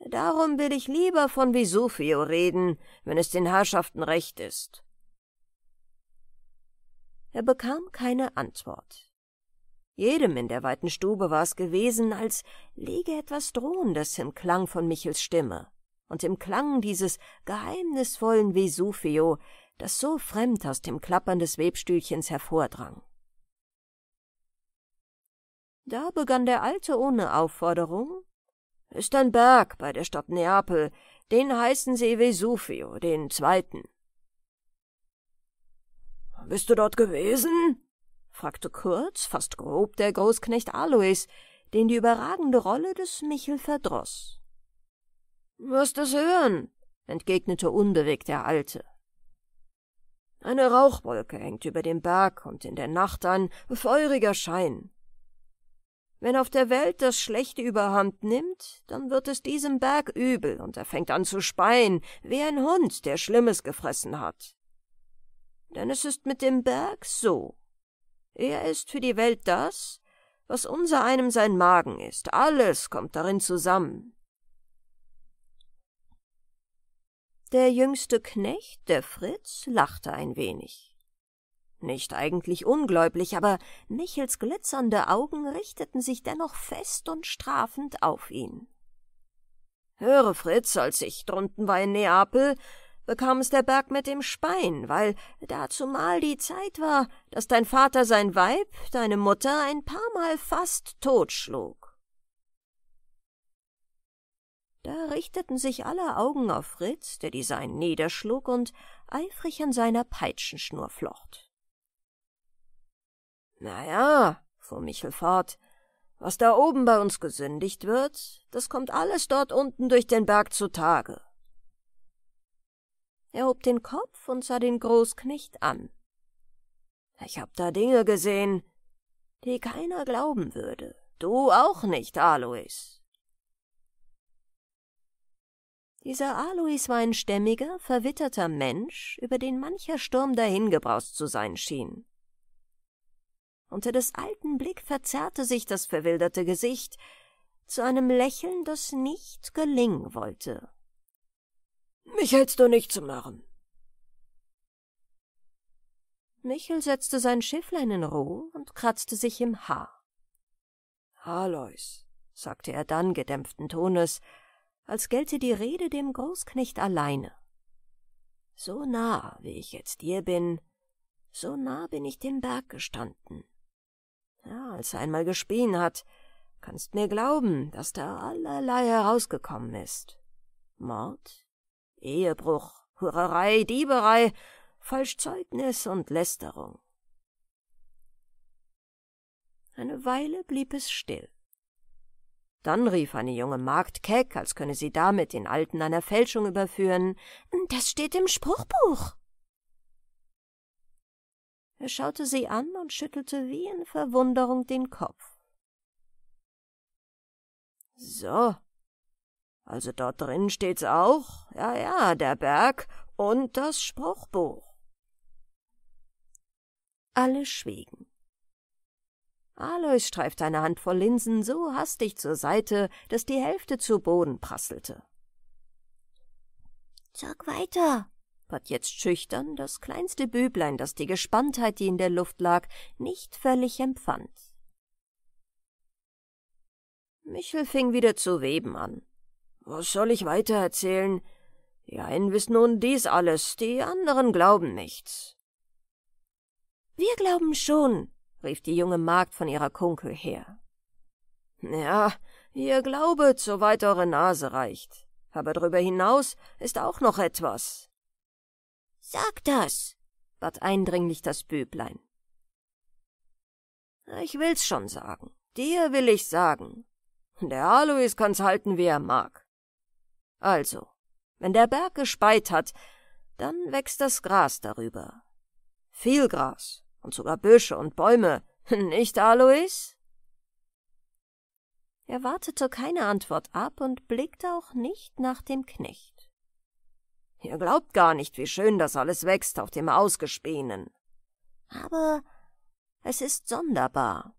Darum will ich lieber von Vesuvio reden, wenn es den Herrschaften recht ist. Er bekam keine Antwort. Jedem in der weiten Stube war es gewesen, als liege etwas Drohendes im Klang von Michels Stimme und im Klang dieses geheimnisvollen Vesuvio, das so fremd aus dem Klappern des Webstühlchens hervordrang. Da begann der Alte ohne Aufforderung, ist ein Berg bei der Stadt Neapel, den heißen sie Vesuvio, den zweiten. Bist du dort gewesen? fragte kurz, fast grob, der Großknecht Alois, den die überragende Rolle des Michel verdroß. Wirst es hören, entgegnete unbewegt der Alte. Eine Rauchwolke hängt über dem Berg und in der Nacht ein feuriger Schein. Wenn auf der Welt das Schlechte überhand nimmt, dann wird es diesem Berg übel und er fängt an zu speien, wie ein Hund, der Schlimmes gefressen hat. Denn es ist mit dem Berg so. Er ist für die Welt das, was unser einem sein Magen ist. Alles kommt darin zusammen. Der jüngste Knecht, der Fritz, lachte ein wenig. Nicht eigentlich ungläubig, aber Michels glitzernde Augen richteten sich dennoch fest und strafend auf ihn. Höre, Fritz, als ich drunten war in Neapel, bekam es der Berg mit dem Spein, weil da zumal die Zeit war, dass dein Vater sein Weib, deine Mutter, ein paar Mal fast totschlug. Da richteten sich alle Augen auf Fritz, der die Sein niederschlug und eifrig an seiner Peitschenschnur flocht. Na ja, fuhr Michel fort, was da oben bei uns gesündigt wird, das kommt alles dort unten durch den Berg zutage. Er hob den Kopf und sah den Großknecht an. Ich hab da Dinge gesehen, die keiner glauben würde. Du auch nicht, Alois. Dieser Alois war ein stämmiger, verwitterter Mensch, über den mancher Sturm dahingebraust zu sein schien. Unter des alten Blick verzerrte sich das verwilderte Gesicht zu einem Lächeln, das nicht gelingen wollte. Mich hältst du nicht zu machen!« Michel setzte sein Schifflein in Ruhe und kratzte sich im Haar. Alois, sagte er dann gedämpften Tones, als gelte die Rede dem Großknecht alleine. So nah, wie ich jetzt dir bin, so nah bin ich dem Berg gestanden. Ja, als er einmal geschrien hat, kannst mir glauben, dass da allerlei herausgekommen ist. Mord, Ehebruch, Hurerei, Dieberei, Falschzeugnis und Lästerung. Eine Weile blieb es still. Dann rief eine junge Magd keck, als könne sie damit den Alten einer Fälschung überführen. Das steht im Spruchbuch. Er schaute sie an und schüttelte wie in Verwunderung den Kopf. So, also dort drin steht's auch, ja, ja, der Berg und das Spruchbuch. Alle schwiegen. Alois streifte eine Handvoll Linsen so hastig zur Seite, dass die Hälfte zu Boden prasselte. Sag weiter, plappert jetzt schüchtern das kleinste Büblein, das die Gespanntheit, die in der Luft lag, nicht völlig empfand. Michel fing wieder zu weben an. Was soll ich weiter erzählen? Die einen wissen nun dies alles, die anderen glauben nichts. Wir glauben schon, rief die junge Magd von ihrer Kunkel her. Ja, ihr glaubet, soweit eure Nase reicht. Aber darüber hinaus ist auch noch etwas. Sag das, bat eindringlich das Büblein. Ich will's schon sagen, dir will ich sagen. Der Alois kann's halten, wie er mag. Also, wenn der Berg gespeit hat, dann wächst das Gras darüber. Viel Gras und sogar Büsche und Bäume, nicht Alois? Er wartete keine Antwort ab und blickte auch nicht nach dem Knecht. Ihr glaubt gar nicht, wie schön das alles wächst auf dem Ausgespänen. Aber es ist sonderbar.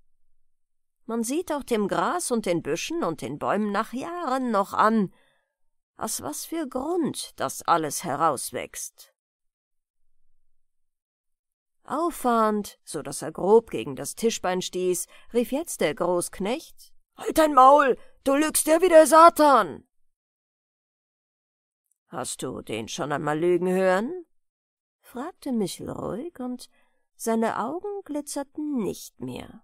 Man sieht auch dem Gras und den Büschen und den Bäumen nach Jahren noch an, aus was für Grund das alles herauswächst. Auffahrend, so dass er grob gegen das Tischbein stieß, rief jetzt der Großknecht: Halt dein Maul, du lügst ja wie der Satan! Hast du den schon einmal lügen hören? fragte Michel ruhig, und seine Augen glitzerten nicht mehr.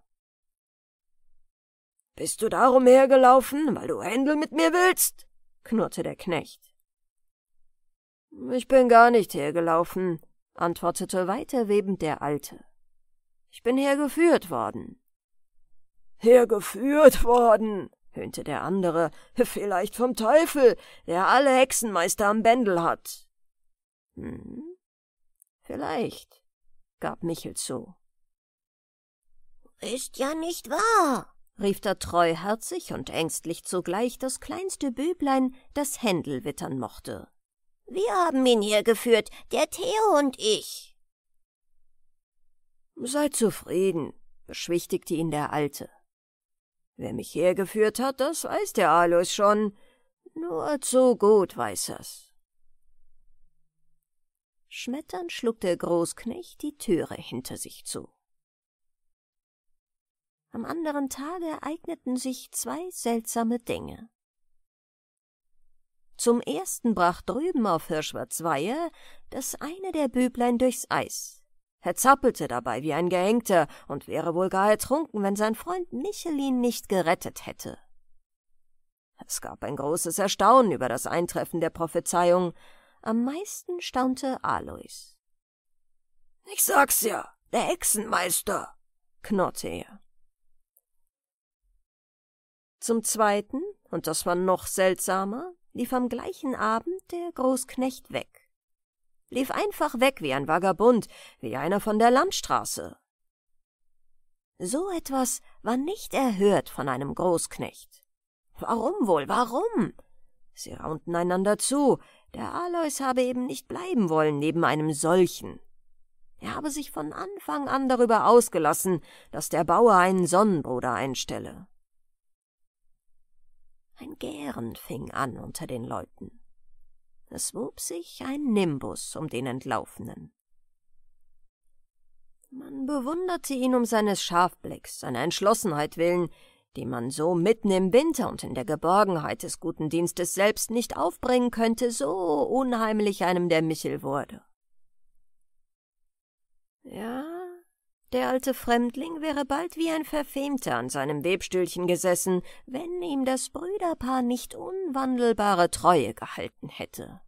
Bist du darum hergelaufen, weil du Händel mit mir willst? knurrte der Knecht. Ich bin gar nicht hergelaufen, antwortete weiterwebend der Alte. Ich bin hergeführt worden. Hergeführt worden, höhnte der andere, vielleicht vom Teufel, der alle Hexenmeister am Bändel hat. Hm, vielleicht, gab Michel zu. Ist ja nicht wahr, rief da treuherzig und ängstlich zugleich das kleinste Büblein, das Händel wittern mochte. Wir haben ihn hier geführt, der Theo und ich. Sei zufrieden, beschwichtigte ihn der Alte. Wer mich hergeführt hat, das weiß der Alois schon. Nur zu gut weiß er's. Schmetternd schlug der Großknecht die Türe hinter sich zu. Am anderen Tage ereigneten sich zwei seltsame Dinge. Zum ersten brach drüben auf Hirschwarzweier das eine der Büblein durchs Eis. Er zappelte dabei wie ein Gehängter und wäre wohl gar ertrunken, wenn sein Freund Michelin nicht gerettet hätte. Es gab ein großes Erstaunen über das Eintreffen der Prophezeiung. Am meisten staunte Alois. Ich sag's ja, der Hexenmeister, knurrte er. Zum Zweiten, und das war noch seltsamer, lief am gleichen Abend der Großknecht weg lief einfach weg wie ein Vagabund, wie einer von der Landstraße. So etwas war nicht erhört von einem Großknecht. Warum wohl, warum? Sie raunten einander zu, der Alois habe eben nicht bleiben wollen neben einem solchen. Er habe sich von Anfang an darüber ausgelassen, dass der Bauer einen Sonnenbruder einstelle. Ein Gären fing an unter den Leuten. Es wob sich ein Nimbus um den Entlaufenen. Man bewunderte ihn um seines Scharfblicks, seiner Entschlossenheit willen, die man so mitten im Winter und in der Geborgenheit des guten Dienstes selbst nicht aufbringen könnte, so unheimlich einem der Michel wurde. Ja, der alte Fremdling wäre bald wie ein Verfemter an seinem Webstühlchen gesessen, wenn ihm das Brüderpaar nicht unwandelbare Treue gehalten hätte.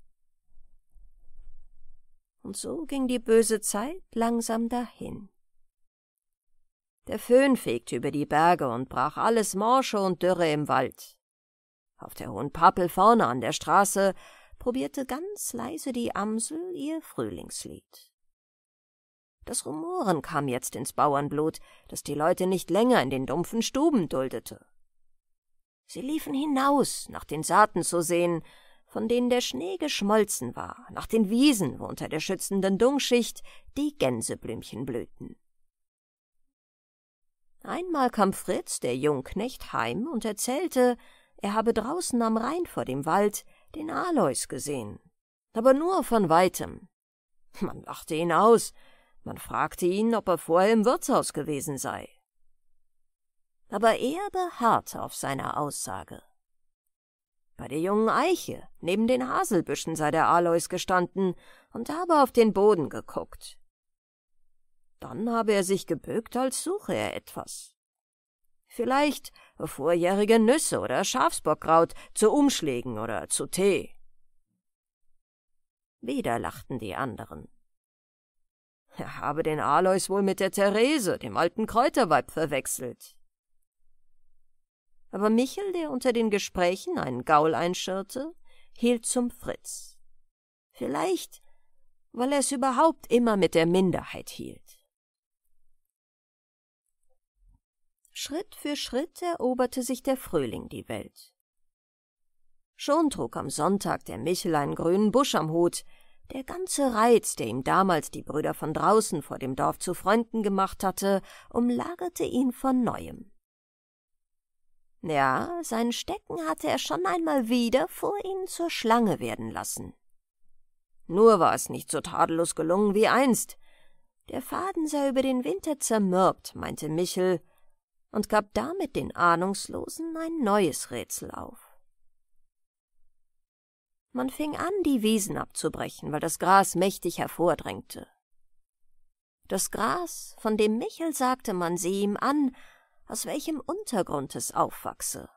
Und so ging die böse Zeit langsam dahin. Der Föhn fegte über die Berge und brach alles Morsche und Dürre im Wald. Auf der hohen Pappel vorne an der Straße probierte ganz leise die Amsel ihr Frühlingslied. Das Rumoren kam jetzt ins Bauernblut, das die Leute nicht länger in den dumpfen Stuben duldete. Sie liefen hinaus, nach den Saaten zu sehen, von denen der Schnee geschmolzen war, nach den Wiesen, wo unter der schützenden Dungschicht die Gänseblümchen blühten. Einmal kam Fritz, der Jungknecht, heim und erzählte, er habe draußen am Rhein vor dem Wald den Alois gesehen, aber nur von weitem. Man lachte ihn aus, man fragte ihn, ob er vorher im Wirtshaus gewesen sei. Aber er beharrte auf seiner Aussage. Bei der jungen Eiche, neben den Haselbüschen, sei der Alois gestanden und habe auf den Boden geguckt. Dann habe er sich gebückt, als suche er etwas. Vielleicht vorjährige Nüsse oder Schafsbockkraut zu Umschlägen oder zu Tee. Wieder lachten die anderen. Er habe den Alois wohl mit der Therese, dem alten Kräuterweib, verwechselt. Aber Michel, der unter den Gesprächen einen Gaul einschirrte, hielt zum Fritz. Vielleicht, weil er es überhaupt immer mit der Minderheit hielt. Schritt für Schritt eroberte sich der Frühling die Welt. Schon trug am Sonntag der Michel einen grünen Busch am Hut, der ganze Reiz, der ihm damals die Brüder von draußen vor dem Dorf zu Freunden gemacht hatte, umlagerte ihn von neuem. Ja, sein Stecken hatte er schon einmal wieder vor ihnen zur Schlange werden lassen. Nur war es nicht so tadellos gelungen wie einst. Der Faden sei über den Winter zermürbt, meinte Michel, und gab damit den Ahnungslosen ein neues Rätsel auf. Man fing an, die Wiesen abzubrechen, weil das Gras mächtig hervordrängte. Das Gras, von dem Michel sagte, man sehe ihm an, aus welchem Untergrund es aufwachse.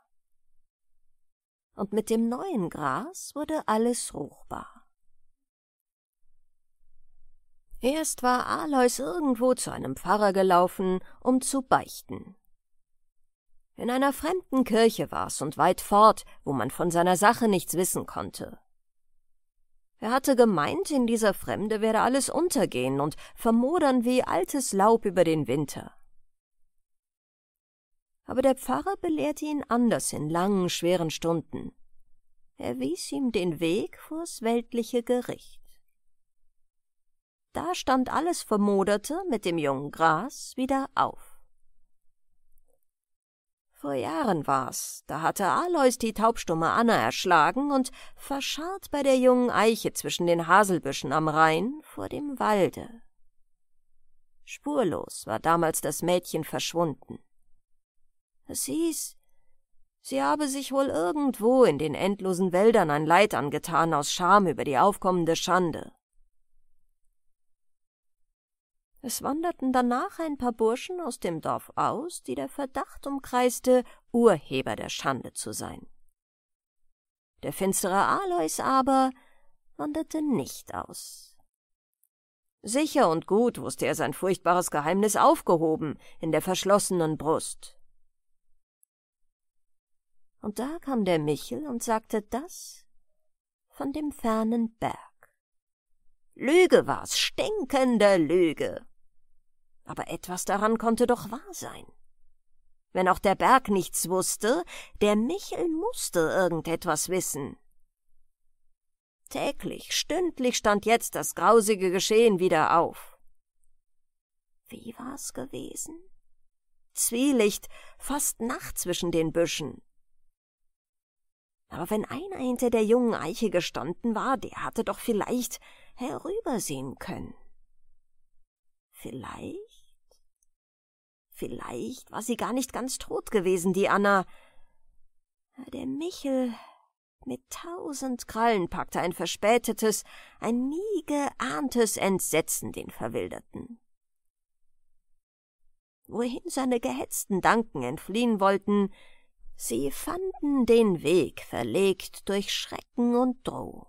Und mit dem neuen Gras wurde alles ruchbar. Erst war Alois irgendwo zu einem Pfarrer gelaufen, um zu beichten. In einer fremden Kirche war's und weit fort, wo man von seiner Sache nichts wissen konnte. Er hatte gemeint, in dieser Fremde werde alles untergehen und vermodern wie altes Laub über den Winter. Aber der Pfarrer belehrte ihn anders in langen, schweren Stunden. Er wies ihm den Weg vors weltliche Gericht. Da stand alles Vermoderte mit dem jungen Gras wieder auf. Vor Jahren war's, da hatte Alois die taubstumme Anna erschlagen und verscharrt bei der jungen Eiche zwischen den Haselbüschen am Rhein vor dem Walde. Spurlos war damals das Mädchen verschwunden. Es hieß, sie habe sich wohl irgendwo in den endlosen Wäldern ein Leid angetan aus Scham über die aufkommende Schande. Es wanderten danach ein paar Burschen aus dem Dorf aus, die der Verdacht umkreiste, Urheber der Schande zu sein. Der finstere Alois aber wanderte nicht aus. Sicher und gut wusste er sein furchtbares Geheimnis aufgehoben in der verschlossenen Brust. Und da kam der Michel und sagte das von dem fernen Berg. Lüge war's, stinkende Lüge aber etwas daran konnte doch wahr sein. Wenn auch der Berg nichts wusste, der Michel musste irgendetwas wissen. Täglich, stündlich stand jetzt das grausige Geschehen wieder auf. Wie war's gewesen? Zwielicht, fast Nacht zwischen den Büschen. Aber wenn einer hinter der jungen Eiche gestanden war, der hatte doch vielleicht herübersehen können. Vielleicht? Vielleicht war sie gar nicht ganz tot gewesen, die Anna. Der Michel mit tausend Krallen packte ein verspätetes, ein nie geahntes Entsetzen den Verwilderten. Wohin seine gehetzten Danken entfliehen wollten, sie fanden den Weg verlegt durch Schrecken und Drohung.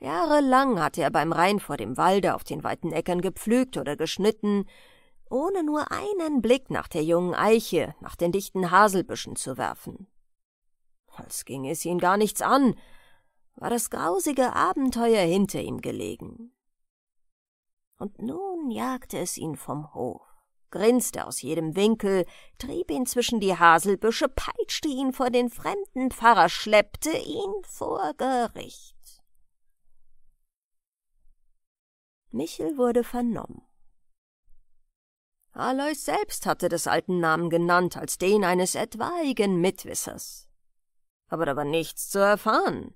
Jahrelang hatte er beim Rhein vor dem Walde auf den weiten Äckern gepflügt oder geschnitten, ohne nur einen Blick nach der jungen Eiche, nach den dichten Haselbüschen zu werfen. Als ginge es ihn gar nichts an, war das grausige Abenteuer hinter ihm gelegen. Und nun jagte es ihn vom Hof, grinste aus jedem Winkel, trieb ihn zwischen die Haselbüsche, peitschte ihn vor den fremden Pfarrer, schleppte ihn vor Gericht. Michel wurde vernommen. Alois selbst hatte des alten Namen genannt als den eines etwaigen Mitwissers. Aber da war nichts zu erfahren.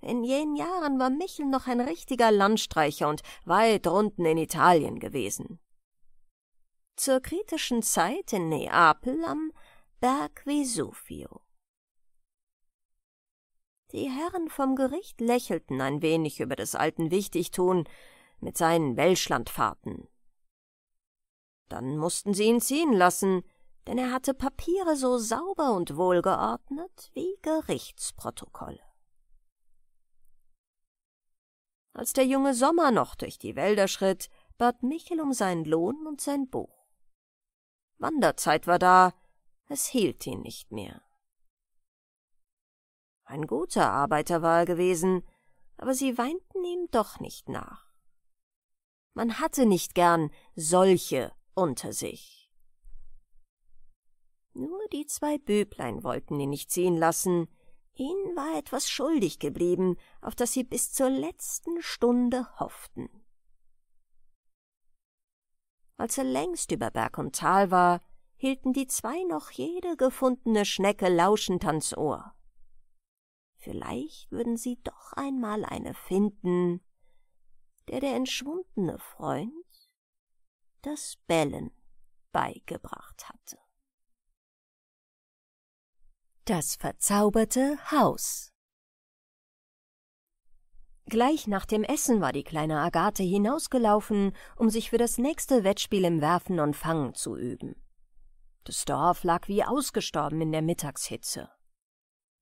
In jenen Jahren war Michel noch ein richtiger Landstreicher und weit unten in Italien gewesen. Zur kritischen Zeit in Neapel am Berg Vesuvio. Die Herren vom Gericht lächelten ein wenig über des alten Wichtigtun mit seinen Welschlandfahrten. Dann mussten sie ihn ziehen lassen, denn er hatte Papiere so sauber und wohlgeordnet wie Gerichtsprotokolle. Als der junge Sommer noch durch die Wälder schritt, bat Michel um seinen Lohn und sein Buch. Wanderzeit war da, es hielt ihn nicht mehr. Ein guter Arbeiter war er gewesen, aber sie weinten ihm doch nicht nach. Man hatte nicht gern solche unter sich. Nur die zwei Büblein wollten ihn nicht ziehen lassen, ihnen war etwas schuldig geblieben, auf das sie bis zur letzten Stunde hofften. Als er längst über Berg und Tal war, hielten die zwei noch jede gefundene Schnecke lauschend ans Ohr. Vielleicht würden sie doch einmal eine finden, der der entschwundene Freund das Bellen beigebracht hatte. Das verzauberte Haus Gleich nach dem Essen war die kleine Agathe hinausgelaufen, um sich für das nächste Wettspiel im Werfen und Fangen zu üben. Das Dorf lag wie ausgestorben in der Mittagshitze.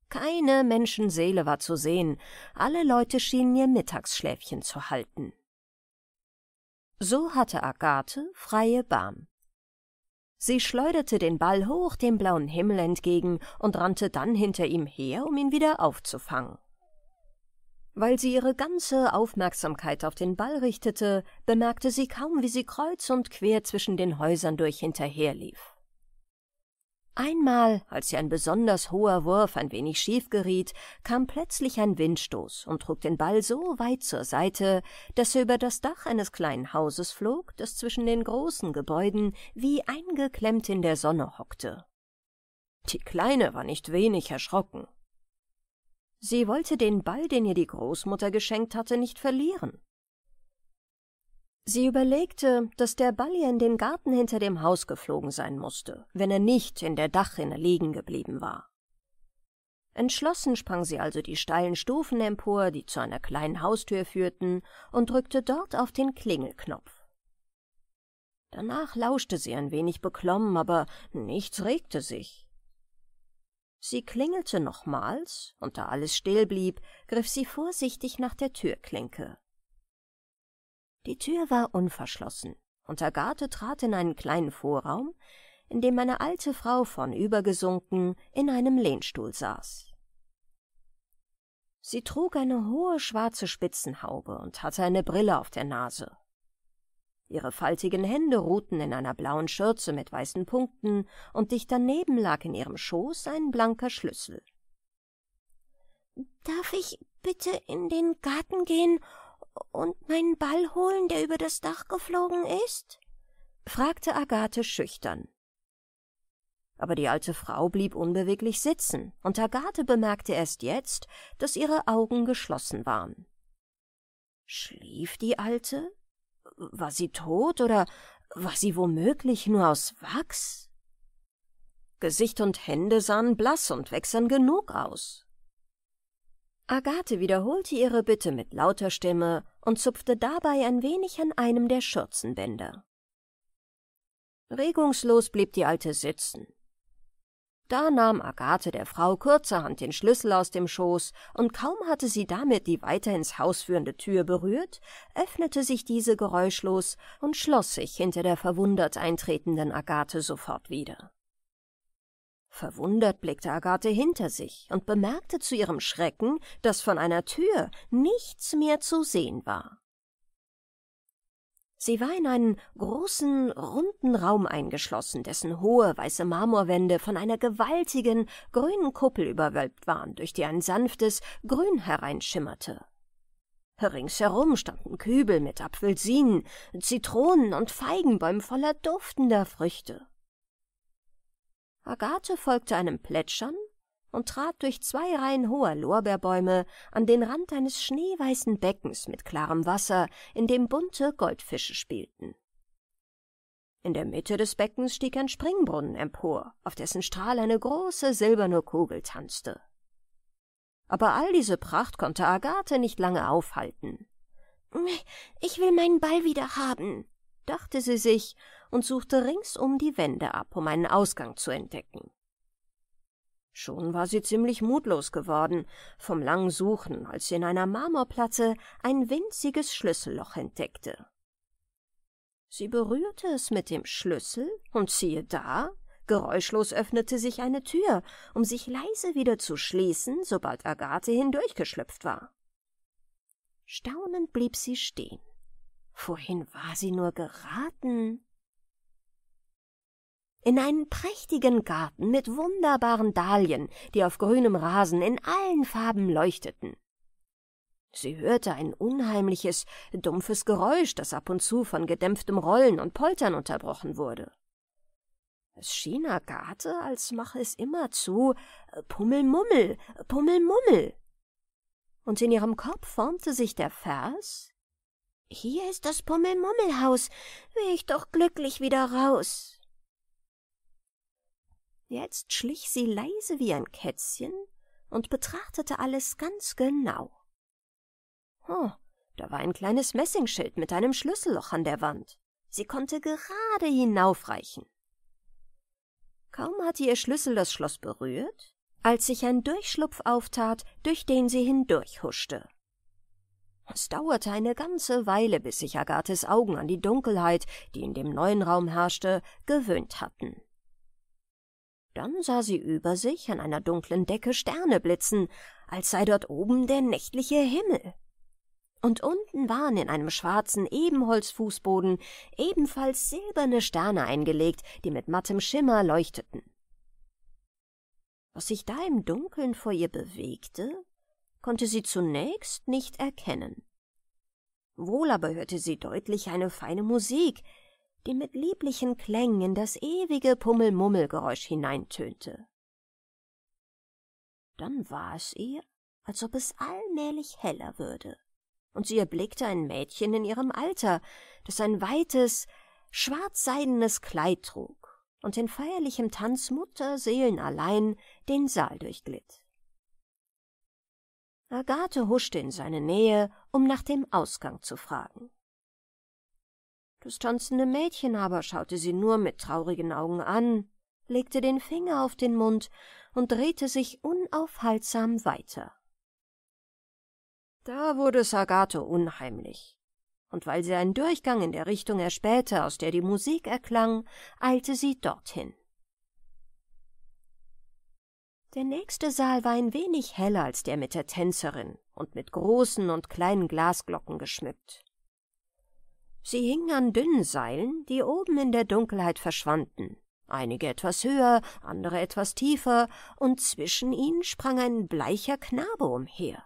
Keine Menschenseele war zu sehen, alle Leute schienen ihr Mittagsschläfchen zu halten. So hatte Agathe freie Bahn. Sie schleuderte den Ball hoch dem blauen Himmel entgegen und rannte dann hinter ihm her, um ihn wieder aufzufangen. Weil sie ihre ganze Aufmerksamkeit auf den Ball richtete, bemerkte sie kaum, wie sie kreuz und quer zwischen den Häusern durch hinterherlief. Einmal, als ihr ein besonders hoher Wurf ein wenig schief geriet, kam plötzlich ein Windstoß und trug den Ball so weit zur Seite, dass er über das Dach eines kleinen Hauses flog, das zwischen den großen Gebäuden wie eingeklemmt in der Sonne hockte. Die Kleine war nicht wenig erschrocken. Sie wollte den Ball, den ihr die Großmutter geschenkt hatte, nicht verlieren Sie überlegte, dass der Ball ihr in den Garten hinter dem Haus geflogen sein musste, wenn er nicht in der Dachrinne liegen geblieben war. Entschlossen sprang sie also die steilen Stufen empor, die zu einer kleinen Haustür führten, und drückte dort auf den Klingelknopf. Danach lauschte sie ein wenig beklommen, aber nichts regte sich. Sie klingelte nochmals, und da alles still blieb, griff sie vorsichtig nach der Türklinke. Die Tür war unverschlossen, und Agathe trat in einen kleinen Vorraum, in dem eine alte Frau vornübergesunken in einem Lehnstuhl saß. Sie trug eine hohe schwarze Spitzenhaube und hatte eine Brille auf der Nase. Ihre faltigen Hände ruhten in einer blauen Schürze mit weißen Punkten, und dicht daneben lag in ihrem Schoß ein blanker Schlüssel. Darf ich bitte in den Garten gehen und meinen Ball holen, der über das Dach geflogen ist? fragte Agathe schüchtern. Aber die alte Frau blieb unbeweglich sitzen, und Agathe bemerkte erst jetzt, dass ihre Augen geschlossen waren. Schlief die alte? War sie tot oder war sie womöglich nur aus Wachs? Gesicht und Hände sahen blass und wechseln genug aus, Agathe wiederholte ihre Bitte mit lauter Stimme und zupfte dabei ein wenig an einem der Schürzenbänder. Regungslos blieb die Alte sitzen. Da nahm Agathe der Frau kurzerhand den Schlüssel aus dem Schoß, und kaum hatte sie damit die weiter ins Haus führende Tür berührt, öffnete sich diese geräuschlos und schloss sich hinter der verwundert eintretenden Agathe sofort wieder. Verwundert blickte Agathe hinter sich und bemerkte zu ihrem Schrecken, dass von einer Tür nichts mehr zu sehen war. Sie war in einen großen, runden Raum eingeschlossen, dessen hohe, weiße Marmorwände von einer gewaltigen, grünen Kuppel überwölbt waren, durch die ein sanftes Grün hereinschimmerte. Ringsherum standen Kübel mit Apfelsinen, Zitronen und Feigenbäumen voller duftender Früchte. Agathe folgte einem Plätschern und trat durch zwei Reihen hoher Lorbeerbäume an den Rand eines schneeweißen Beckens mit klarem Wasser, in dem bunte Goldfische spielten. In der Mitte des Beckens stieg ein Springbrunnen empor, auf dessen Strahl eine große silberne Kugel tanzte. Aber all diese Pracht konnte Agathe nicht lange aufhalten. Ich will meinen Ball wieder haben, dachte sie sich und suchte ringsum die Wände ab, um einen Ausgang zu entdecken. Schon war sie ziemlich mutlos geworden vom langen Suchen, als sie in einer Marmorplatte ein winziges Schlüsselloch entdeckte. Sie berührte es mit dem Schlüssel, und siehe da, geräuschlos öffnete sich eine Tür, um sich leise wieder zu schließen, sobald Agathe hindurchgeschlüpft war. Staunend blieb sie stehen. Wohin war sie nur geraten in einen prächtigen Garten mit wunderbaren Dahlien, die auf grünem Rasen in allen Farben leuchteten. Sie hörte ein unheimliches, dumpfes Geräusch, das ab und zu von gedämpftem Rollen und Poltern unterbrochen wurde. Es schien Agathe, als mache es immerzu äh, Pummelmummel, äh, Pummelmummel. Und in ihrem Kopf formte sich der Vers Hier ist das Pummelmummelhaus, wär ich doch glücklich wieder raus. Jetzt schlich sie leise wie ein Kätzchen und betrachtete alles ganz genau. Oh, da war ein kleines Messingschild mit einem Schlüsselloch an der Wand. Sie konnte gerade hinaufreichen. Kaum hatte ihr Schlüssel das Schloss berührt, als sich ein Durchschlupf auftat, durch den sie hindurchhuschte. Es dauerte eine ganze Weile, bis sich Agathes Augen an die Dunkelheit, die in dem neuen Raum herrschte, gewöhnt hatten. Dann sah sie über sich an einer dunklen Decke Sterne blitzen, als sei dort oben der nächtliche Himmel. Und unten waren in einem schwarzen Ebenholzfußboden ebenfalls silberne Sterne eingelegt, die mit mattem Schimmer leuchteten. Was sich da im Dunkeln vor ihr bewegte, konnte sie zunächst nicht erkennen. Wohl aber hörte sie deutlich eine feine Musik, die mit lieblichen Klängen in das ewige Pummelmummelgeräusch hineintönte. Dann war es ihr, als ob es allmählich heller würde, und sie erblickte ein Mädchen in ihrem Alter, das ein weites, schwarzseidenes Kleid trug und in feierlichem Tanz mutterseelenallein den Saal durchglitt. Agathe huschte in seine Nähe, um nach dem Ausgang zu fragen. Das tanzende Mädchen aber schaute sie nur mit traurigen Augen an, legte den Finger auf den Mund und drehte sich unaufhaltsam weiter. Da wurde Sagato unheimlich, und weil sie einen Durchgang in der Richtung erspähte, aus der die Musik erklang, eilte sie dorthin. Der nächste Saal war ein wenig heller als der mit der Tänzerin und mit großen und kleinen Glasglocken geschmückt. Sie hingen an dünnen Seilen, die oben in der Dunkelheit verschwanden, einige etwas höher, andere etwas tiefer, und zwischen ihnen sprang ein bleicher Knabe umher.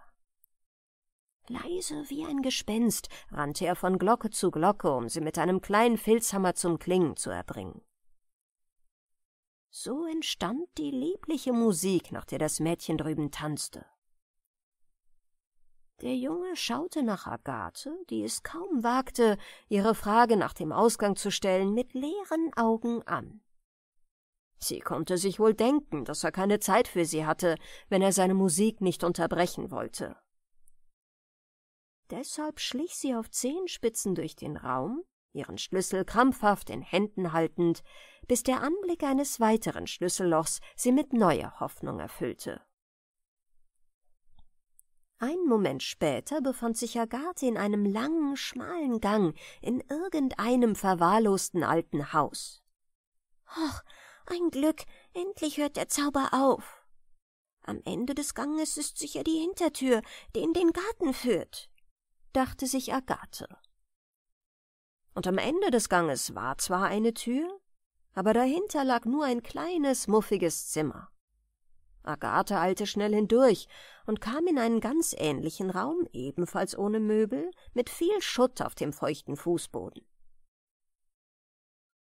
Leise wie ein Gespenst rannte er von Glocke zu Glocke, um sie mit einem kleinen Filzhammer zum Klingen zu erbringen. So entstand die liebliche Musik, nach der das Mädchen drüben tanzte. Der Junge schaute nach Agathe, die es kaum wagte, ihre Frage nach dem Ausgang zu stellen, mit leeren Augen an. Sie konnte sich wohl denken, dass er keine Zeit für sie hatte, wenn er seine Musik nicht unterbrechen wollte. Deshalb schlich sie auf Zehenspitzen durch den Raum, ihren Schlüssel krampfhaft in Händen haltend, bis der Anblick eines weiteren Schlüssellochs sie mit neuer Hoffnung erfüllte. Ein Moment später befand sich Agathe in einem langen, schmalen Gang in irgendeinem verwahrlosten alten Haus. »Ach, ein Glück, endlich hört der Zauber auf!« »Am Ende des Ganges ist sicher die Hintertür, die in den Garten führt«, dachte sich Agathe. Und am Ende des Ganges war zwar eine Tür, aber dahinter lag nur ein kleines, muffiges Zimmer. Agathe eilte schnell hindurch und kam in einen ganz ähnlichen Raum, ebenfalls ohne Möbel, mit viel Schutt auf dem feuchten Fußboden.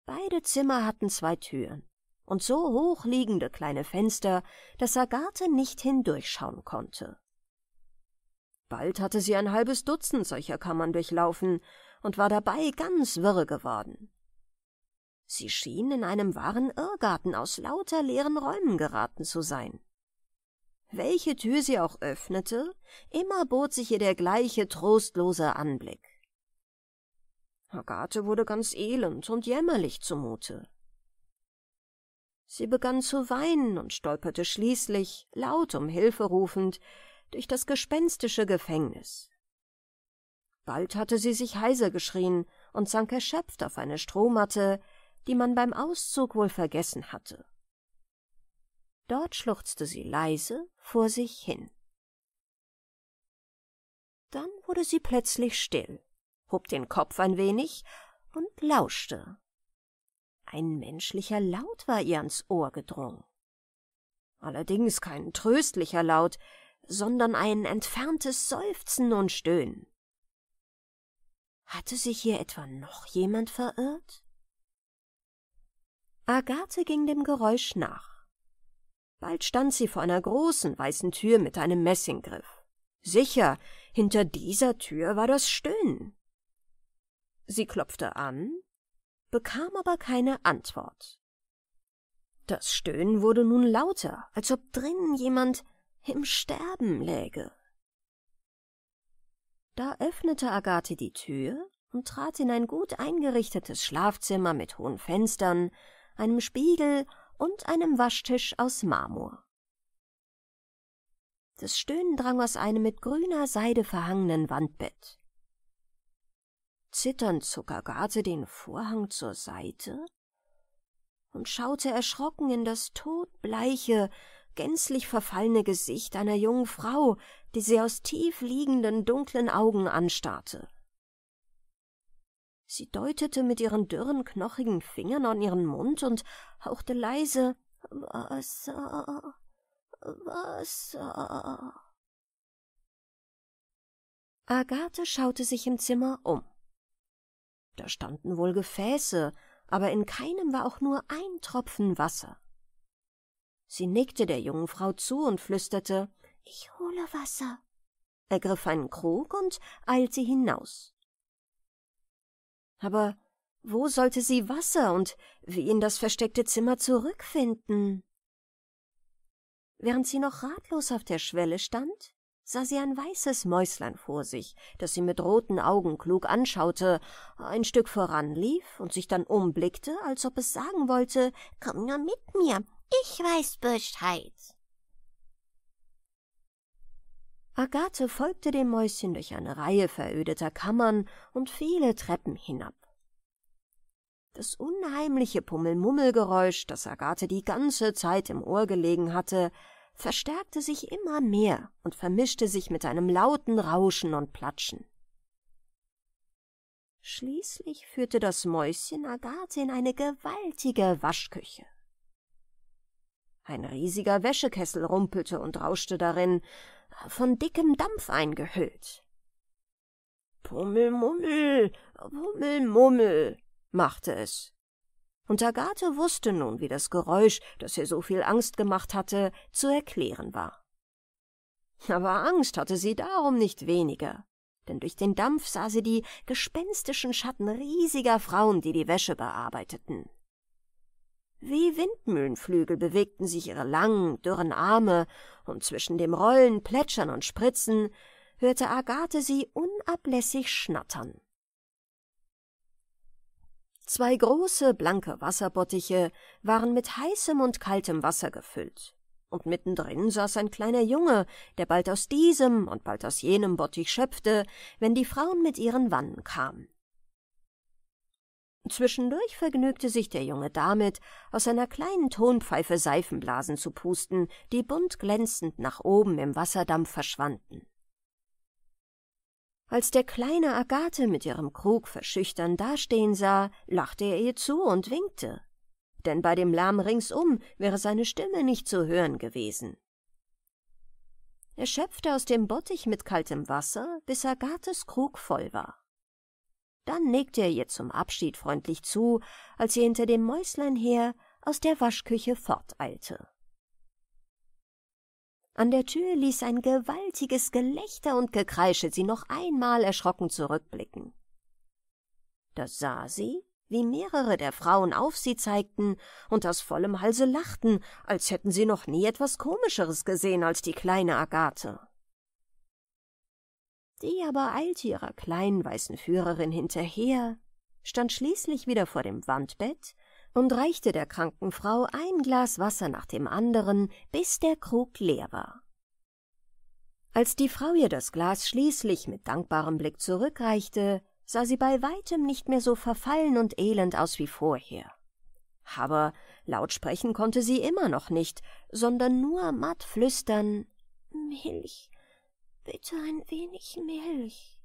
Beide Zimmer hatten zwei Türen und so hochliegende kleine Fenster, dass Agathe nicht hindurchschauen konnte. Bald hatte sie ein halbes Dutzend solcher Kammern durchlaufen und war dabei ganz wirr geworden. Sie schien in einem wahren Irrgarten aus lauter leeren Räumen geraten zu sein. Welche Tür sie auch öffnete, immer bot sich ihr der gleiche trostlose Anblick. Agathe wurde ganz elend und jämmerlich zumute. Sie begann zu weinen und stolperte schließlich, laut um Hilfe rufend, durch das gespenstische Gefängnis. Bald hatte sie sich heiser geschrien und sank erschöpft auf eine Strohmatte, die man beim Auszug wohl vergessen hatte. Dort schluchzte sie leise vor sich hin. Dann wurde sie plötzlich still, hob den Kopf ein wenig und lauschte. Ein menschlicher Laut war ihr ans Ohr gedrungen. Allerdings kein tröstlicher Laut, sondern ein entferntes Seufzen und Stöhnen. Hatte sich hier etwa noch jemand verirrt? Agathe ging dem Geräusch nach. Bald stand sie vor einer großen weißen Tür mit einem Messinggriff. Sicher, hinter dieser Tür war das Stöhnen. Sie klopfte an, bekam aber keine Antwort. Das Stöhnen wurde nun lauter, als ob drinnen jemand im Sterben läge. Da öffnete Agathe die Tür und trat in ein gut eingerichtetes Schlafzimmer mit hohen Fenstern, einem Spiegel und einem Waschtisch aus Marmor. Das Stöhnen drang aus einem mit grüner Seide verhangenen Wandbett. Zitternd zog Agathe den Vorhang zur Seite und schaute erschrocken in das todbleiche, gänzlich verfallene Gesicht einer jungen Frau, die sie aus tief liegenden dunklen Augen anstarrte. Sie deutete mit ihren dürren, knochigen Fingern an ihren Mund und hauchte leise Wasser, Wasser. Agathe schaute sich im Zimmer um. Da standen wohl Gefäße, aber in keinem war auch nur ein Tropfen Wasser. Sie nickte der jungen Frau zu und flüsterte Ich hole Wasser, ergriff einen Krug und eilte hinaus. Aber wo sollte sie Wasser und wie in das versteckte Zimmer zurückfinden? Während sie noch ratlos auf der Schwelle stand, sah sie ein weißes Mäuslein vor sich, das sie mit roten Augen klug anschaute, ein Stück voranlief und sich dann umblickte, als ob es sagen wollte, komm nur mit mir, ich weiß Bescheid. Agathe folgte dem Mäuschen durch eine Reihe verödeter Kammern und viele Treppen hinab. Das unheimliche Pummelmummelgeräusch, das Agathe die ganze Zeit im Ohr gelegen hatte, verstärkte sich immer mehr und vermischte sich mit einem lauten Rauschen und Platschen. Schließlich führte das Mäuschen Agathe in eine gewaltige Waschküche. Ein riesiger Wäschekessel rumpelte und rauschte darin, von dickem Dampf eingehüllt. Pummelmummel, Pummelmummel, machte es. Und Agathe wusste nun, wie das Geräusch, das ihr so viel Angst gemacht hatte, zu erklären war. Aber Angst hatte sie darum nicht weniger, denn durch den Dampf sah sie die gespenstischen Schatten riesiger Frauen, die die Wäsche bearbeiteten. Wie Windmühlenflügel bewegten sich ihre langen, dürren Arme, und zwischen dem Rollen, Plätschern und Spritzen hörte Agathe sie unablässig schnattern. Zwei große, blanke Wasserbottiche waren mit heißem und kaltem Wasser gefüllt, und mittendrin saß ein kleiner Junge, der bald aus diesem und bald aus jenem Bottich schöpfte, wenn die Frauen mit ihren Wannen kamen. Zwischendurch vergnügte sich der Junge damit, aus einer kleinen Tonpfeife Seifenblasen zu pusten, die bunt glänzend nach oben im Wasserdampf verschwanden. Als der kleine Agathe mit ihrem Krug verschüchtern dastehen sah, lachte er ihr zu und winkte. Denn bei dem Lärm ringsum wäre seine Stimme nicht zu hören gewesen. Er schöpfte aus dem Bottich mit kaltem Wasser, bis Agathes Krug voll war. Dann nickte er ihr zum Abschied freundlich zu, als sie hinter dem Mäuslein her aus der Waschküche forteilte. An der Tür ließ ein gewaltiges Gelächter und Gekreische sie noch einmal erschrocken zurückblicken. Da sah sie, wie mehrere der Frauen auf sie zeigten und aus vollem Halse lachten, als hätten sie noch nie etwas Komischeres gesehen als die kleine Agathe die aber eilte ihrer kleinen weißen Führerin hinterher, stand schließlich wieder vor dem Wandbett und reichte der kranken Frau ein Glas Wasser nach dem anderen, bis der Krug leer war. Als die Frau ihr das Glas schließlich mit dankbarem Blick zurückreichte, sah sie bei weitem nicht mehr so verfallen und elend aus wie vorher. Aber laut sprechen konnte sie immer noch nicht, sondern nur matt flüstern Milch, Bitte ein wenig Milch.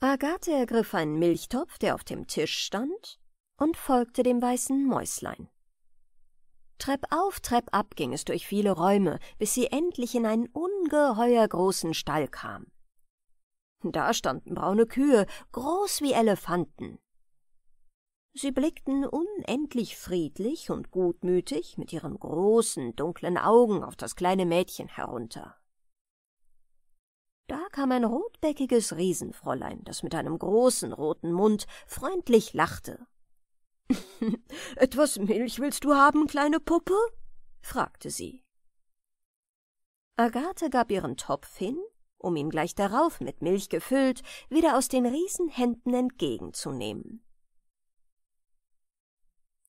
Agathe ergriff einen Milchtopf, der auf dem Tisch stand, und folgte dem weißen Mäuslein. Treppauf, treppab ging es durch viele Räume, bis sie endlich in einen ungeheuer großen Stall kam. Da standen braune Kühe, groß wie Elefanten. Sie blickten unendlich friedlich und gutmütig mit ihren großen, dunklen Augen auf das kleine Mädchen herunter. Da kam ein rotbäckiges Riesenfräulein, das mit einem großen roten Mund freundlich lachte. Etwas Milch willst du haben, kleine Puppe? fragte sie. Agathe gab ihren Topf hin, um ihn gleich darauf mit Milch gefüllt wieder aus den Riesenhänden entgegenzunehmen.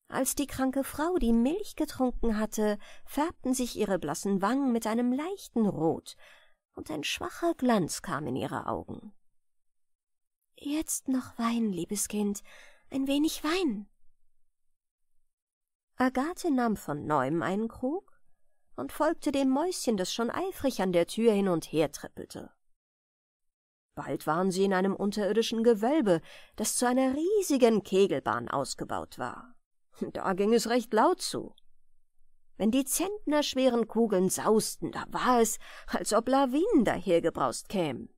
Als die kranke Frau die Milch getrunken hatte, färbten sich ihre blassen Wangen mit einem leichten Rot, und ein schwacher Glanz kam in ihre Augen. Jetzt noch Wein, liebes Kind, ein wenig Wein. Agathe nahm von neuem einen Krug und folgte dem Mäuschen, das schon eifrig an der Tür hin und her trippelte. Bald waren sie in einem unterirdischen Gewölbe, das zu einer riesigen Kegelbahn ausgebaut war. Da ging es recht laut zu. Wenn die zentnerschweren Kugeln sausten, da war es, als ob Lawinen dahergebraust kämen.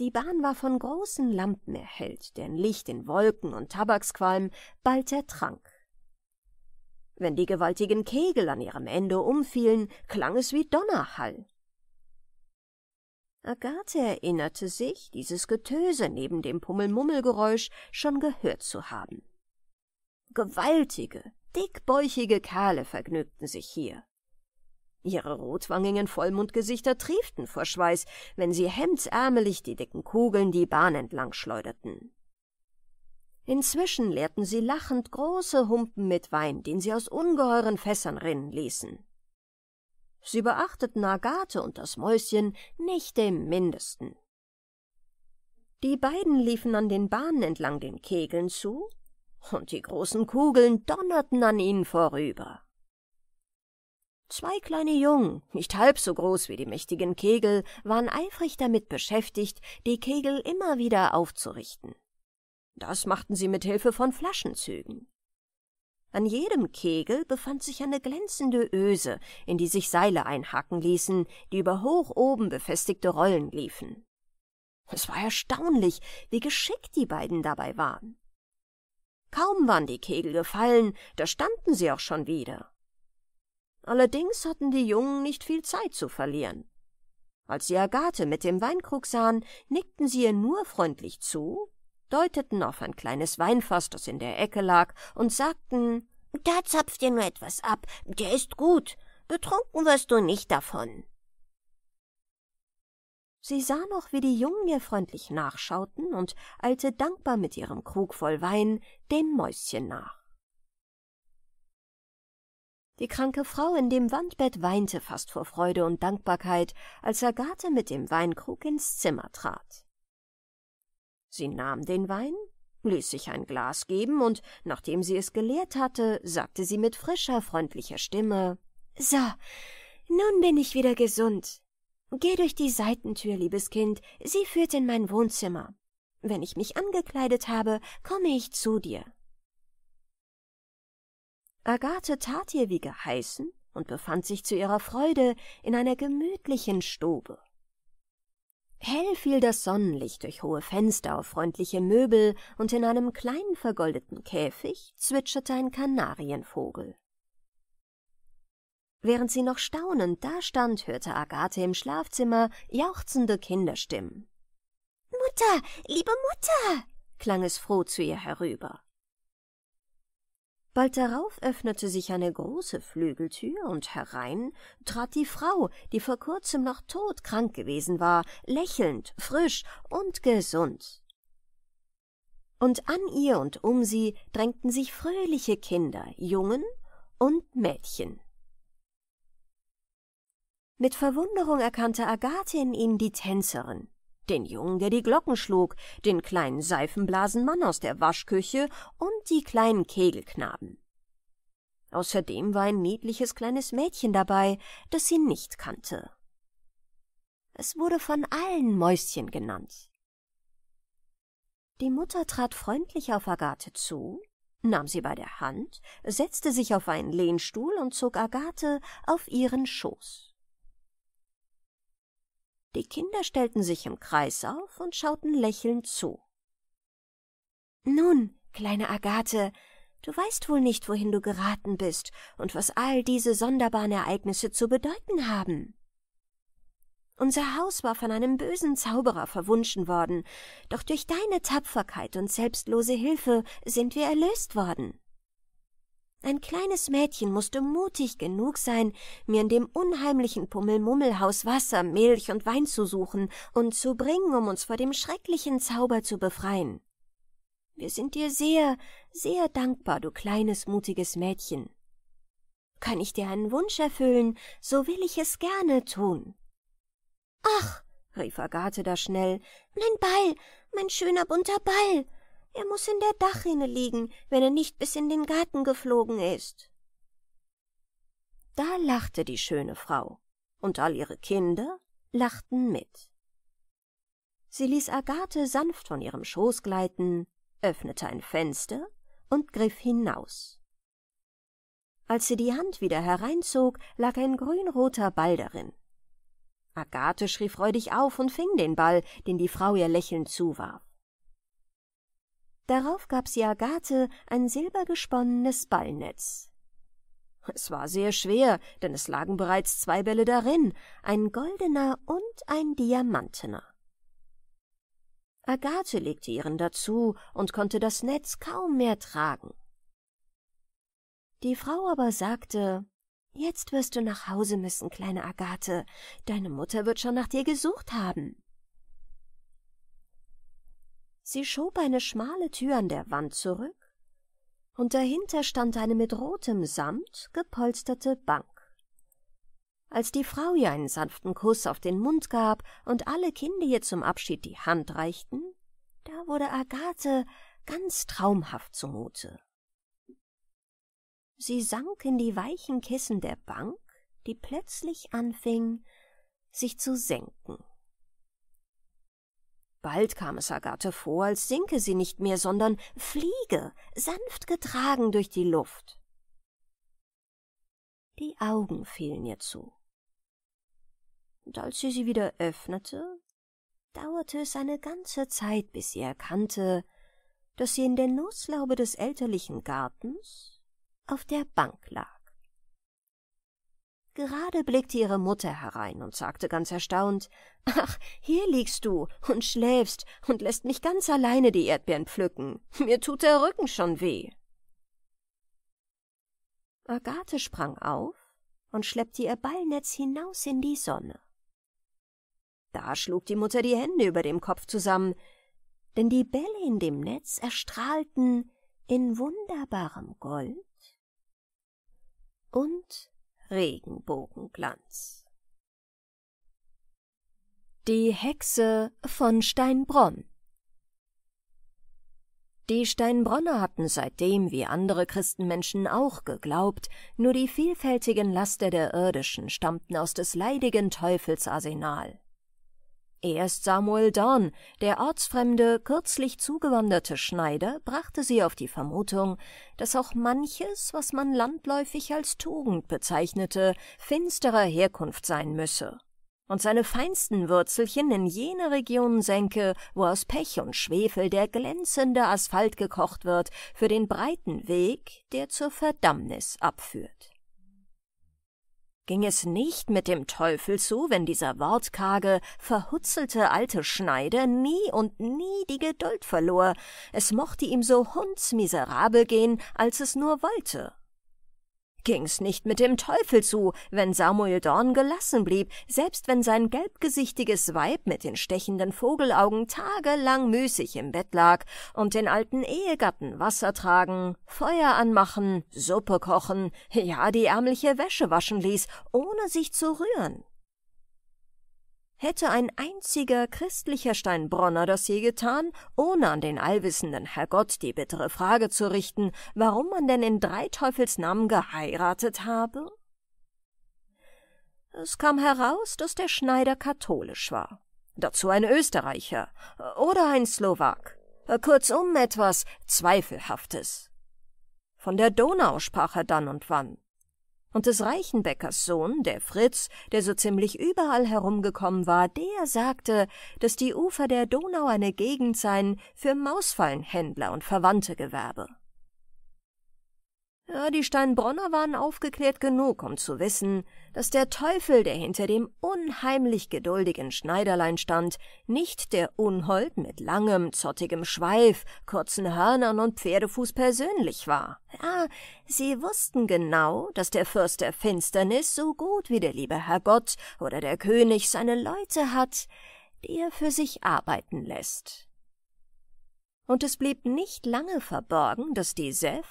Die Bahn war von großen Lampen erhellt, deren Licht in Wolken und Tabaksqualm bald ertrank. Wenn die gewaltigen Kegel an ihrem Ende umfielen, klang es wie Donnerhall. Agathe erinnerte sich, dieses Getöse neben dem Pummelmummelgeräusch schon gehört zu haben. Gewaltige, Dickbäuchige Kerle vergnügten sich hier. Ihre rotwangigen Vollmundgesichter trieften vor Schweiß, wenn sie hemdsärmelig die dicken Kugeln die Bahn entlang schleuderten. Inzwischen leerten sie lachend große Humpen mit Wein, den sie aus ungeheuren Fässern rinnen ließen. Sie beachteten Agathe und das Mäuschen nicht im mindesten. Die beiden liefen an den Bahnen entlang den Kegeln zu, und die großen Kugeln donnerten an ihnen vorüber. Zwei kleine Jungen, nicht halb so groß wie die mächtigen Kegel, waren eifrig damit beschäftigt, die Kegel immer wieder aufzurichten. Das machten sie mit Hilfe von Flaschenzügen. An jedem Kegel befand sich eine glänzende Öse, in die sich Seile einhaken ließen, die über hoch oben befestigte Rollen liefen. Es war erstaunlich, wie geschickt die beiden dabei waren. Kaum waren die Kegel gefallen, da standen sie auch schon wieder. Allerdings hatten die Jungen nicht viel Zeit zu verlieren. Als sie Agathe mit dem Weinkrug sahen, nickten sie ihr nur freundlich zu, deuteten auf ein kleines Weinfass, das in der Ecke lag, und sagten, »Da zapft dir nur etwas ab, der ist gut, betrunken wirst du nicht davon.« Sie sah noch, wie die Jungen ihr freundlich nachschauten und eilte dankbar mit ihrem Krug voll Wein dem Mäuschen nach. Die kranke Frau in dem Wandbett weinte fast vor Freude und Dankbarkeit, als Agathe mit dem Weinkrug ins Zimmer trat. Sie nahm den Wein, ließ sich ein Glas geben und, nachdem sie es geleert hatte, sagte sie mit frischer, freundlicher Stimme: So, nun bin ich wieder gesund. Geh durch die Seitentür, liebes Kind, sie führt in mein Wohnzimmer. Wenn ich mich angekleidet habe, komme ich zu dir. Agathe tat ihr wie geheißen und befand sich zu ihrer Freude in einer gemütlichen Stube. Hell fiel das Sonnenlicht durch hohe Fenster auf freundliche Möbel, und in einem kleinen vergoldeten Käfig zwitscherte ein Kanarienvogel. Während sie noch staunend dastand, hörte Agathe im Schlafzimmer jauchzende Kinderstimmen. Mutter, liebe Mutter, klang es froh zu ihr herüber. Bald darauf öffnete sich eine große Flügeltür und herein trat die Frau, die vor kurzem noch todkrank gewesen war, lächelnd, frisch und gesund. Und an ihr und um sie drängten sich fröhliche Kinder, Jungen und Mädchen. Mit Verwunderung erkannte Agathe in ihnen die Tänzerin, den Jungen, der die Glocken schlug, den kleinen Seifenblasenmann aus der Waschküche und die kleinen Kegelknaben. Außerdem war ein niedliches kleines Mädchen dabei, das sie nicht kannte. Es wurde von allen Mäuschen genannt. Die Mutter trat freundlich auf Agathe zu, nahm sie bei der Hand, setzte sich auf einen Lehnstuhl und zog Agathe auf ihren Schoß. Die Kinder stellten sich im Kreis auf und schauten lächelnd zu. Nun, kleine Agathe, du weißt wohl nicht, wohin du geraten bist und was all diese sonderbaren Ereignisse zu bedeuten haben. Unser Haus war von einem bösen Zauberer verwunschen worden, doch durch deine Tapferkeit und selbstlose Hilfe sind wir erlöst worden. Ein kleines Mädchen musste mutig genug sein, mir in dem unheimlichen Pummelmummelhaus Wasser, Milch und Wein zu suchen und zu bringen, um uns vor dem schrecklichen Zauber zu befreien. Wir sind dir sehr, sehr dankbar, du kleines, mutiges Mädchen. Kann ich dir einen Wunsch erfüllen, so will ich es gerne tun. Ach, rief Agathe da schnell, mein Ball, mein schöner bunter Ball. Er muss in der Dachrinne liegen, wenn er nicht bis in den Garten geflogen ist. Da lachte die schöne Frau, und all ihre Kinder lachten mit. Sie ließ Agathe sanft von ihrem Schoß gleiten, öffnete ein Fenster und griff hinaus. Als sie die Hand wieder hereinzog, lag ein grünroter Ball darin. Agathe schrie freudig auf und fing den Ball, den die Frau ihr lächelnd zuwarf. Darauf gab sie Agathe ein silbergesponnenes Ballnetz. Es war sehr schwer, denn es lagen bereits zwei Bälle darin, ein goldener und ein diamantener. Agathe legte ihren dazu und konnte das Netz kaum mehr tragen. Die Frau aber sagte, Jetzt wirst du nach Hause müssen, kleine Agathe. Deine Mutter wird schon nach dir gesucht haben. Sie schob eine schmale Tür an der Wand zurück, und dahinter stand eine mit rotem Samt gepolsterte Bank. Als die Frau ihr einen sanften Kuss auf den Mund gab und alle Kinder ihr zum Abschied die Hand reichten, da wurde Agathe ganz traumhaft zumute. Sie sank in die weichen Kissen der Bank, die plötzlich anfing, sich zu senken. Bald kam es Agathe vor, als sinke sie nicht mehr, sondern fliege, sanft getragen durch die Luft. Die Augen fielen ihr zu. Und als sie sie wieder öffnete, dauerte es eine ganze Zeit, bis sie erkannte, dass sie in der Nusslaube des elterlichen Gartens auf der Bank lag. Gerade blickte ihre Mutter herein und sagte ganz erstaunt Ach, hier liegst du und schläfst und lässt mich ganz alleine die Erdbeeren pflücken. Mir tut der Rücken schon weh. Agathe sprang auf und schleppte ihr Ballnetz hinaus in die Sonne. Da schlug die Mutter die Hände über dem Kopf zusammen, denn die Bälle in dem Netz erstrahlten in wunderbarem Gold und Regenbogenglanz. Die Hexe von Steinbronn die Steinbronner hatten seitdem wie andere Christenmenschen auch geglaubt, nur die vielfältigen Laster der irdischen stammten aus des leidigen Teufels Arsenal. Erst Samuel Dorn, der ortsfremde, kürzlich zugewanderte Schneider, brachte sie auf die Vermutung, dass auch manches, was man landläufig als Tugend bezeichnete, finsterer Herkunft sein müsse und seine feinsten Würzelchen in jene Regionen senke, wo aus Pech und Schwefel der glänzende Asphalt gekocht wird für den breiten Weg, der zur Verdammnis abführt. Ging es nicht mit dem Teufel zu, wenn dieser wortkarge, verhutzelte alte Schneider nie und nie die Geduld verlor, es mochte ihm so hundsmiserabel gehen, als es nur wollte. Ging's nicht mit dem Teufel zu, wenn Samuel Dorn gelassen blieb, selbst wenn sein gelbgesichtiges Weib mit den stechenden Vogelaugen tagelang müßig im Bett lag und den alten Ehegatten Wasser tragen, Feuer anmachen, Suppe kochen, ja die ärmliche Wäsche waschen ließ, ohne sich zu rühren. Hätte ein einziger christlicher Steinbronner das je getan, ohne an den allwissenden Herrgott die bittere Frage zu richten, warum man denn in drei Teufels Namen geheiratet habe? Es kam heraus, dass der Schneider katholisch war, dazu ein Österreicher oder ein Slowak, kurzum etwas Zweifelhaftes. Von der Donau sprach er dann und wann, und des Reichenbäckers Sohn, der Fritz, der so ziemlich überall herumgekommen war, der sagte, dass die Ufer der Donau eine Gegend seien für Mausfallenhändler und verwandte Gewerbe. Ja, die Steinbronner waren aufgeklärt genug, um zu wissen, dass der Teufel, der hinter dem unheimlich geduldigen Schneiderlein stand, nicht der Unhold mit langem, zottigem Schweif, kurzen Hörnern und Pferdefuß persönlich war. Ja, sie wussten genau, dass der Fürst der Finsternis so gut wie der liebe Herrgott oder der König seine Leute hat, die er für sich arbeiten lässt. Und es blieb nicht lange verborgen, dass die Seth,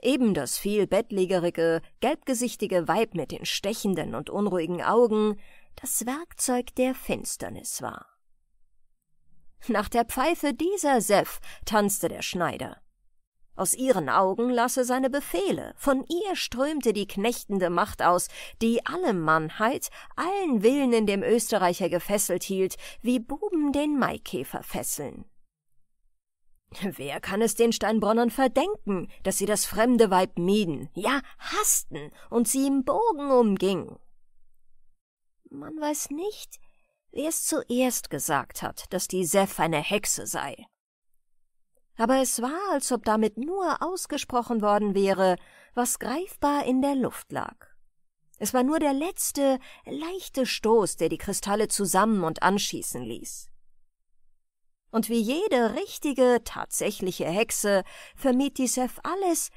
Eben das viel bettlägerige, gelbgesichtige Weib mit den stechenden und unruhigen Augen das Werkzeug der Finsternis war. Nach der Pfeife dieser Sef tanzte der Schneider. Aus ihren Augen lasse seine Befehle, von ihr strömte die knechtende Macht aus, die alle Mannheit, allen Willen in dem Österreicher gefesselt hielt, wie Buben den Maikäfer fesseln. Wer kann es den Steinbronnern verdenken, dass sie das fremde Weib mieden, ja hassten und sie im Bogen umging? Man weiß nicht, wer es zuerst gesagt hat, dass die Seth eine Hexe sei. Aber es war, als ob damit nur ausgesprochen worden wäre, was greifbar in der Luft lag. Es war nur der letzte, leichte Stoß, der die Kristalle zusammen und anschießen ließ und wie jede richtige, tatsächliche Hexe vermied die Chef alles,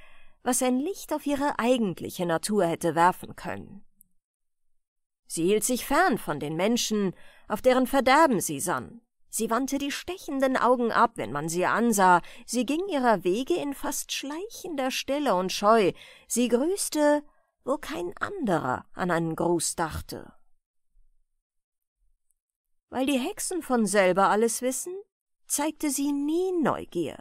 was ein Licht auf ihre eigentliche Natur hätte werfen können. Sie hielt sich fern von den Menschen, auf deren Verderben sie sann. Sie wandte die stechenden Augen ab, wenn man sie ansah, sie ging ihrer Wege in fast schleichender Stille und Scheu, sie grüßte, wo kein anderer an einen Gruß dachte. Weil die Hexen von selber alles wissen, zeigte sie nie Neugier.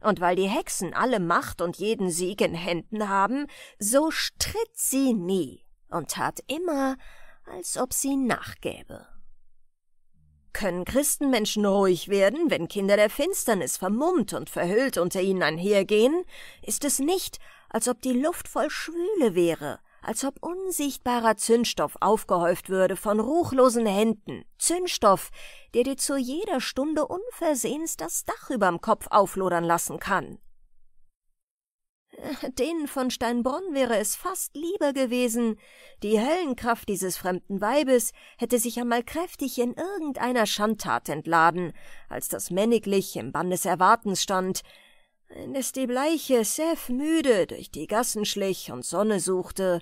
Und weil die Hexen alle Macht und jeden Sieg in Händen haben, so stritt sie nie und tat immer, als ob sie nachgäbe. Können Christenmenschen ruhig werden, wenn Kinder der Finsternis vermummt und verhüllt unter ihnen einhergehen? Ist es nicht, als ob die Luft voll Schwüle wäre als ob unsichtbarer Zündstoff aufgehäuft würde von ruchlosen Händen. Zündstoff, der dir zu jeder Stunde unversehens das Dach überm Kopf auflodern lassen kann. Denen von Steinbronn wäre es fast lieber gewesen, die Höllenkraft dieses fremden Weibes hätte sich einmal kräftig in irgendeiner Schandtat entladen, als das männiglich im Bann des Erwartens stand, wenn es die bleiche Seth müde durch die Gassen schlich und Sonne suchte,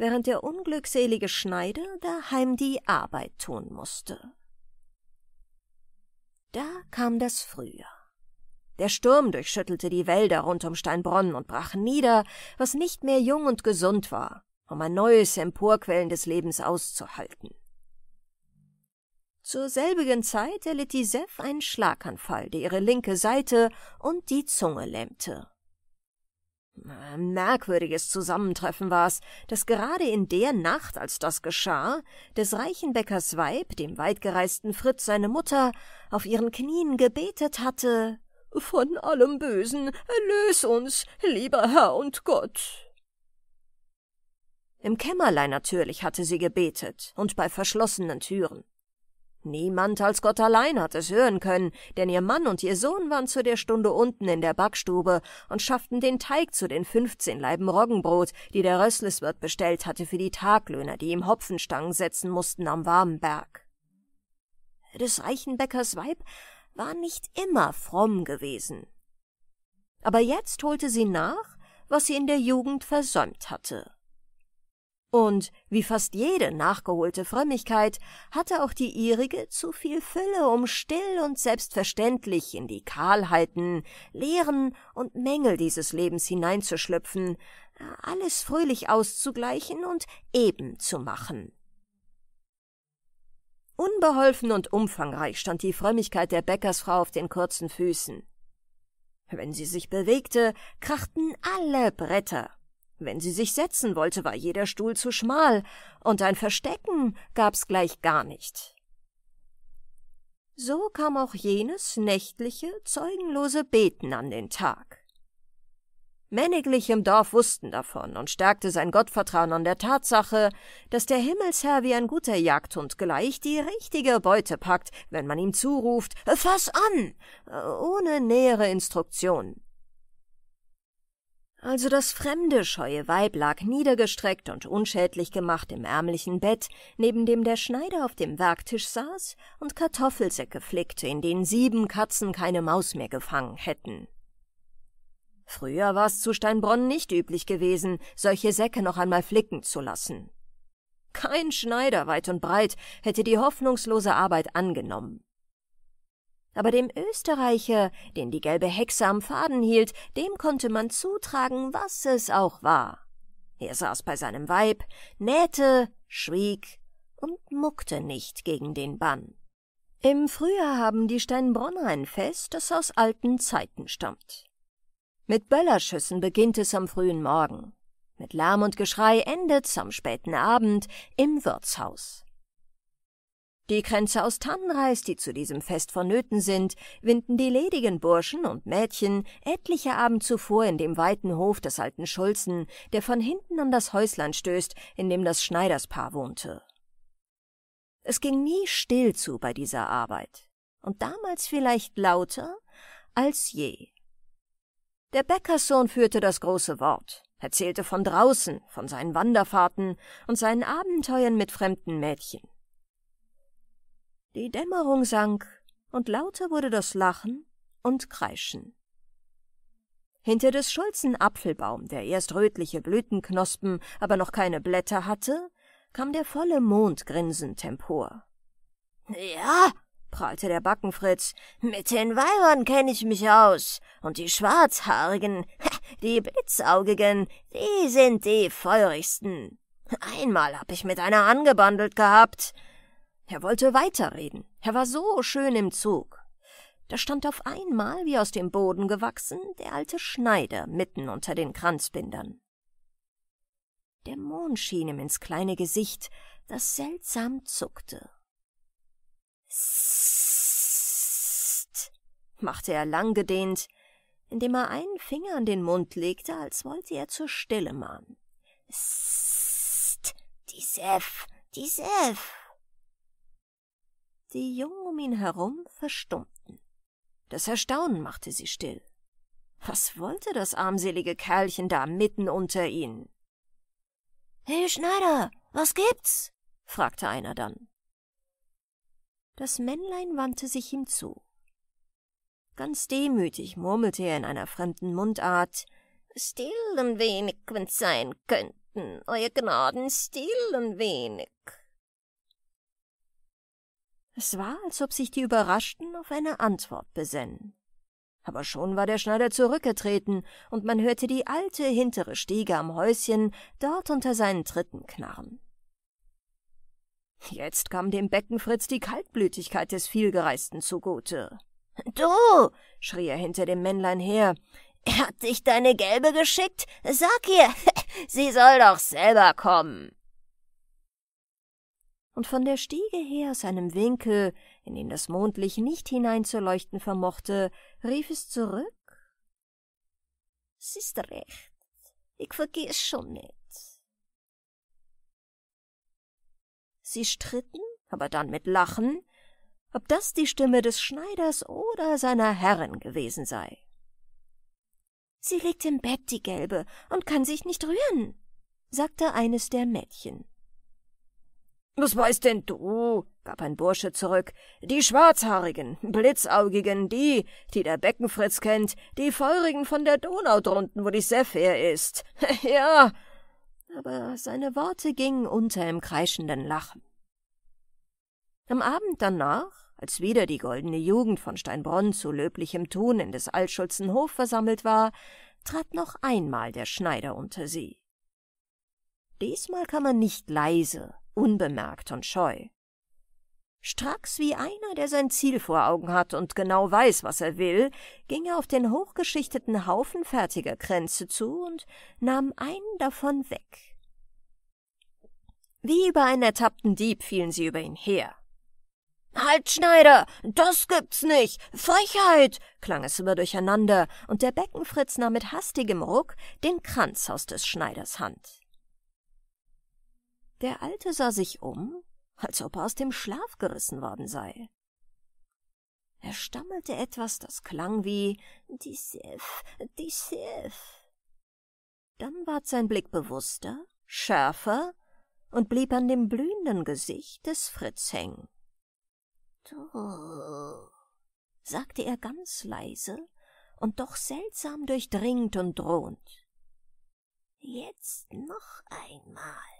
während der unglückselige Schneider daheim die Arbeit tun musste. Da kam das Frühjahr. Der Sturm durchschüttelte die Wälder rund um Steinbronn und brach nieder, was nicht mehr jung und gesund war, um ein neues Emporquellen des Lebens auszuhalten. Zur selbigen Zeit erlitt die Sef einen Schlaganfall, der ihre linke Seite und die Zunge lähmte. Merkwürdiges Zusammentreffen war's, dass gerade in der Nacht, als das geschah, des reichen Bäckers Weib, dem weitgereisten Fritz seine Mutter, auf ihren Knien gebetet hatte Von allem Bösen erlös uns, lieber Herr und Gott. Im Kämmerlein natürlich hatte sie gebetet und bei verschlossenen Türen. Niemand als Gott allein hat es hören können, denn ihr Mann und ihr Sohn waren zu der Stunde unten in der Backstube und schafften den Teig zu den fünfzehn Laiben Roggenbrot, die der Rössliswirt bestellt hatte für die Taglöhner, die ihm Hopfenstangen setzen mussten am warmen Berg. Des Reichenbäckers Weib war nicht immer fromm gewesen. Aber jetzt holte sie nach, was sie in der Jugend versäumt hatte. Und wie fast jede nachgeholte Frömmigkeit hatte auch die ihrige zu viel Fülle, um still und selbstverständlich in die Kahlheiten, Lehren und Mängel dieses Lebens hineinzuschlüpfen, äh, alles fröhlich auszugleichen und eben zu machen. Unbeholfen und umfangreich stand die Frömmigkeit der Bäckersfrau auf den kurzen Füßen. Wenn sie sich bewegte, krachten alle Bretter wenn sie sich setzen wollte, war jeder Stuhl zu schmal, und ein Verstecken gab's gleich gar nicht. So kam auch jenes nächtliche, zeugenlose Beten an den Tag. Männiglich im Dorf wussten davon und stärkte sein Gottvertrauen an der Tatsache, dass der Himmelsherr wie ein guter Jagdhund gleich die richtige Beute packt, wenn man ihm zuruft, fass an, ohne nähere Instruktionen. Also das fremde, scheue Weib lag niedergestreckt und unschädlich gemacht im ärmlichen Bett, neben dem der Schneider auf dem Werktisch saß und Kartoffelsäcke flickte, in denen sieben Katzen keine Maus mehr gefangen hätten. Früher war es zu Steinbronn nicht üblich gewesen, solche Säcke noch einmal flicken zu lassen. Kein Schneider weit und breit hätte die hoffnungslose Arbeit angenommen. Aber dem Österreicher, den die gelbe Hexe am Faden hielt, dem konnte man zutragen, was es auch war. Er saß bei seinem Weib, nähte, schwieg und muckte nicht gegen den Bann. Im Frühjahr haben die Steinbronner ein Fest, das aus alten Zeiten stammt. Mit Böllerschüssen beginnt es am frühen Morgen. Mit Lärm und Geschrei endet's am späten Abend im Wirtshaus. Die Kränze aus Tannenreis, die zu diesem Fest vonnöten sind, winden die ledigen Burschen und Mädchen etliche Abend zuvor in dem weiten Hof des alten Schulzen, der von hinten an das Häuslein stößt, in dem das Schneiderspaar wohnte. Es ging nie still zu bei dieser Arbeit, und damals vielleicht lauter als je. Der Bäckerssohn führte das große Wort, erzählte von draußen, von seinen Wanderfahrten und seinen Abenteuern mit fremden Mädchen. Die Dämmerung sank, und lauter wurde das Lachen und Kreischen. Hinter des Schulzen Apfelbaum, der erst rötliche Blütenknospen, aber noch keine Blätter hatte, kam der volle Mond grinsend empor. Ja, prahlte der Backenfritz, mit den Weibern kenne ich mich aus, und die Schwarzhaarigen, die Blitzaugigen, die sind die feurigsten. Einmal hab ich mit einer angebandelt gehabt, er wollte weiterreden. Er war so schön im Zug. Da stand auf einmal, wie aus dem Boden gewachsen, der alte Schneider mitten unter den Kranzbindern. Der Mond schien ihm ins kleine Gesicht, das seltsam zuckte. Sst, machte er langgedehnt, indem er einen Finger an den Mund legte, als wollte er zur Stille mahnen. Sst, die Sef, die Sef die Jungen um ihn herum verstummten. Das Erstaunen machte sie still. Was wollte das armselige Kerlchen da mitten unter ihnen? Hey Schneider, was gibt's? fragte einer dann. Das Männlein wandte sich ihm zu. Ganz demütig murmelte er in einer fremden Mundart Still ein wenig, wenn's sein könnten, Euer Gnaden, still ein wenig. Es war, als ob sich die Überraschten auf eine Antwort besennen. Aber schon war der Schneider zurückgetreten, und man hörte die alte hintere Stiege am Häuschen dort unter seinen Tritten knarren. Jetzt kam dem Beckenfritz die Kaltblütigkeit des Vielgereisten zugute. Du! schrie er hinter dem Männlein her. Er hat dich deine Gelbe geschickt? Sag ihr, sie soll doch selber kommen und von der Stiege her aus einem Winkel, in den das Mondlicht nicht hineinzuleuchten vermochte, rief es zurück. S ist recht, ich vergeh's schon nicht. Sie stritten, aber dann mit Lachen, ob das die Stimme des Schneiders oder seiner Herrin gewesen sei. Sie liegt im Bett, die Gelbe, und kann sich nicht rühren, sagte eines der Mädchen. Was weißt denn du? gab ein Bursche zurück. Die Schwarzhaarigen, Blitzaugigen, die, die der Beckenfritz kennt, die Feurigen von der Donau drunten, wo die Sephir ist. ja. Aber seine Worte gingen unter im kreischenden Lachen. Am Abend danach, als wieder die goldene Jugend von Steinbronn zu löblichem Tun in des Altschulzen Hof versammelt war, trat noch einmal der Schneider unter sie. Diesmal kam er nicht leise, unbemerkt und scheu. Stracks wie einer, der sein Ziel vor Augen hat und genau weiß, was er will, ging er auf den hochgeschichteten Haufen fertiger Kränze zu und nahm einen davon weg. Wie über einen ertappten Dieb fielen sie über ihn her. Halt, Schneider! Das gibt's nicht! Frechheit! klang es immer durcheinander, und der Beckenfritz nahm mit hastigem Ruck den Kranz aus des Schneiders Hand. Der Alte sah sich um, als ob er aus dem Schlaf gerissen worden sei. Er stammelte etwas, das klang wie »Die die Disif. Dann ward sein Blick bewusster, schärfer und blieb an dem blühenden Gesicht des Fritz hängen. Du, sagte er ganz leise und doch seltsam durchdringend und drohend. Jetzt noch einmal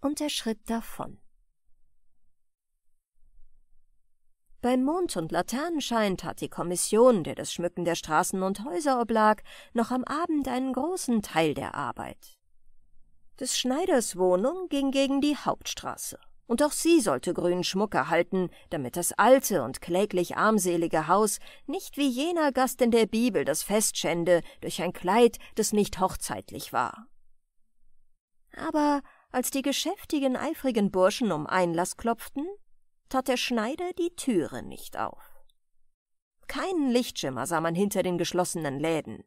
und er schritt davon. Beim Mond- und Laternenschein tat die Kommission, der das Schmücken der Straßen und Häuser oblag, noch am Abend einen großen Teil der Arbeit. Des Schneiders Wohnung ging gegen die Hauptstraße, und auch sie sollte grünen Schmuck erhalten, damit das alte und kläglich armselige Haus nicht wie jener Gast in der Bibel das Fest schände durch ein Kleid, das nicht hochzeitlich war. Aber als die geschäftigen, eifrigen Burschen um Einlass klopften, tat der Schneider die Türe nicht auf. Keinen Lichtschimmer sah man hinter den geschlossenen Läden.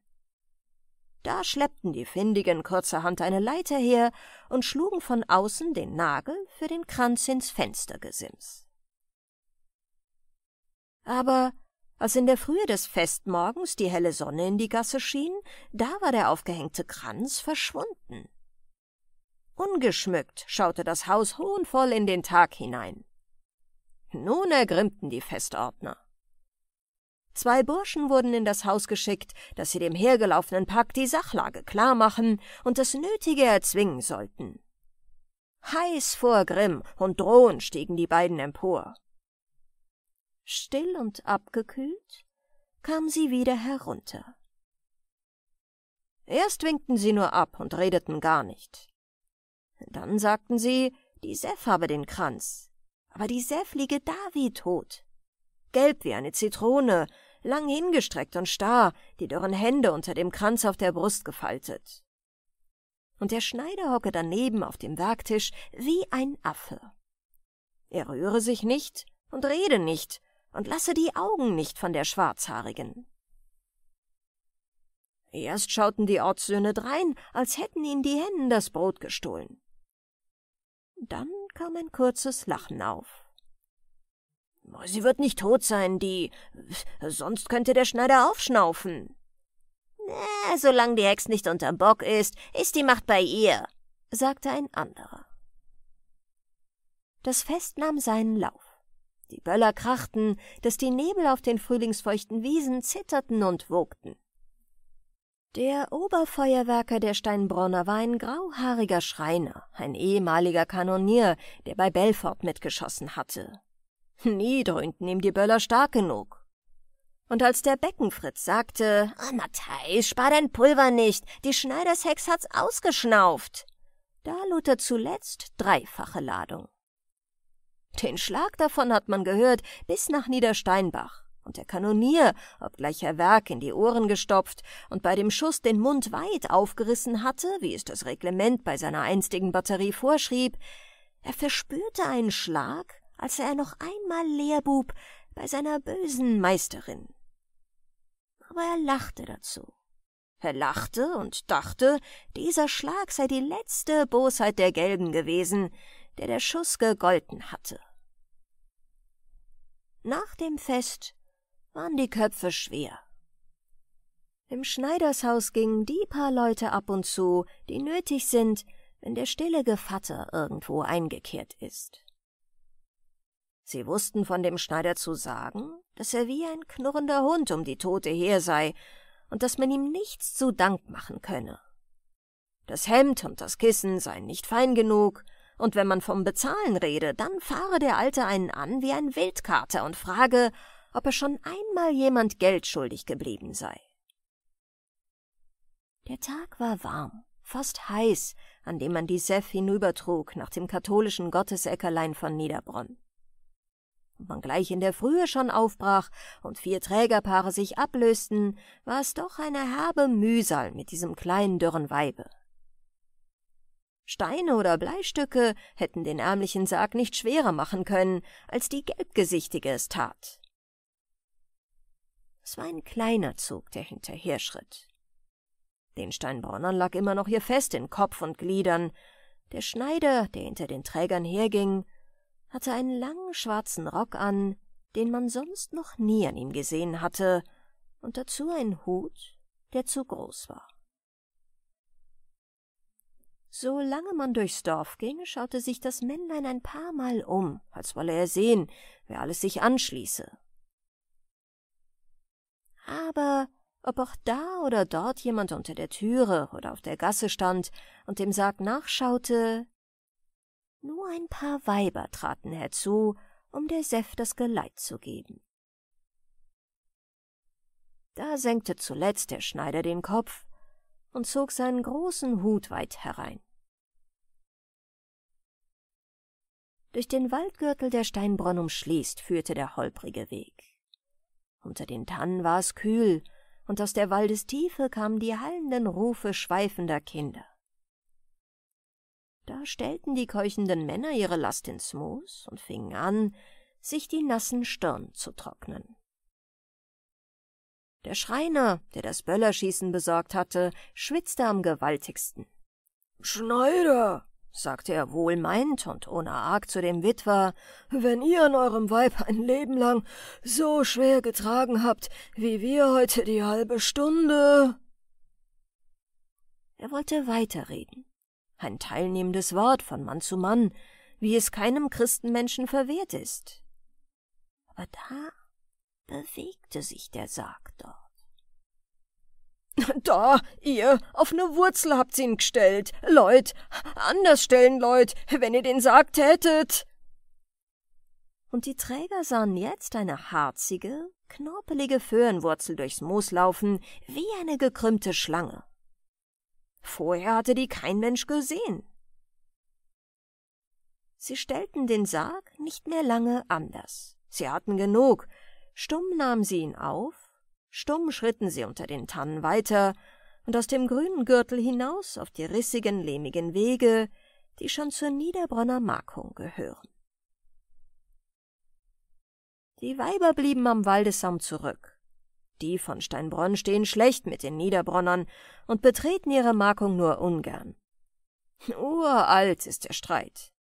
Da schleppten die Findigen kurzerhand eine Leiter her und schlugen von außen den Nagel für den Kranz ins Fenstergesims. Aber als in der Frühe des Festmorgens die helle Sonne in die Gasse schien, da war der aufgehängte Kranz verschwunden. Ungeschmückt schaute das Haus hohnvoll in den Tag hinein. Nun ergrimmten die Festordner. Zwei Burschen wurden in das Haus geschickt, dass sie dem hergelaufenen Pack die Sachlage klar machen und das Nötige erzwingen sollten. Heiß vor Grimm und Drohen stiegen die beiden empor. Still und abgekühlt kamen sie wieder herunter. Erst winkten sie nur ab und redeten gar nicht. Dann sagten sie, die Sef habe den Kranz. Aber die Sef liege da wie tot. Gelb wie eine Zitrone, lang hingestreckt und starr, die dürren Hände unter dem Kranz auf der Brust gefaltet. Und der Schneider hocke daneben auf dem Werktisch wie ein Affe. Er rühre sich nicht und rede nicht und lasse die Augen nicht von der Schwarzhaarigen. Erst schauten die Ortssöhne drein, als hätten ihnen die Hennen das Brot gestohlen. Dann kam ein kurzes Lachen auf. Sie wird nicht tot sein, die. Sonst könnte der Schneider aufschnaufen. Na, äh, solange die Hex nicht unterm Bock ist, ist die Macht bei ihr, sagte ein anderer. Das Fest nahm seinen Lauf. Die Böller krachten, dass die Nebel auf den frühlingsfeuchten Wiesen zitterten und wogten. Der Oberfeuerwerker der Steinbronner war ein grauhaariger Schreiner, ein ehemaliger Kanonier, der bei Belfort mitgeschossen hatte. Nie dröhnten ihm die Böller stark genug. Und als der Beckenfritz sagte, oh, Matthäus, spar dein Pulver nicht, die Schneidershex hat's ausgeschnauft, da lud er zuletzt dreifache Ladung. Den Schlag davon hat man gehört bis nach Niedersteinbach und der Kanonier, obgleich Herr Werk in die Ohren gestopft und bei dem Schuss den Mund weit aufgerissen hatte, wie es das Reglement bei seiner einstigen Batterie vorschrieb, er verspürte einen Schlag, als er noch einmal Lehrbub bei seiner bösen Meisterin. Aber er lachte dazu. Er lachte und dachte, dieser Schlag sei die letzte Bosheit der Gelben gewesen, der der Schuss gegolten hatte. Nach dem Fest waren die Köpfe schwer. Im Schneidershaus gingen die paar Leute ab und zu, die nötig sind, wenn der stille Gevatter irgendwo eingekehrt ist. Sie wussten von dem Schneider zu sagen, dass er wie ein knurrender Hund um die Tote her sei und dass man ihm nichts zu Dank machen könne. Das Hemd und das Kissen seien nicht fein genug, und wenn man vom Bezahlen rede, dann fahre der Alte einen an wie ein Wildkater und frage, ob er schon einmal jemand Geld schuldig geblieben sei. Der Tag war warm, fast heiß, an dem man die Sef hinübertrug nach dem katholischen Gottesäckerlein von Niederbronn. Und man gleich in der Frühe schon aufbrach und vier Trägerpaare sich ablösten, war es doch eine herbe Mühsal mit diesem kleinen dürren Weibe. Steine oder Bleistücke hätten den ärmlichen Sarg nicht schwerer machen können, als die Gelbgesichtige es tat. Es war ein kleiner Zug, der hinterherschritt. Den Steinbraunern lag immer noch hier fest in Kopf und Gliedern. Der Schneider, der hinter den Trägern herging, hatte einen langen schwarzen Rock an, den man sonst noch nie an ihm gesehen hatte, und dazu einen Hut, der zu groß war. Solange man durchs Dorf ging, schaute sich das Männlein ein paar Mal um, als wolle er sehen, wer alles sich anschließe, aber ob auch da oder dort jemand unter der Türe oder auf der Gasse stand und dem Sarg nachschaute, nur ein paar Weiber traten herzu, um der Sef das Geleit zu geben. Da senkte zuletzt der Schneider den Kopf und zog seinen großen Hut weit herein. Durch den Waldgürtel, der Steinbronn umschließt, führte der holprige Weg. Unter den Tannen war es kühl, und aus der Waldestiefe kamen die hallenden Rufe schweifender Kinder. Da stellten die keuchenden Männer ihre Last ins Moos und fingen an, sich die nassen Stirn zu trocknen. Der Schreiner, der das Böllerschießen besorgt hatte, schwitzte am gewaltigsten. Schneider, sagte er wohlmeint und ohne Arg zu dem Witwer, wenn ihr an eurem Weib ein Leben lang so schwer getragen habt, wie wir heute die halbe Stunde. Er wollte weiterreden, ein teilnehmendes Wort von Mann zu Mann, wie es keinem Christenmenschen verwehrt ist. Aber da bewegte sich der Sarg doch. Da, ihr, auf ne Wurzel habt's ihn gestellt. Leut, anders stellen, Leut, wenn ihr den Sarg tätet. Und die Träger sahen jetzt eine harzige, knorpelige Föhrenwurzel durchs Moos laufen, wie eine gekrümmte Schlange. Vorher hatte die kein Mensch gesehen. Sie stellten den Sarg nicht mehr lange anders. Sie hatten genug. Stumm nahmen sie ihn auf Stumm schritten sie unter den Tannen weiter und aus dem grünen Gürtel hinaus auf die rissigen, lehmigen Wege, die schon zur Niederbronner Markung gehören. Die Weiber blieben am Waldessaum zurück. Die von Steinbronn stehen schlecht mit den Niederbronnern und betreten ihre Markung nur ungern. Uralt ist der Streit.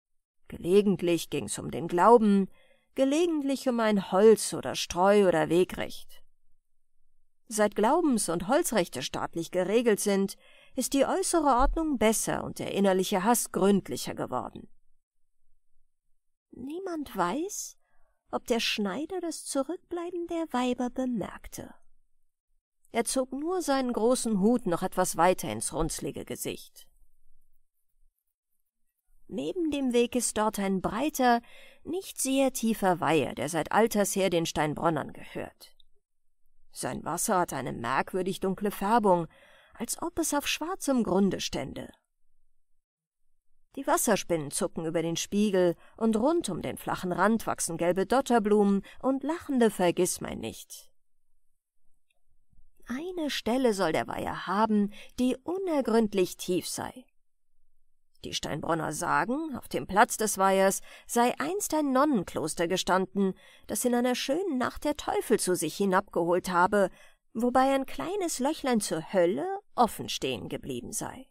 Gelegentlich ging's um den Glauben, gelegentlich um ein Holz oder Streu oder Wegrecht. Seit Glaubens- und Holzrechte staatlich geregelt sind, ist die äußere Ordnung besser und der innerliche Hass gründlicher geworden. Niemand weiß, ob der Schneider das Zurückbleiben der Weiber bemerkte. Er zog nur seinen großen Hut noch etwas weiter ins runzlige Gesicht. Neben dem Weg ist dort ein breiter, nicht sehr tiefer Weiher, der seit alters her den Steinbronnern gehört. Sein Wasser hat eine merkwürdig dunkle Färbung, als ob es auf schwarzem Grunde stände. Die Wasserspinnen zucken über den Spiegel, und rund um den flachen Rand wachsen gelbe Dotterblumen und lachende Vergissmeinnicht. Eine Stelle soll der Weiher haben, die unergründlich tief sei. Die Steinbronner sagen, auf dem Platz des Weihers sei einst ein Nonnenkloster gestanden, das in einer schönen Nacht der Teufel zu sich hinabgeholt habe, wobei ein kleines Löchlein zur Hölle offen stehen geblieben sei.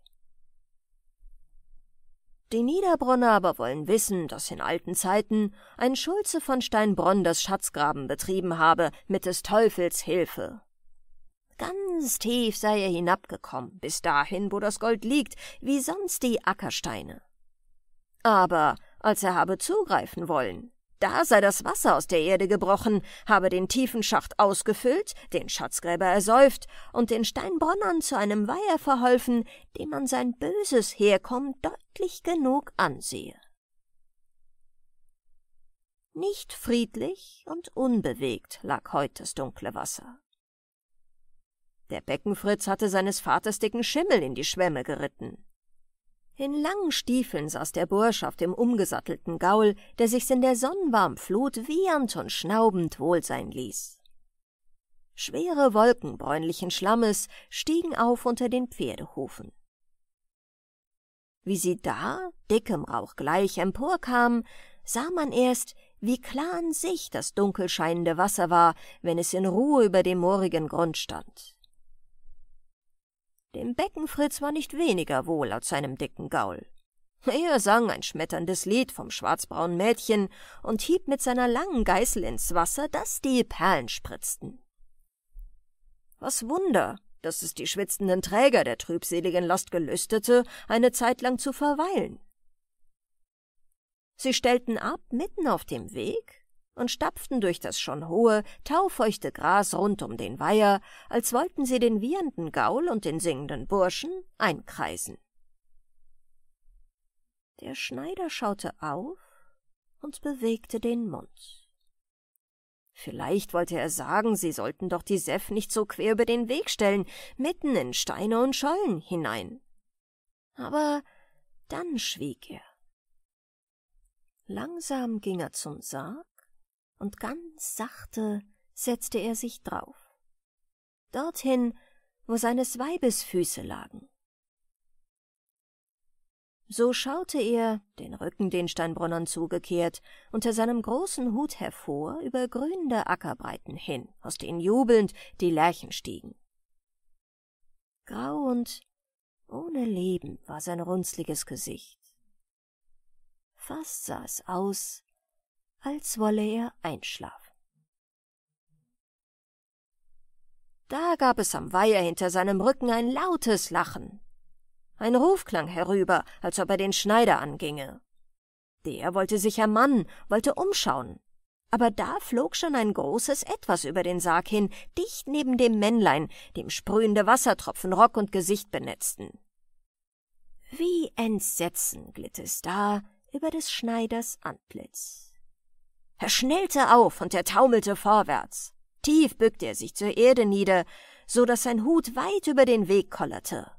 Die Niederbronner aber wollen wissen, dass in alten Zeiten ein Schulze von Steinbronn das Schatzgraben betrieben habe mit des Teufels Hilfe. Ganz tief sei er hinabgekommen, bis dahin, wo das Gold liegt, wie sonst die Ackersteine. Aber als er habe zugreifen wollen, da sei das Wasser aus der Erde gebrochen, habe den tiefen Schacht ausgefüllt, den Schatzgräber ersäuft und den Steinbronnern zu einem Weiher verholfen, dem man sein böses Herkommen deutlich genug ansehe. Nicht friedlich und unbewegt lag heute das dunkle Wasser. Der Beckenfritz hatte seines Vaters dicken Schimmel in die Schwämme geritten. In langen Stiefeln saß der Bursch auf dem umgesattelten Gaul, der sich's in der sonnenwarmen Flut wiehernd und schnaubend wohl sein ließ. Schwere Wolken bräunlichen Schlammes stiegen auf unter den Pferdehufen. Wie sie da, dickem Rauch gleich, emporkamen, sah man erst, wie klar an sich das dunkelscheinende Wasser war, wenn es in Ruhe über dem moorigen Grund stand. Im Becken Fritz war nicht weniger wohl als seinem dicken Gaul. Er sang ein schmetterndes Lied vom schwarzbraunen Mädchen und hieb mit seiner langen Geißel ins Wasser, dass die Perlen spritzten. Was Wunder, dass es die schwitzenden Träger der trübseligen Last gelüstete, eine Zeit lang zu verweilen. Sie stellten ab mitten auf dem Weg, und stapften durch das schon hohe, taufeuchte Gras rund um den Weiher, als wollten sie den wiehernden Gaul und den singenden Burschen einkreisen. Der Schneider schaute auf und bewegte den Mund. Vielleicht wollte er sagen, sie sollten doch die Seff nicht so quer über den Weg stellen, mitten in Steine und Schollen hinein. Aber dann schwieg er. Langsam ging er zum Sarg und ganz sachte setzte er sich drauf. Dorthin, wo seines Weibes Füße lagen. So schaute er, den Rücken den Steinbronnern zugekehrt, unter seinem großen Hut hervor über grünende Ackerbreiten hin, aus denen jubelnd die Lerchen stiegen. Grau und ohne Leben war sein runzliges Gesicht. Fast sah es aus, als wolle er einschlafen. Da gab es am Weiher hinter seinem Rücken ein lautes Lachen. Ein Ruf klang herüber, als ob er den Schneider anginge. Der wollte sich ermannen, wollte umschauen. Aber da flog schon ein großes Etwas über den Sarg hin, dicht neben dem Männlein, dem sprühende Wassertropfen Rock und Gesicht benetzten. Wie Entsetzen glitt es da über des Schneiders Antlitz. Er schnellte auf und er taumelte vorwärts. Tief bückte er sich zur Erde nieder, so dass sein Hut weit über den Weg kollerte.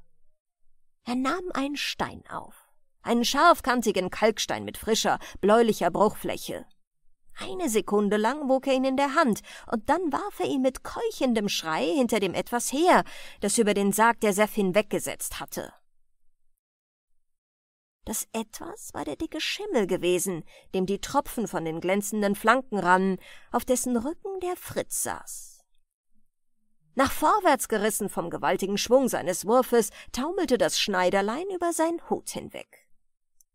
Er nahm einen Stein auf, einen scharfkantigen Kalkstein mit frischer, bläulicher Bruchfläche. Eine Sekunde lang wog er ihn in der Hand, und dann warf er ihn mit keuchendem Schrei hinter dem etwas her, das über den Sarg der Seffin weggesetzt hatte. Das Etwas war der dicke Schimmel gewesen, dem die Tropfen von den glänzenden Flanken rannen, auf dessen Rücken der Fritz saß. Nach vorwärts gerissen vom gewaltigen Schwung seines Wurfes, taumelte das Schneiderlein über seinen Hut hinweg.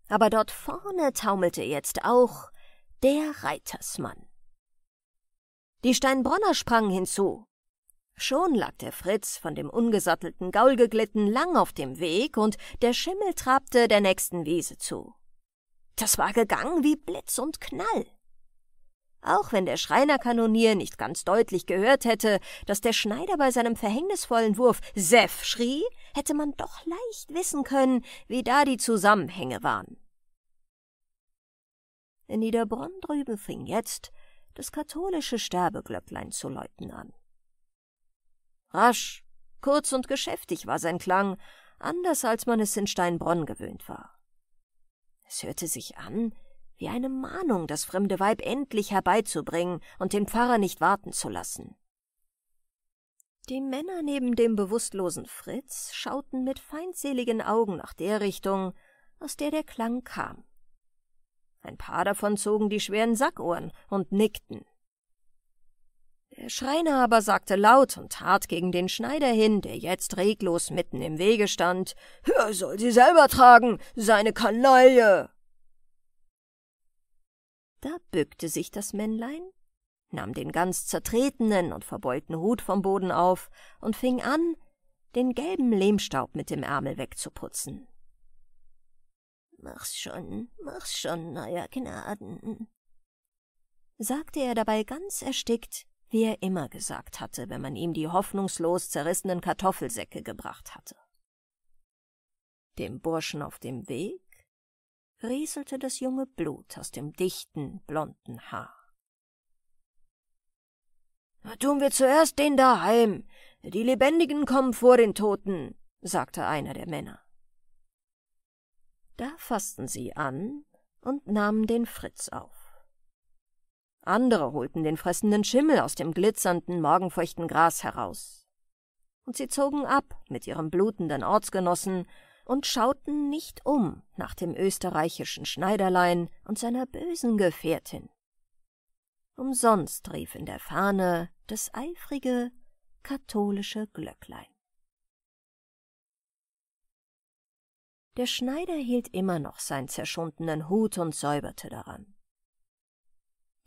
Aber dort vorne taumelte jetzt auch der Reitersmann. Die Steinbronner sprangen hinzu, Schon lag der Fritz, von dem ungesattelten Gaul geglitten, lang auf dem Weg, und der Schimmel trabte der nächsten Wiese zu. Das war gegangen wie Blitz und Knall. Auch wenn der Schreinerkanonier nicht ganz deutlich gehört hätte, dass der Schneider bei seinem verhängnisvollen Wurf Seff schrie, hätte man doch leicht wissen können, wie da die Zusammenhänge waren. In Niederbronn drüben fing jetzt das katholische Sterbeglöcklein zu läuten an. Rasch, kurz und geschäftig war sein Klang, anders als man es in Steinbronn gewöhnt war. Es hörte sich an wie eine Mahnung, das fremde Weib endlich herbeizubringen und den Pfarrer nicht warten zu lassen. Die Männer neben dem bewusstlosen Fritz schauten mit feindseligen Augen nach der Richtung, aus der der Klang kam. Ein paar davon zogen die schweren Sackohren und nickten. Der Schreiner aber sagte laut und hart gegen den Schneider hin, der jetzt reglos mitten im Wege stand, »Er soll sie selber tragen, seine Kanaille!« Da bückte sich das Männlein, nahm den ganz zertretenen und verbeulten Hut vom Boden auf und fing an, den gelben Lehmstaub mit dem Ärmel wegzuputzen. »Mach's schon, mach's schon, euer Gnaden«, sagte er dabei ganz erstickt wie er immer gesagt hatte, wenn man ihm die hoffnungslos zerrissenen Kartoffelsäcke gebracht hatte. Dem Burschen auf dem Weg rieselte das junge Blut aus dem dichten, blonden Haar. »Na, tun wir zuerst den daheim. Die Lebendigen kommen vor den Toten«, sagte einer der Männer. Da fassten sie an und nahmen den Fritz auf andere holten den fressenden Schimmel aus dem glitzernden, morgenfeuchten Gras heraus. Und sie zogen ab mit ihrem blutenden Ortsgenossen und schauten nicht um nach dem österreichischen Schneiderlein und seiner bösen Gefährtin. Umsonst rief in der Fahne das eifrige katholische Glöcklein. Der Schneider hielt immer noch seinen zerschundenen Hut und säuberte daran.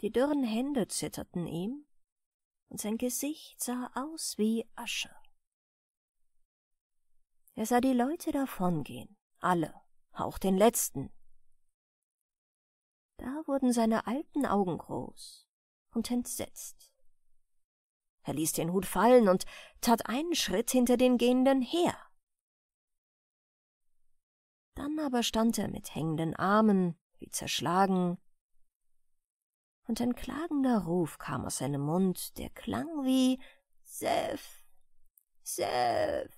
Die dürren Hände zitterten ihm, und sein Gesicht sah aus wie Asche. Er sah die Leute davongehen, alle, auch den letzten. Da wurden seine alten Augen groß und entsetzt. Er ließ den Hut fallen und tat einen Schritt hinter den Gehenden her. Dann aber stand er mit hängenden Armen, wie zerschlagen, und ein klagender Ruf kam aus seinem Mund, der klang wie Sef, Sef.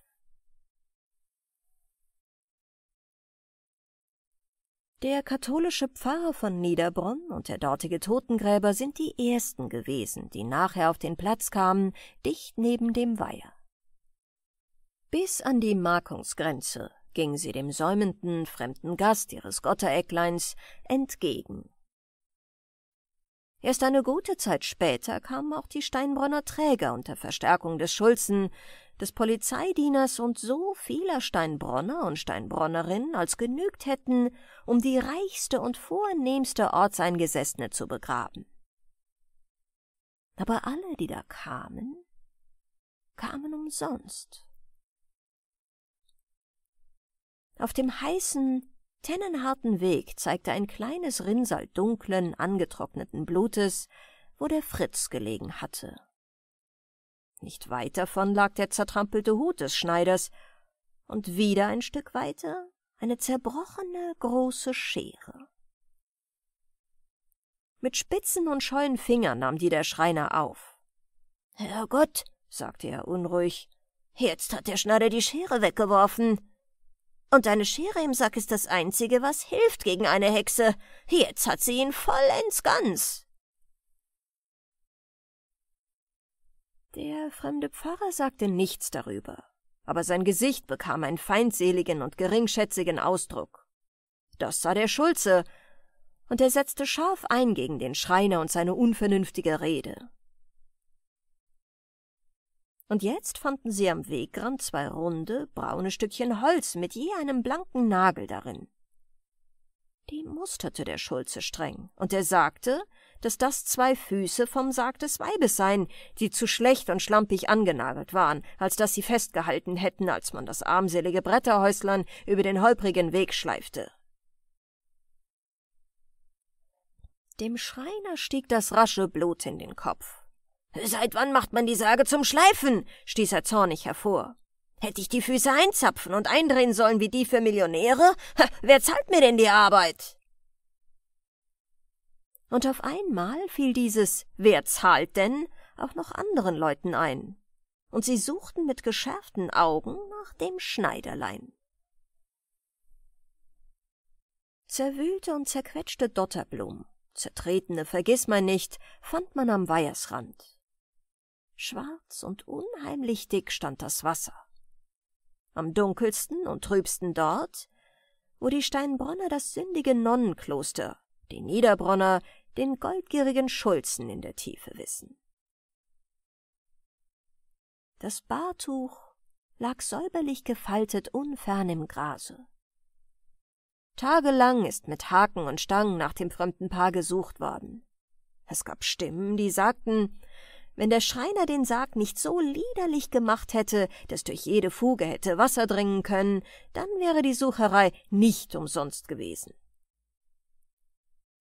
Der katholische Pfarrer von Niederbronn und der dortige Totengräber sind die ersten gewesen, die nachher auf den Platz kamen, dicht neben dem Weiher. Bis an die Markungsgrenze ging sie dem säumenden, fremden Gast ihres Gottereckleins entgegen Erst eine gute Zeit später kamen auch die Steinbronner Träger unter Verstärkung des Schulzen, des Polizeidieners und so vieler Steinbronner und Steinbronnerinnen als genügt hätten, um die reichste und vornehmste Ortseingesessene zu begraben. Aber alle, die da kamen, kamen umsonst. Auf dem heißen, tennenharten Weg zeigte ein kleines Rinnsal dunklen, angetrockneten Blutes, wo der Fritz gelegen hatte. Nicht weit davon lag der zertrampelte Hut des Schneiders, und wieder ein Stück weiter eine zerbrochene, große Schere. Mit spitzen und scheuen Fingern nahm die der Schreiner auf. Herrgott, sagte er unruhig, jetzt hat der Schneider die Schere weggeworfen. Und deine Schere im Sack ist das Einzige, was hilft gegen eine Hexe. Jetzt hat sie ihn vollends ganz. Der fremde Pfarrer sagte nichts darüber, aber sein Gesicht bekam einen feindseligen und geringschätzigen Ausdruck. Das sah der Schulze, und er setzte scharf ein gegen den Schreiner und seine unvernünftige Rede und jetzt fanden sie am Wegrand zwei runde, braune Stückchen Holz mit je einem blanken Nagel darin. Die musterte der Schulze streng, und er sagte, dass das zwei Füße vom Sarg des Weibes seien, die zu schlecht und schlampig angenagelt waren, als dass sie festgehalten hätten, als man das armselige Bretterhäuslein über den holprigen Weg schleifte. Dem Schreiner stieg das rasche Blut in den Kopf, Seit wann macht man die Sage zum Schleifen? stieß er zornig hervor. Hätte ich die Füße einzapfen und eindrehen sollen wie die für Millionäre? Ha, wer zahlt mir denn die Arbeit? Und auf einmal fiel dieses Wer zahlt denn auch noch anderen Leuten ein, und sie suchten mit geschärften Augen nach dem Schneiderlein. Zerwühlte und zerquetschte Dotterblumen, zertretene Vergissmeinnicht fand man am Weihersrand. Schwarz und unheimlich dick stand das Wasser. Am dunkelsten und trübsten dort, wo die Steinbronner das sündige Nonnenkloster, die Niederbronner den goldgierigen Schulzen in der Tiefe wissen. Das Bartuch lag säuberlich gefaltet unfern im Grase. Tagelang ist mit Haken und Stangen nach dem fremden Paar gesucht worden. Es gab Stimmen, die sagten, wenn der Schreiner den Sarg nicht so liederlich gemacht hätte, dass durch jede Fuge hätte Wasser dringen können, dann wäre die Sucherei nicht umsonst gewesen.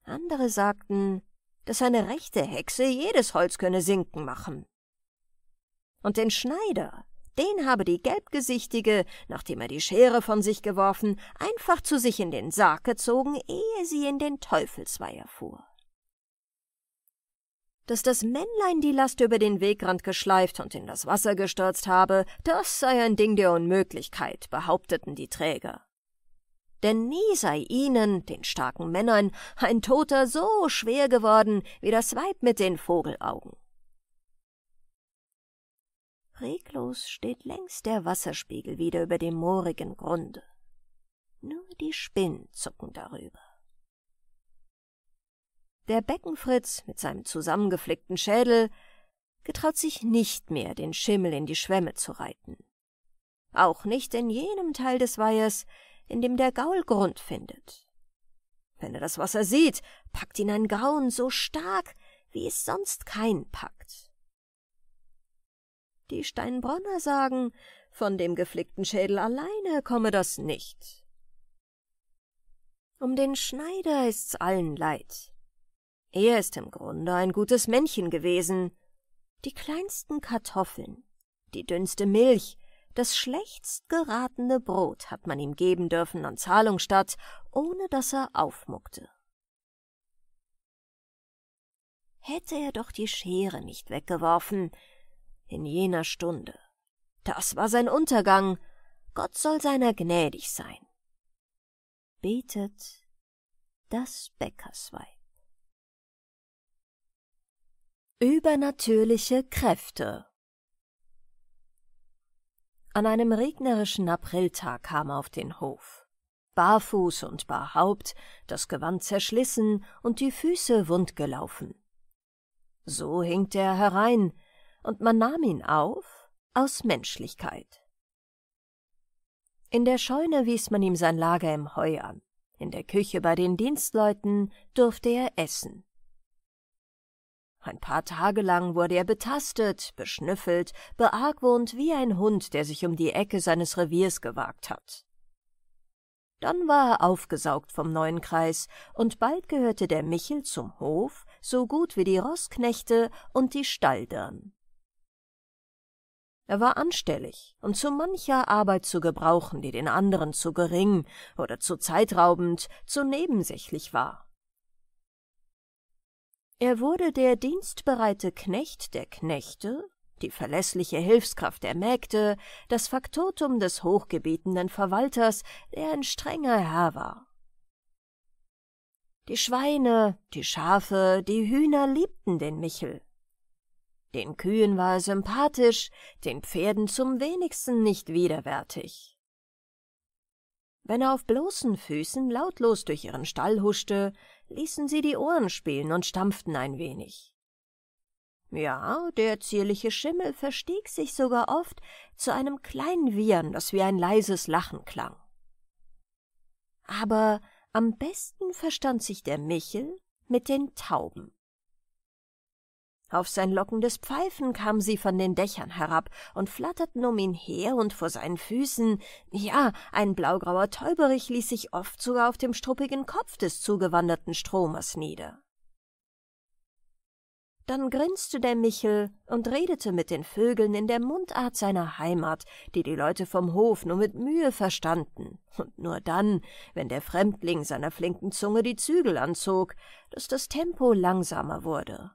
Andere sagten, dass eine rechte Hexe jedes Holz könne sinken machen. Und den Schneider, den habe die Gelbgesichtige, nachdem er die Schere von sich geworfen, einfach zu sich in den Sarg gezogen, ehe sie in den Teufelsweiher fuhr. Dass das Männlein die Last über den Wegrand geschleift und in das Wasser gestürzt habe, das sei ein Ding der Unmöglichkeit, behaupteten die Träger. Denn nie sei ihnen, den starken Männern, ein Toter so schwer geworden wie das Weib mit den Vogelaugen. Reglos steht längst der Wasserspiegel wieder über dem moorigen Grunde. Nur die Spinnen zucken darüber. Der Beckenfritz mit seinem zusammengeflickten Schädel getraut sich nicht mehr, den Schimmel in die Schwämme zu reiten. Auch nicht in jenem Teil des Weihers, in dem der Gaul Grund findet. Wenn er das Wasser sieht, packt ihn ein Grauen so stark, wie es sonst kein packt. Die Steinbronner sagen, von dem geflickten Schädel alleine komme das nicht. Um den Schneider ist's allen leid. Er ist im Grunde ein gutes Männchen gewesen. Die kleinsten Kartoffeln, die dünnste Milch, das schlechtst geratene Brot hat man ihm geben dürfen an Zahlung statt, ohne dass er aufmuckte. Hätte er doch die Schere nicht weggeworfen, in jener Stunde. Das war sein Untergang. Gott soll seiner gnädig sein. Betet das Bäckersweib. Übernatürliche Kräfte An einem regnerischen Apriltag kam er auf den Hof. Barfuß und barhaupt, das Gewand zerschlissen und die Füße wundgelaufen. So hinkte er herein, und man nahm ihn auf aus Menschlichkeit. In der Scheune wies man ihm sein Lager im Heu an, in der Küche bei den Dienstleuten durfte er essen. Ein paar Tage lang wurde er betastet, beschnüffelt, beargwohnt wie ein Hund, der sich um die Ecke seines Reviers gewagt hat. Dann war er aufgesaugt vom neuen Kreis, und bald gehörte der Michel zum Hof, so gut wie die Rossknechte und die Stalldern. Er war anstellig und zu mancher Arbeit zu gebrauchen, die den anderen zu gering oder zu zeitraubend, zu nebensächlich war. Er wurde der dienstbereite Knecht der Knechte, die verlässliche Hilfskraft der Mägde, das Faktotum des hochgebetenen Verwalters, der ein strenger Herr war. Die Schweine, die Schafe, die Hühner liebten den Michel. Den Kühen war er sympathisch, den Pferden zum wenigsten nicht widerwärtig. Wenn er auf bloßen Füßen lautlos durch ihren Stall huschte, ließen sie die Ohren spielen und stampften ein wenig. Ja, der zierliche Schimmel verstieg sich sogar oft zu einem kleinen Wiehern, das wie ein leises Lachen klang. Aber am besten verstand sich der Michel mit den Tauben. Auf sein lockendes Pfeifen kamen sie von den Dächern herab und flatterten um ihn her und vor seinen Füßen. Ja, ein blaugrauer Täuberich ließ sich oft sogar auf dem struppigen Kopf des zugewanderten Stromers nieder. Dann grinste der Michel und redete mit den Vögeln in der Mundart seiner Heimat, die die Leute vom Hof nur mit Mühe verstanden, und nur dann, wenn der Fremdling seiner flinken Zunge die Zügel anzog, dass das Tempo langsamer wurde.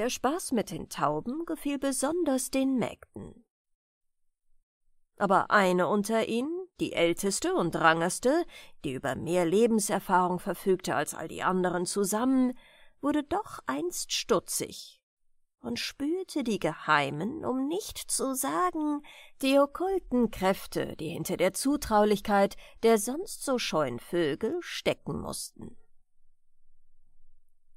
Der Spaß mit den Tauben gefiel besonders den Mägden. Aber eine unter ihnen, die älteste und rangerste, die über mehr Lebenserfahrung verfügte als all die anderen zusammen, wurde doch einst stutzig und spürte die geheimen, um nicht zu sagen, die okkulten Kräfte, die hinter der Zutraulichkeit der sonst so scheuen Vögel stecken mussten.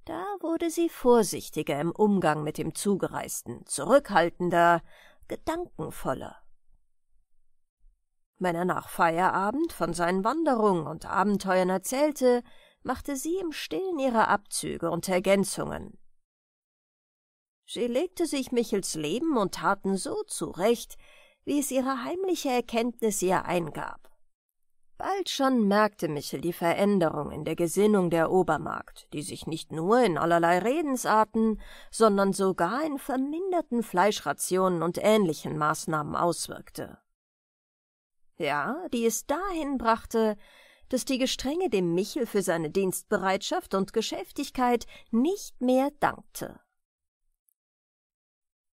Da wurde sie vorsichtiger im Umgang mit dem Zugereisten, zurückhaltender, gedankenvoller. Wenn er nach Feierabend von seinen Wanderungen und Abenteuern erzählte, machte sie im Stillen ihre Abzüge und Ergänzungen. Sie legte sich Michels Leben und Taten so zurecht, wie es ihre heimliche Erkenntnis ihr eingab. Bald schon merkte Michel die Veränderung in der Gesinnung der Obermagd, die sich nicht nur in allerlei Redensarten, sondern sogar in verminderten Fleischrationen und ähnlichen Maßnahmen auswirkte. Ja, die es dahin brachte, dass die Gestrenge dem Michel für seine Dienstbereitschaft und Geschäftigkeit nicht mehr dankte.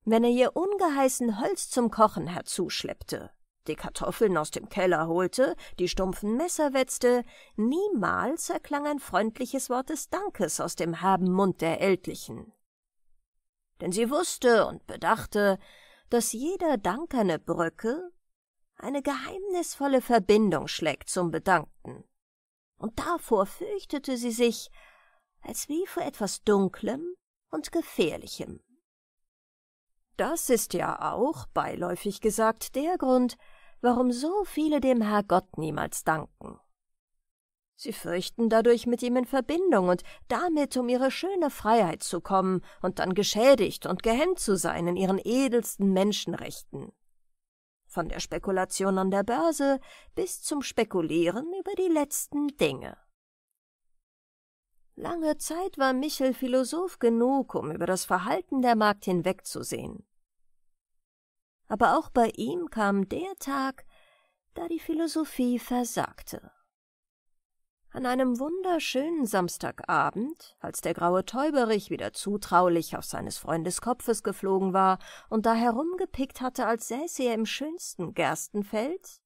Wenn er ihr ungeheißen Holz zum Kochen herzuschleppte, die Kartoffeln aus dem Keller holte, die stumpfen Messer wetzte, niemals erklang ein freundliches Wort des Dankes aus dem herben Mund der Ältlichen. Denn sie wusste und bedachte, dass jeder dankerne Brücke, eine geheimnisvolle Verbindung schlägt zum Bedankten. Und davor fürchtete sie sich, als wie vor etwas Dunklem und Gefährlichem. Das ist ja auch, beiläufig gesagt, der Grund, warum so viele dem Herrgott niemals danken. Sie fürchten dadurch, mit ihm in Verbindung und damit um ihre schöne Freiheit zu kommen und dann geschädigt und gehemmt zu sein in ihren edelsten Menschenrechten. Von der Spekulation an der Börse bis zum Spekulieren über die letzten Dinge. Lange Zeit war Michel Philosoph genug, um über das Verhalten der Markt hinwegzusehen aber auch bei ihm kam der Tag, da die Philosophie versagte. An einem wunderschönen Samstagabend, als der graue Täuberich wieder zutraulich auf seines Freundes Kopfes geflogen war und da herumgepickt hatte, als säße er im schönsten Gerstenfeld,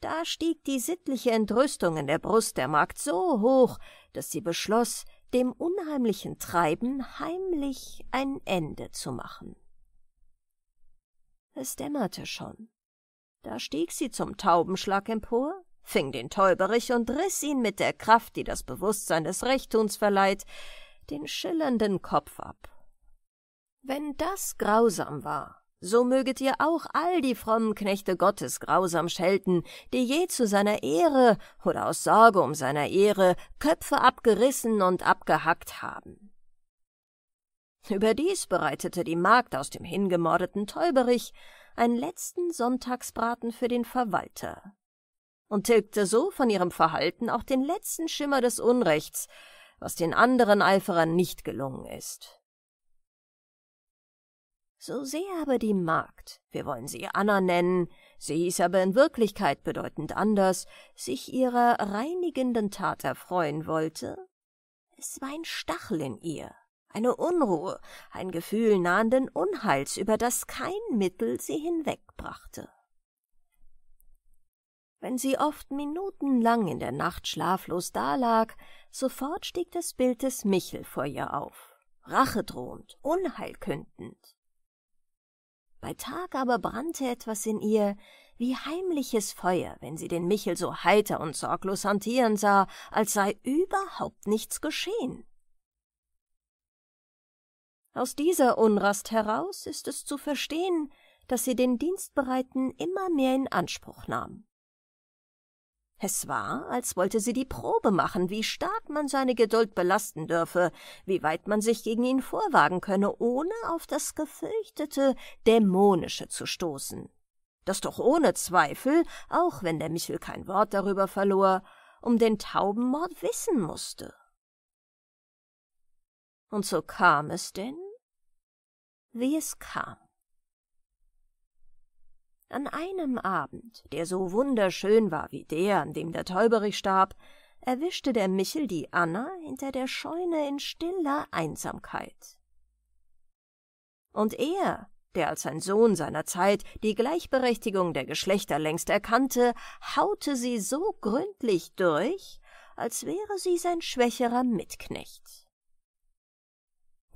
da stieg die sittliche Entrüstung in der Brust der Magd so hoch, dass sie beschloss, dem unheimlichen Treiben heimlich ein Ende zu machen. Es dämmerte schon. Da stieg sie zum Taubenschlag empor, fing den Täuberich und riss ihn mit der Kraft, die das Bewusstsein des Rechttuns verleiht, den schillernden Kopf ab. Wenn das grausam war, so möget ihr auch all die frommen Knechte Gottes grausam schelten, die je zu seiner Ehre oder aus Sorge um seiner Ehre Köpfe abgerissen und abgehackt haben. Überdies bereitete die Magd aus dem hingemordeten Täuberich einen letzten Sonntagsbraten für den Verwalter und tilgte so von ihrem Verhalten auch den letzten Schimmer des Unrechts, was den anderen Eiferern nicht gelungen ist. So sehr aber die Magd, wir wollen sie Anna nennen, sie hieß aber in Wirklichkeit bedeutend anders, sich ihrer reinigenden Tat erfreuen wollte, es war ein Stachel in ihr, eine Unruhe, ein Gefühl nahenden Unheils, über das kein Mittel sie hinwegbrachte. Wenn sie oft minutenlang in der Nacht schlaflos dalag, sofort stieg das Bild des Michel vor ihr auf, rachedrohend, unheilkündend. Bei Tag aber brannte etwas in ihr, wie heimliches Feuer, wenn sie den Michel so heiter und sorglos hantieren sah, als sei überhaupt nichts geschehen. Aus dieser Unrast heraus ist es zu verstehen, dass sie den Dienstbereiten immer mehr in Anspruch nahm. Es war, als wollte sie die Probe machen, wie stark man seine Geduld belasten dürfe, wie weit man sich gegen ihn vorwagen könne, ohne auf das gefürchtete Dämonische zu stoßen. Das doch ohne Zweifel, auch wenn der Michel kein Wort darüber verlor, um den Taubenmord wissen musste. Und so kam es denn, wie es kam. An einem Abend, der so wunderschön war wie der, an dem der Täuberich starb, erwischte der Michel die Anna hinter der Scheune in stiller Einsamkeit. Und er, der als ein Sohn seiner Zeit die Gleichberechtigung der Geschlechter längst erkannte, haute sie so gründlich durch, als wäre sie sein schwächerer Mitknecht.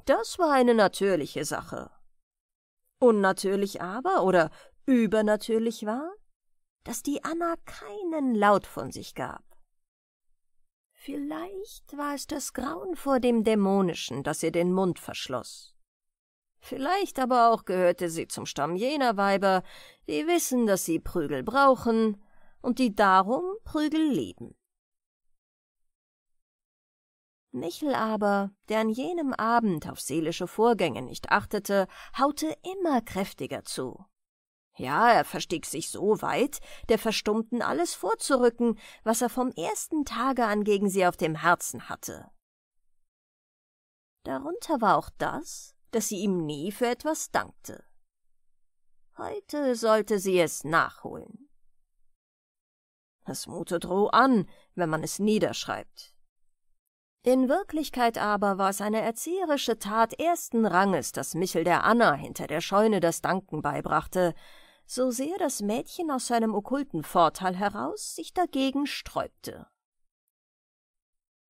Das war eine natürliche Sache. Unnatürlich aber oder übernatürlich war, dass die Anna keinen Laut von sich gab. Vielleicht war es das Grauen vor dem Dämonischen, das ihr den Mund verschloss. Vielleicht aber auch gehörte sie zum Stamm jener Weiber, die wissen, dass sie Prügel brauchen und die darum Prügel lieben. Michel aber, der an jenem Abend auf seelische Vorgänge nicht achtete, haute immer kräftiger zu. Ja, er verstieg sich so weit, der Verstummten alles vorzurücken, was er vom ersten Tage an gegen sie auf dem Herzen hatte. Darunter war auch das, dass sie ihm nie für etwas dankte. Heute sollte sie es nachholen. Es mutet roh an, wenn man es niederschreibt. In Wirklichkeit aber war es eine erzieherische Tat ersten Ranges, dass Michel der Anna hinter der Scheune das Danken beibrachte, so sehr das Mädchen aus seinem okkulten Vorteil heraus sich dagegen sträubte.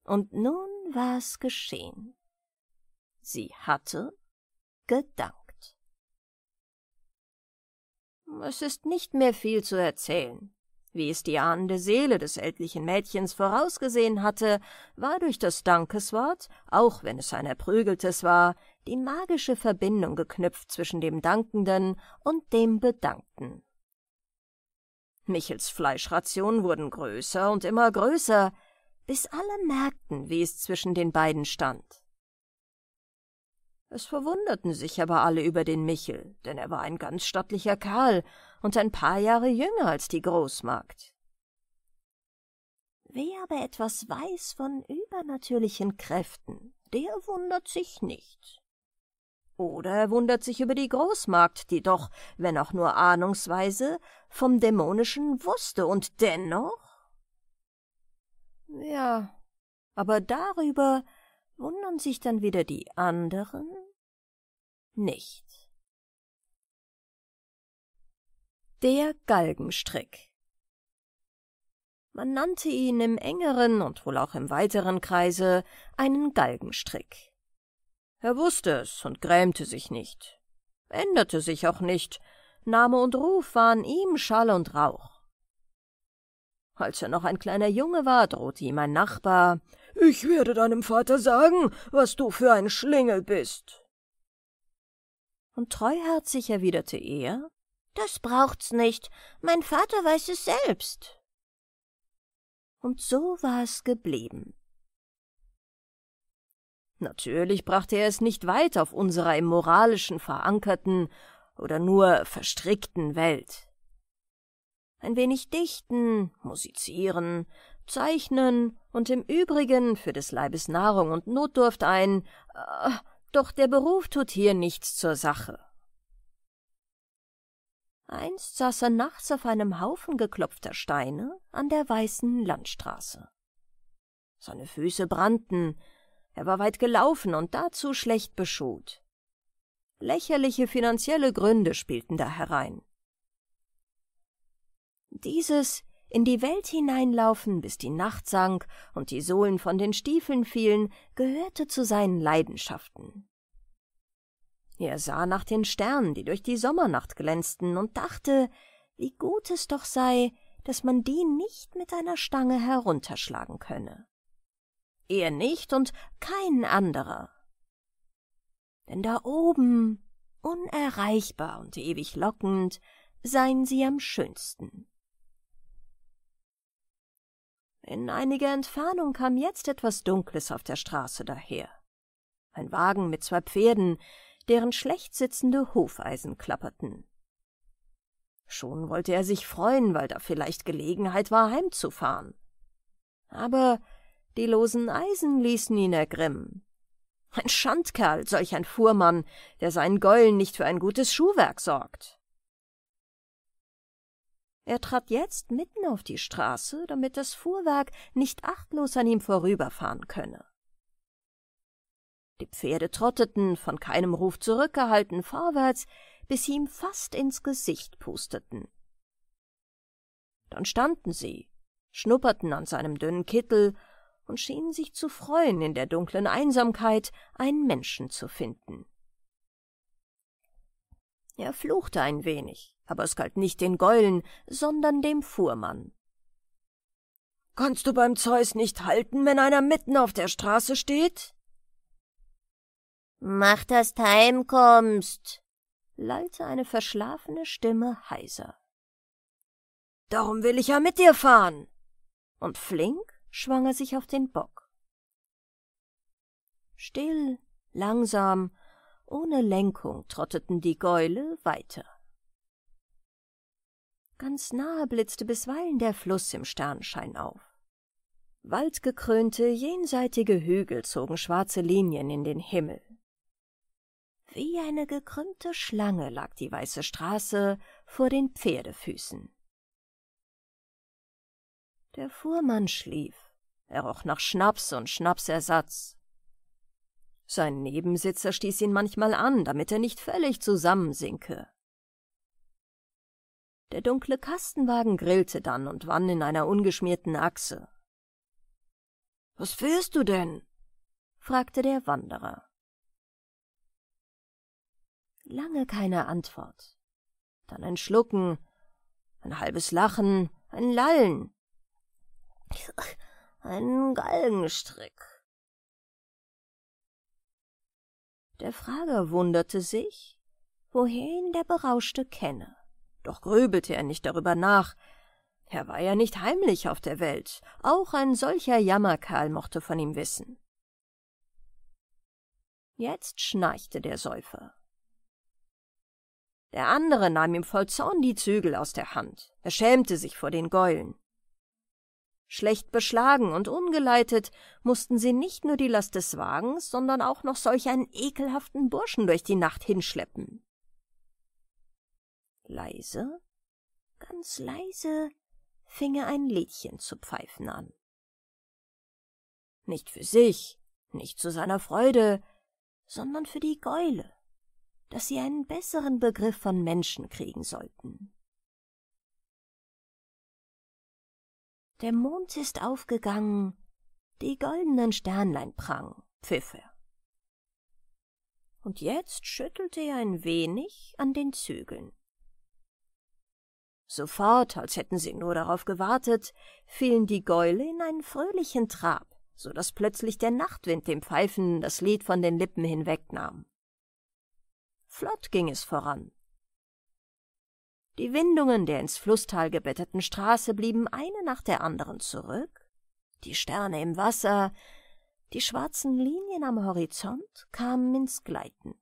Und nun war es geschehen. Sie hatte gedankt. Es ist nicht mehr viel zu erzählen. Wie es die ahnende Seele des ältlichen Mädchens vorausgesehen hatte, war durch das Dankeswort, auch wenn es ein erprügeltes war, die magische Verbindung geknüpft zwischen dem Dankenden und dem Bedankten. Michels Fleischrationen wurden größer und immer größer, bis alle merkten, wie es zwischen den beiden stand. Es verwunderten sich aber alle über den Michel, denn er war ein ganz stattlicher Kerl und ein paar Jahre jünger als die Großmagd. Wer aber etwas weiß von übernatürlichen Kräften, der wundert sich nicht. Oder er wundert sich über die Großmagd, die doch, wenn auch nur ahnungsweise, vom Dämonischen wusste und dennoch. Ja, aber darüber wundern sich dann wieder die anderen nicht. Der Galgenstrick. Man nannte ihn im engeren und wohl auch im weiteren Kreise einen Galgenstrick. Er wusste es und grämte sich nicht, änderte sich auch nicht, Name und Ruf waren ihm Schall und Rauch. Als er noch ein kleiner Junge war, drohte ihm ein Nachbar Ich werde deinem Vater sagen, was du für ein Schlingel bist. Und treuherzig erwiderte er das braucht's nicht. Mein Vater weiß es selbst. Und so war es geblieben. Natürlich brachte er es nicht weit auf unserer im moralischen verankerten oder nur verstrickten Welt. Ein wenig dichten, musizieren, zeichnen und im Übrigen für des Leibes Nahrung und Notdurft ein, äh, doch der Beruf tut hier nichts zur Sache. Einst saß er nachts auf einem Haufen geklopfter Steine an der weißen Landstraße. Seine Füße brannten, er war weit gelaufen und dazu schlecht beschut. Lächerliche finanzielle Gründe spielten da herein. Dieses in die Welt hineinlaufen, bis die Nacht sank und die Sohlen von den Stiefeln fielen, gehörte zu seinen Leidenschaften. Er sah nach den Sternen, die durch die Sommernacht glänzten, und dachte, wie gut es doch sei, dass man die nicht mit einer Stange herunterschlagen könne. Er nicht und kein anderer. Denn da oben, unerreichbar und ewig lockend, seien sie am schönsten. In einiger Entfernung kam jetzt etwas Dunkles auf der Straße daher. Ein Wagen mit zwei Pferden, deren schlecht sitzende Hufeisen klapperten. Schon wollte er sich freuen, weil da vielleicht Gelegenheit war, heimzufahren. Aber die losen Eisen ließen ihn ergrimmen. Ein Schandkerl, solch ein Fuhrmann, der seinen Gäulen nicht für ein gutes Schuhwerk sorgt. Er trat jetzt mitten auf die Straße, damit das Fuhrwerk nicht achtlos an ihm vorüberfahren könne. Die Pferde trotteten, von keinem Ruf zurückgehalten, vorwärts, bis sie ihm fast ins Gesicht pusteten. Dann standen sie, schnupperten an seinem dünnen Kittel und schienen sich zu freuen, in der dunklen Einsamkeit einen Menschen zu finden. Er fluchte ein wenig, aber es galt nicht den Gäulen, sondern dem Fuhrmann. Kannst du beim Zeus nicht halten, wenn einer mitten auf der Straße steht? Mach, dass du heimkommst, lallte eine verschlafene Stimme heiser. Darum will ich ja mit dir fahren. Und flink schwang er sich auf den Bock. Still, langsam, ohne Lenkung trotteten die Gäule weiter. Ganz nahe blitzte bisweilen der Fluss im Sternenschein auf. Waldgekrönte, jenseitige Hügel zogen schwarze Linien in den Himmel. Wie eine gekrümmte Schlange lag die weiße Straße vor den Pferdefüßen. Der Fuhrmann schlief. Er roch nach Schnaps und Schnapsersatz. Sein Nebensitzer stieß ihn manchmal an, damit er nicht völlig zusammensinke. Der dunkle Kastenwagen grillte dann und wann in einer ungeschmierten Achse. Was fährst du denn? fragte der Wanderer. Lange keine Antwort. Dann ein Schlucken, ein halbes Lachen, ein Lallen. Ein Galgenstrick. Der Frager wunderte sich, wohin der Berauschte kenne. Doch grübelte er nicht darüber nach. Er war ja nicht heimlich auf der Welt. Auch ein solcher Jammerkerl mochte von ihm wissen. Jetzt schnarchte der Säufer. Der andere nahm ihm voll Zorn die Zügel aus der Hand. Er schämte sich vor den Gäulen. Schlecht beschlagen und ungeleitet mussten sie nicht nur die Last des Wagens, sondern auch noch solch einen ekelhaften Burschen durch die Nacht hinschleppen. Leise, ganz leise, fing er ein Liedchen zu pfeifen an. Nicht für sich, nicht zu seiner Freude, sondern für die Gäule dass sie einen besseren Begriff von Menschen kriegen sollten. Der Mond ist aufgegangen, die goldenen Sternlein prang, pfiff er. Und jetzt schüttelte er ein wenig an den Zügeln. Sofort, als hätten sie nur darauf gewartet, fielen die Gäule in einen fröhlichen Trab, so daß plötzlich der Nachtwind dem Pfeifen das Lied von den Lippen hinwegnahm. Flott ging es voran. Die Windungen der ins Flusstal gebetteten Straße blieben eine nach der anderen zurück, die Sterne im Wasser, die schwarzen Linien am Horizont kamen ins Gleiten.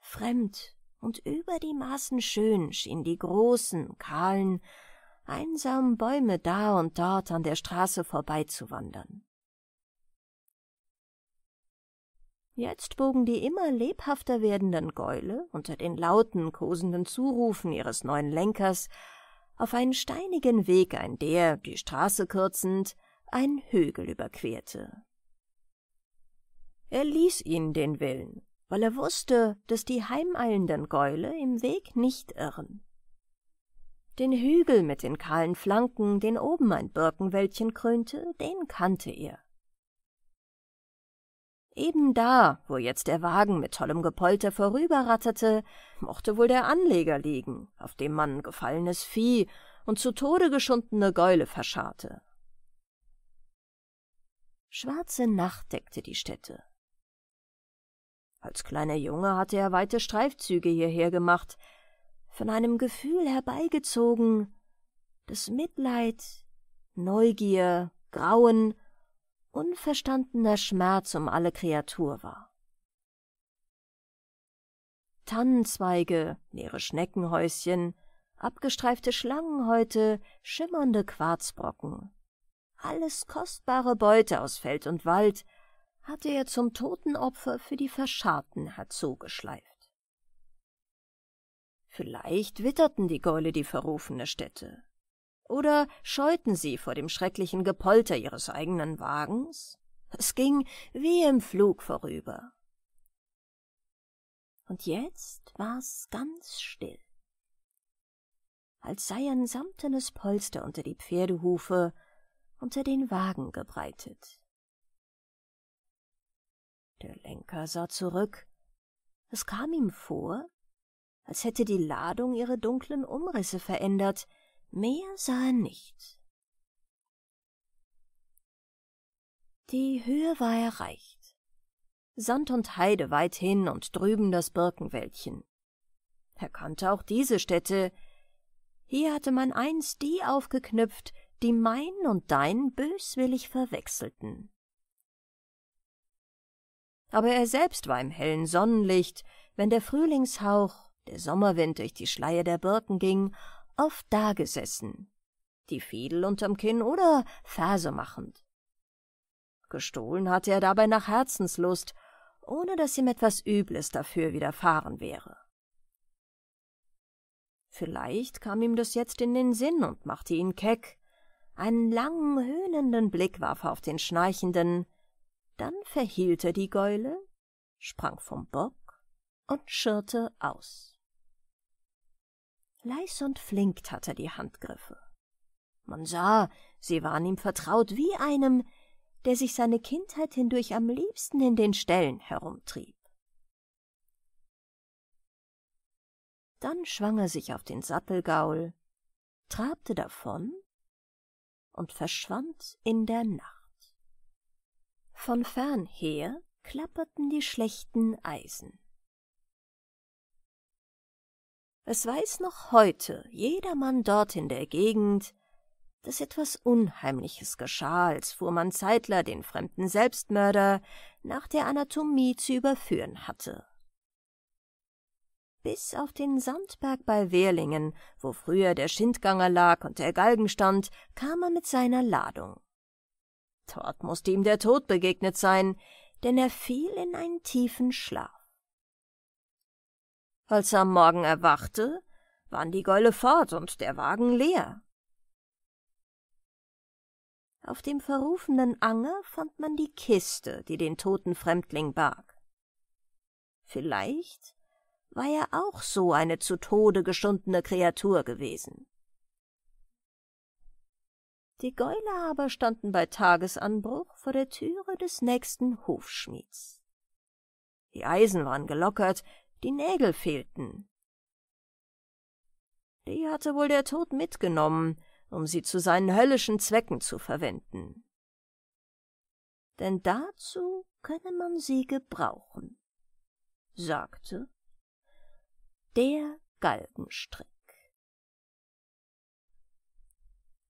Fremd und über die Maßen schön schienen die großen, kahlen, einsamen Bäume da und dort an der Straße vorbeizuwandern. Jetzt bogen die immer lebhafter werdenden Gäule unter den lauten, kosenden Zurufen ihres neuen Lenkers auf einen steinigen Weg ein, der, die Straße kürzend, ein Hügel überquerte. Er ließ ihnen den Willen, weil er wusste, dass die heimeilenden Gäule im Weg nicht irren. Den Hügel mit den kahlen Flanken, den oben ein Birkenwäldchen krönte, den kannte er. Eben da, wo jetzt der Wagen mit tollem Gepolter vorüberratterte, mochte wohl der Anleger liegen, auf dem man gefallenes Vieh und zu Tode geschundene Gäule verscharrte. Schwarze Nacht deckte die Stätte. Als kleiner Junge hatte er weite Streifzüge hierher gemacht, von einem Gefühl herbeigezogen, das Mitleid, Neugier, Grauen unverstandener Schmerz um alle Kreatur war. Tannenzweige, leere Schneckenhäuschen, abgestreifte Schlangenhäute, schimmernde Quarzbrocken. Alles kostbare Beute aus Feld und Wald hatte er zum Totenopfer für die Verscharten herzugeschleift. Vielleicht witterten die Gäule die verrufene Stätte oder scheuten sie vor dem schrecklichen Gepolter ihres eigenen Wagens? Es ging wie im Flug vorüber. Und jetzt war's ganz still, als sei ein samtenes Polster unter die Pferdehufe, unter den Wagen gebreitet. Der Lenker sah zurück. Es kam ihm vor, als hätte die Ladung ihre dunklen Umrisse verändert, Mehr sah er nicht. Die Höhe war erreicht. Sand und Heide weithin und drüben das Birkenwäldchen. Er kannte auch diese Städte. Hier hatte man einst die aufgeknüpft, die mein und dein böswillig verwechselten. Aber er selbst war im hellen Sonnenlicht, wenn der Frühlingshauch, der Sommerwind durch die Schleie der Birken ging oft dagesessen, die Fiedel unterm Kinn oder Verse machend. Gestohlen hatte er dabei nach Herzenslust, ohne dass ihm etwas Übles dafür widerfahren wäre. Vielleicht kam ihm das jetzt in den Sinn und machte ihn keck. Einen langen, höhnenden Blick warf er auf den Schnarchenden. Dann verhielt er die Gäule, sprang vom Bock und schirrte aus. Leis und flink tat er die Handgriffe. Man sah, sie waren ihm vertraut wie einem, der sich seine Kindheit hindurch am liebsten in den Ställen herumtrieb. Dann schwang er sich auf den Sattelgaul, trabte davon und verschwand in der Nacht. Von fernher klapperten die schlechten Eisen. Es weiß noch heute jedermann dort in der Gegend, dass etwas Unheimliches geschah, als Fuhrmann Zeitler den fremden Selbstmörder nach der Anatomie zu überführen hatte. Bis auf den Sandberg bei Wehrlingen, wo früher der Schindganger lag und der Galgen stand, kam er mit seiner Ladung. Dort mußte ihm der Tod begegnet sein, denn er fiel in einen tiefen Schlaf. Als er am Morgen erwachte, waren die Gäule fort und der Wagen leer. Auf dem verrufenen Anger fand man die Kiste, die den toten Fremdling barg. Vielleicht war er auch so eine zu Tode geschundene Kreatur gewesen. Die Gäule aber standen bei Tagesanbruch vor der Türe des nächsten Hofschmieds. Die Eisen waren gelockert, die Nägel fehlten. Die hatte wohl der Tod mitgenommen, um sie zu seinen höllischen Zwecken zu verwenden. Denn dazu könne man sie gebrauchen, sagte der Galgenstrick.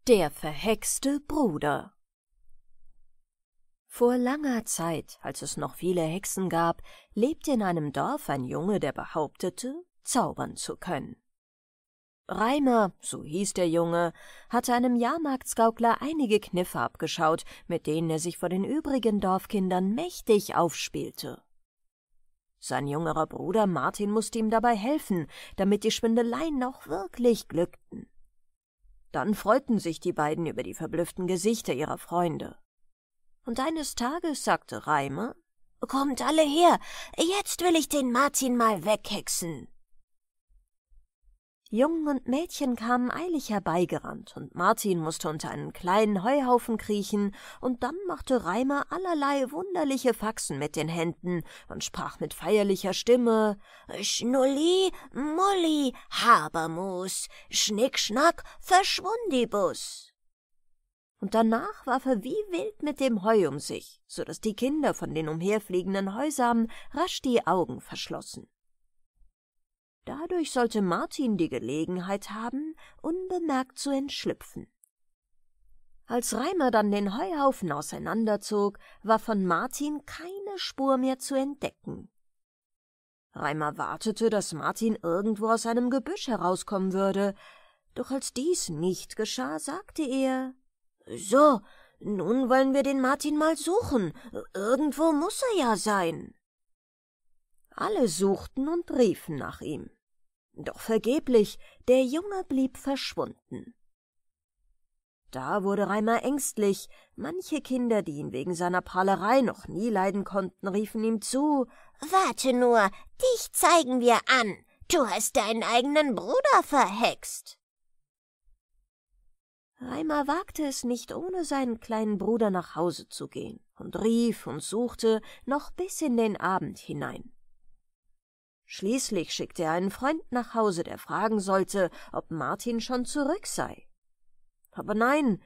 Der verhexte Bruder vor langer Zeit, als es noch viele Hexen gab, lebte in einem Dorf ein Junge, der behauptete, zaubern zu können. Reimer, so hieß der Junge, hatte einem Jahrmarktsgaukler einige Kniffe abgeschaut, mit denen er sich vor den übrigen Dorfkindern mächtig aufspielte. Sein jüngerer Bruder Martin musste ihm dabei helfen, damit die Schwindeleien auch wirklich glückten. Dann freuten sich die beiden über die verblüfften Gesichter ihrer Freunde. Und eines Tages sagte Reimer, Kommt alle her, jetzt will ich den Martin mal weghexen. Jungen und Mädchen kamen eilig herbeigerannt, und Martin musste unter einen kleinen Heuhaufen kriechen, und dann machte Reimer allerlei wunderliche Faxen mit den Händen und sprach mit feierlicher Stimme Schnulli, Mulli, Habermus, Schnickschnack, Verschwundibus und danach warf er wie wild mit dem Heu um sich, so daß die Kinder von den umherfliegenden Heusamen rasch die Augen verschlossen. Dadurch sollte Martin die Gelegenheit haben, unbemerkt zu entschlüpfen. Als Reimer dann den Heuhaufen auseinanderzog, war von Martin keine Spur mehr zu entdecken. Reimer wartete, dass Martin irgendwo aus einem Gebüsch herauskommen würde, doch als dies nicht geschah, sagte er so, nun wollen wir den Martin mal suchen. Irgendwo muß er ja sein. Alle suchten und riefen nach ihm. Doch vergeblich, der Junge blieb verschwunden. Da wurde Reimer ängstlich. Manche Kinder, die ihn wegen seiner Prahlerei noch nie leiden konnten, riefen ihm zu: Warte nur, dich zeigen wir an. Du hast deinen eigenen Bruder verhext. Reimer wagte es nicht, ohne seinen kleinen Bruder nach Hause zu gehen und rief und suchte noch bis in den Abend hinein. Schließlich schickte er einen Freund nach Hause, der fragen sollte, ob Martin schon zurück sei. Aber nein,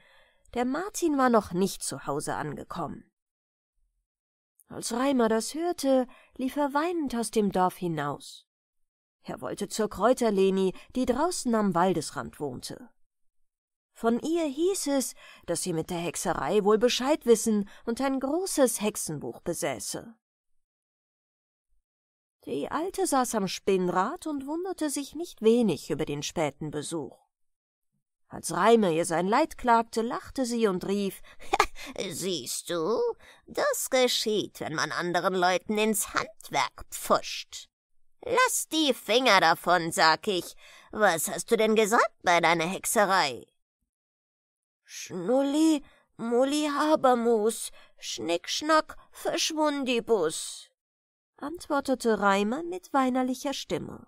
der Martin war noch nicht zu Hause angekommen. Als Reimer das hörte, lief er weinend aus dem Dorf hinaus. Er wollte zur Kräuterleni, die draußen am Waldesrand wohnte. Von ihr hieß es, dass sie mit der Hexerei wohl Bescheid wissen und ein großes Hexenbuch besäße. Die Alte saß am Spinnrad und wunderte sich nicht wenig über den späten Besuch. Als Reime ihr sein Leid klagte, lachte sie und rief Siehst du, das geschieht, wenn man anderen Leuten ins Handwerk pfuscht. Lass die Finger davon, sag ich. Was hast du denn gesagt bei deiner Hexerei? Schnulli, Mulli Habermus, Schnickschnack, Verschwundibus, antwortete Reimer mit weinerlicher Stimme.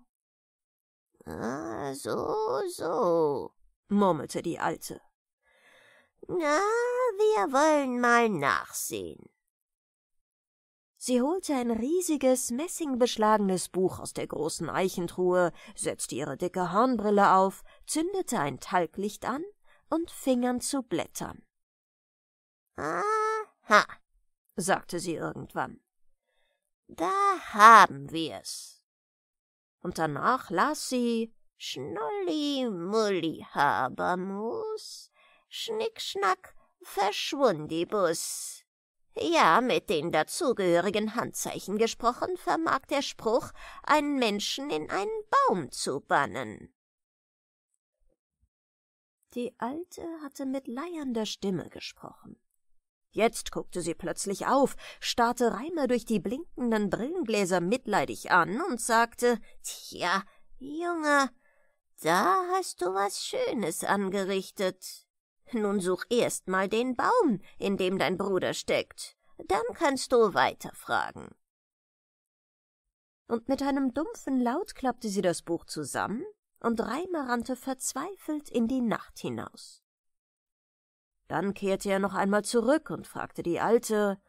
Ah, so, so, murmelte die Alte. Na, wir wollen mal nachsehen. Sie holte ein riesiges, messingbeschlagenes Buch aus der großen Eichentruhe, setzte ihre dicke Hornbrille auf, zündete ein Talglicht an und Fingern zu blättern. Aha, sagte sie irgendwann. Da haben wir's. Und danach las sie Schnulli Mulli Habermus, Schnickschnack Verschwundibus. Ja, mit den dazugehörigen Handzeichen gesprochen, vermag der Spruch, einen Menschen in einen Baum zu bannen. Die Alte hatte mit leiernder Stimme gesprochen. Jetzt guckte sie plötzlich auf, starrte Reimer durch die blinkenden Brillengläser mitleidig an und sagte: Tja, Junge, da hast du was Schönes angerichtet. Nun such erst mal den Baum, in dem dein Bruder steckt. Dann kannst du weiterfragen. Und mit einem dumpfen Laut klappte sie das Buch zusammen, und Reimer rannte verzweifelt in die Nacht hinaus. Dann kehrte er noch einmal zurück und fragte die Alte,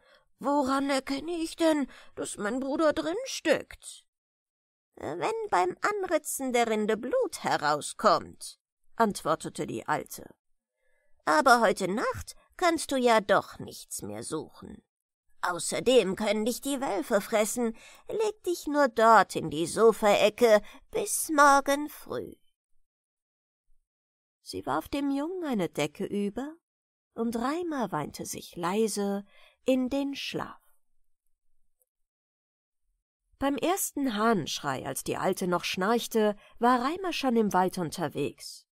Woran erkenne ich denn, dass mein Bruder drin steckt? Wenn beim Anritzen der Rinde Blut herauskommt, antwortete die Alte. Aber heute Nacht kannst du ja doch nichts mehr suchen. Außerdem können dich die Wölfe fressen. Leg dich nur dort in die Sofaecke bis morgen früh. Sie warf dem Jungen eine Decke über und Reimer weinte sich leise in den Schlaf. Beim ersten Hahnschrei, als die Alte noch schnarchte, war Reimer schon im Wald unterwegs.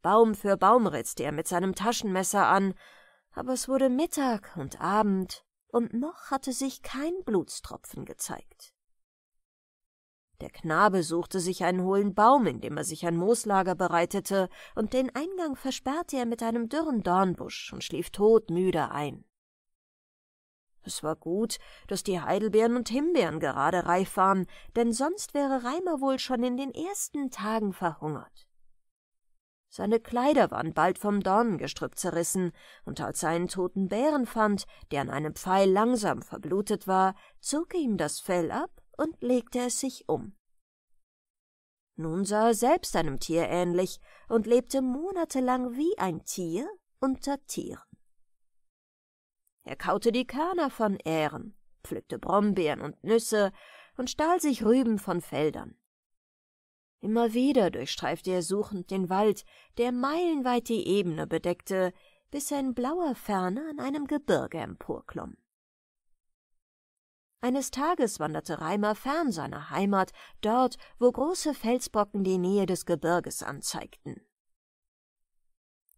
Baum für Baum ritzte er mit seinem Taschenmesser an, aber es wurde Mittag und Abend und noch hatte sich kein Blutstropfen gezeigt. Der Knabe suchte sich einen hohlen Baum, in dem er sich ein Mooslager bereitete, und den Eingang versperrte er mit einem dürren Dornbusch und schlief todmüde ein. Es war gut, dass die Heidelbeeren und Himbeeren gerade reif waren, denn sonst wäre Reimer wohl schon in den ersten Tagen verhungert. Seine Kleider waren bald vom Dornengestrüpp zerrissen, und als er einen toten Bären fand, der an einem Pfeil langsam verblutet war, zog er ihm das Fell ab und legte es sich um. Nun sah er selbst einem Tier ähnlich und lebte monatelang wie ein Tier unter Tieren. Er kaute die Körner von Ähren, pflückte Brombeeren und Nüsse und stahl sich Rüben von Feldern. Immer wieder durchstreifte er suchend den Wald, der meilenweit die Ebene bedeckte, bis er in blauer Ferne an einem Gebirge emporklomm. Eines Tages wanderte Reimer fern seiner Heimat, dort, wo große Felsbrocken die Nähe des Gebirges anzeigten.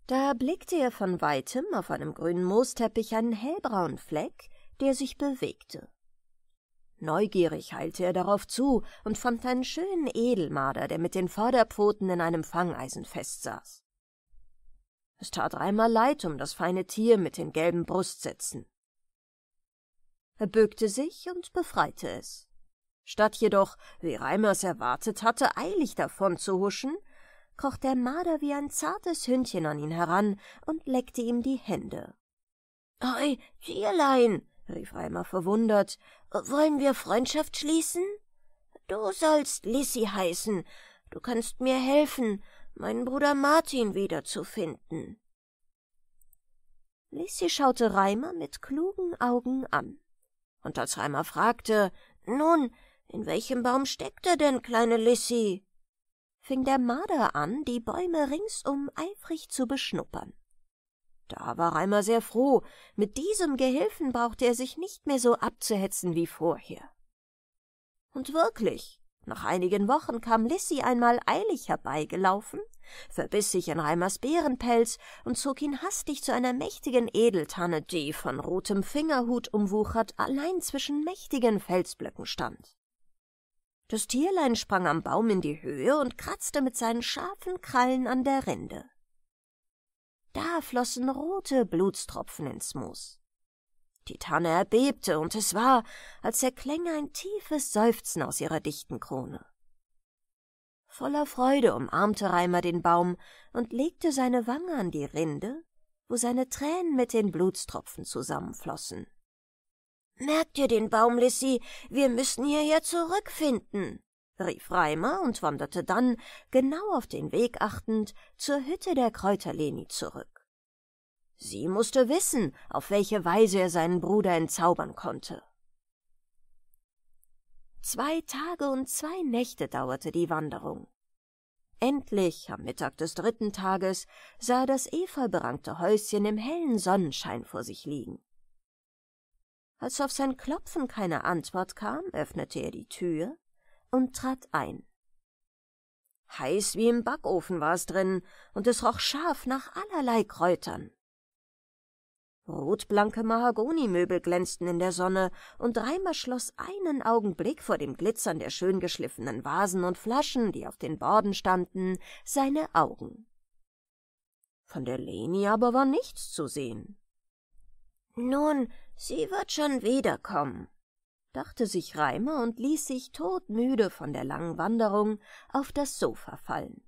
Da blickte er von weitem auf einem grünen Moosteppich einen hellbraunen Fleck, der sich bewegte. Neugierig eilte er darauf zu und fand einen schönen Edelmarder, der mit den Vorderpfoten in einem Fangeisen festsaß. Es tat dreimal leid um das feine Tier mit den gelben Brustsätzen. Er bückte sich und befreite es. Statt jedoch, wie Reimers erwartet hatte, eilig davon zu huschen, kroch der Marder wie ein zartes Hündchen an ihn heran und leckte ihm die Hände. Ei, Tierlein, rief Reimer verwundert wollen wir Freundschaft schließen? Du sollst Lissy heißen. Du kannst mir helfen, meinen Bruder Martin wiederzufinden. Lissy schaute Reimer mit klugen Augen an. Und als Reimer fragte, nun, in welchem Baum steckt er denn, kleine Lissy? fing der Marder an, die Bäume ringsum eifrig zu beschnuppern. Da war Reimer sehr froh. Mit diesem Gehilfen brauchte er sich nicht mehr so abzuhetzen wie vorher. Und wirklich, nach einigen Wochen kam Lissy einmal eilig herbeigelaufen, verbiss sich in Reimers Bärenpelz und zog ihn hastig zu einer mächtigen Edeltanne, die von rotem Fingerhut umwuchert allein zwischen mächtigen Felsblöcken stand. Das Tierlein sprang am Baum in die Höhe und kratzte mit seinen scharfen Krallen an der Rinde. Da flossen rote Blutstropfen ins Moos. Die Tanne erbebte, und es war, als erklänge ein tiefes Seufzen aus ihrer dichten Krone. Voller Freude umarmte Reimer den Baum und legte seine Wange an die Rinde, wo seine Tränen mit den Blutstropfen zusammenflossen. Merkt ihr den Baum, Lissy? Wir müssen hierher zurückfinden rief Reimer und wanderte dann, genau auf den Weg achtend, zur Hütte der Kräuterleni zurück. Sie mußte wissen, auf welche Weise er seinen Bruder entzaubern konnte. Zwei Tage und zwei Nächte dauerte die Wanderung. Endlich, am Mittag des dritten Tages, sah er das efeuberankte Häuschen im hellen Sonnenschein vor sich liegen. Als auf sein Klopfen keine Antwort kam, öffnete er die Tür und trat ein. Heiß wie im Backofen war es drin, und es roch scharf nach allerlei Kräutern. Rotblanke Mahagonimöbel glänzten in der Sonne, und Reimer schloss einen Augenblick vor dem Glitzern der schön geschliffenen Vasen und Flaschen, die auf den Borden standen, seine Augen. Von der Leni aber war nichts zu sehen. Nun, sie wird schon wiederkommen, dachte sich Reimer und ließ sich todmüde von der langen Wanderung auf das Sofa fallen.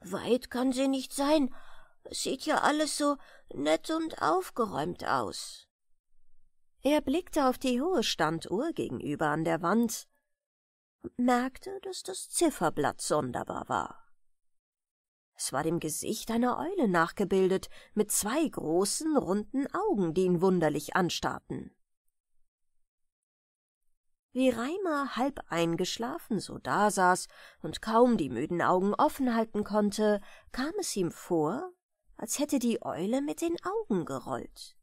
Weit kann sie nicht sein, es sieht ja alles so nett und aufgeräumt aus. Er blickte auf die hohe Standuhr gegenüber an der Wand und merkte, dass das Zifferblatt sonderbar war. Es war dem Gesicht einer Eule nachgebildet, mit zwei großen, runden Augen, die ihn wunderlich anstarrten wie Reimer halb eingeschlafen so dasaß und kaum die müden Augen offen halten konnte, kam es ihm vor, als hätte die Eule mit den Augen gerollt.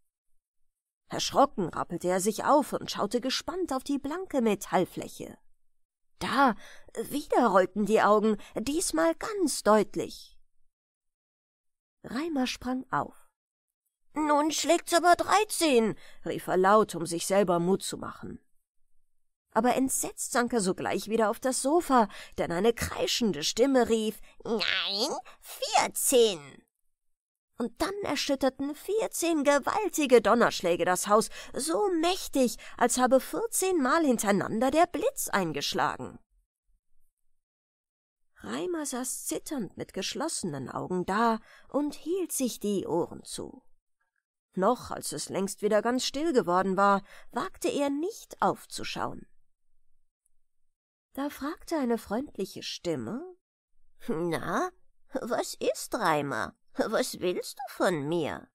Erschrocken rappelte er sich auf und schaute gespannt auf die blanke Metallfläche. Da, wieder rollten die Augen, diesmal ganz deutlich. Reimer sprang auf. Nun schlägt's aber dreizehn, rief er laut, um sich selber Mut zu machen aber entsetzt sank er sogleich wieder auf das Sofa, denn eine kreischende Stimme rief Nein, vierzehn. Und dann erschütterten vierzehn gewaltige Donnerschläge das Haus, so mächtig, als habe vierzehnmal hintereinander der Blitz eingeschlagen. Reimer saß zitternd mit geschlossenen Augen da und hielt sich die Ohren zu. Noch als es längst wieder ganz still geworden war, wagte er nicht aufzuschauen. Da fragte eine freundliche Stimme Na, was ist, Reimer? Was willst du von mir?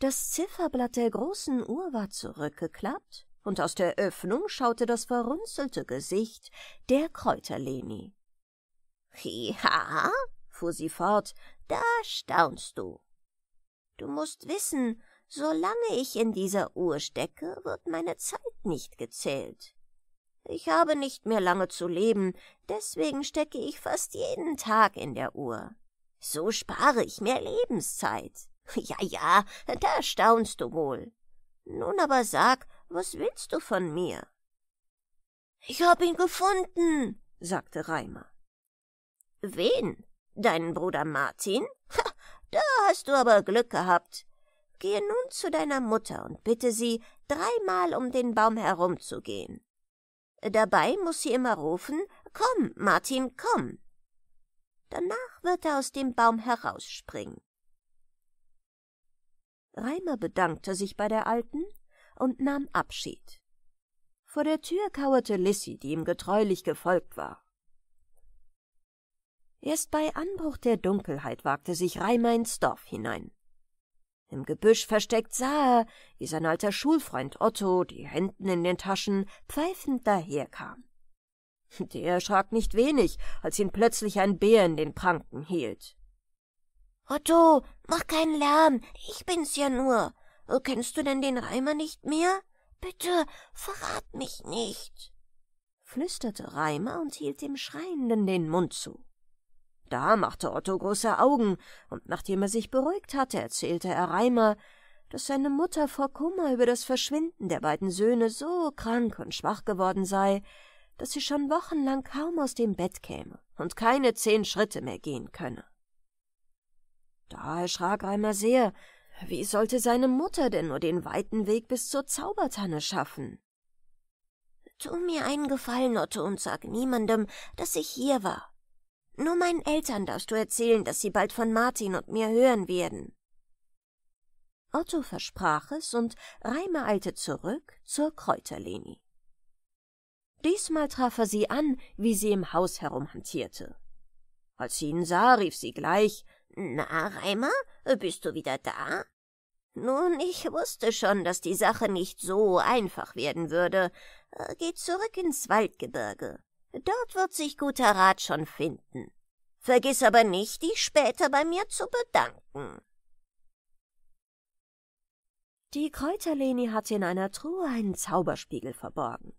Das Zifferblatt der großen Uhr war zurückgeklappt, und aus der Öffnung schaute das verrunzelte Gesicht der Kräuterleni. Ja, fuhr sie fort, da staunst du. Du musst wissen, solange ich in dieser Uhr stecke, wird meine Zeit nicht gezählt. Ich habe nicht mehr lange zu leben, deswegen stecke ich fast jeden Tag in der Uhr. So spare ich mir Lebenszeit. Ja, ja, da staunst du wohl. Nun aber sag, was willst du von mir? Ich hab ihn gefunden, sagte Reimer. Wen? Deinen Bruder Martin? Ha, da hast du aber Glück gehabt. Gehe nun zu deiner Mutter und bitte sie, dreimal um den Baum herumzugehen. Dabei muß sie immer rufen Komm, Martin, komm. Danach wird er aus dem Baum herausspringen. Reimer bedankte sich bei der Alten und nahm Abschied. Vor der Tür kauerte Lissy, die ihm getreulich gefolgt war. Erst bei Anbruch der Dunkelheit wagte sich Reimer ins Dorf hinein. Im Gebüsch versteckt sah er, wie sein alter Schulfreund Otto, die Händen in den Taschen, pfeifend daherkam. Der erschrak nicht wenig, als ihn plötzlich ein Bär in den Pranken hielt. Otto, mach keinen Lärm, ich bin's ja nur. Oh, kennst du denn den Reimer nicht mehr? Bitte, verrat mich nicht, flüsterte Reimer und hielt dem Schreienden den Mund zu. Da machte Otto große Augen, und nachdem er sich beruhigt hatte, erzählte er Reimer, dass seine Mutter vor Kummer über das Verschwinden der beiden Söhne so krank und schwach geworden sei, dass sie schon wochenlang kaum aus dem Bett käme und keine zehn Schritte mehr gehen könne. Da erschrak Reimer sehr, wie sollte seine Mutter denn nur den weiten Weg bis zur Zaubertanne schaffen? Tu mir einen Gefallen, Otto, und sag niemandem, dass ich hier war, nur meinen Eltern darfst du erzählen, dass sie bald von Martin und mir hören werden. Otto versprach es, und Reimer eilte zurück zur Kräuterleni. Diesmal traf er sie an, wie sie im Haus herumhantierte. Als sie ihn sah, rief sie gleich Na, Reimer, bist du wieder da? Nun, ich wusste schon, dass die Sache nicht so einfach werden würde. Geh zurück ins Waldgebirge. Dort wird sich guter Rat schon finden. Vergiss aber nicht, dich später bei mir zu bedanken. Die Kräuterleni hatte in einer Truhe einen Zauberspiegel verborgen.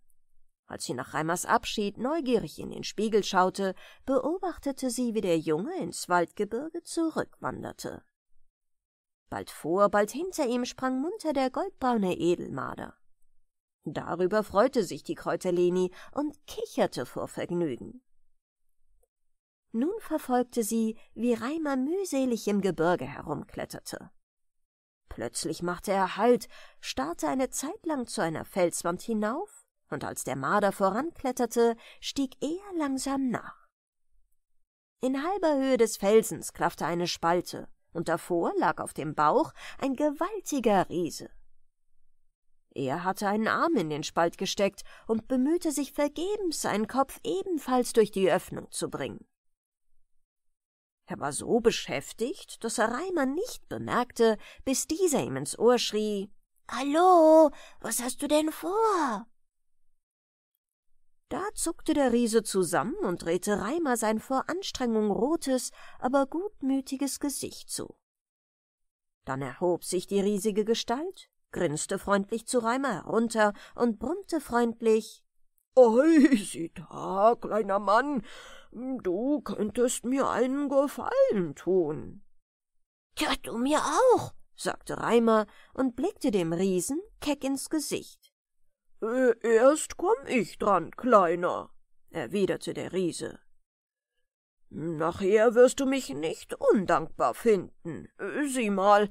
Als sie nach Reimers Abschied neugierig in den Spiegel schaute, beobachtete sie, wie der Junge ins Waldgebirge zurückwanderte. Bald vor, bald hinter ihm sprang munter der goldbraune Edelmarder. Darüber freute sich die Kräuterleni und kicherte vor Vergnügen. Nun verfolgte sie, wie Reimer mühselig im Gebirge herumkletterte. Plötzlich machte er Halt, starrte eine Zeitlang zu einer Felswand hinauf, und als der Marder vorankletterte, stieg er langsam nach. In halber Höhe des Felsens klaffte eine Spalte, und davor lag auf dem Bauch ein gewaltiger Riese. Er hatte einen Arm in den Spalt gesteckt und bemühte sich vergebens, seinen Kopf ebenfalls durch die Öffnung zu bringen. Er war so beschäftigt, dass er Reimer nicht bemerkte, bis dieser ihm ins Ohr schrie Hallo, was hast du denn vor? Da zuckte der Riese zusammen und drehte Reimer sein vor Anstrengung rotes, aber gutmütiges Gesicht zu. Dann erhob sich die riesige Gestalt, grinste freundlich zu Reimer herunter und brummte freundlich »Ei, sieh da, kleiner Mann, du könntest mir einen Gefallen tun. Tja, du mir auch, sagte Reimer und blickte dem Riesen keck ins Gesicht. Äh, erst komm ich dran, Kleiner, erwiderte der Riese. Nachher wirst du mich nicht undankbar finden. Äh, sieh mal,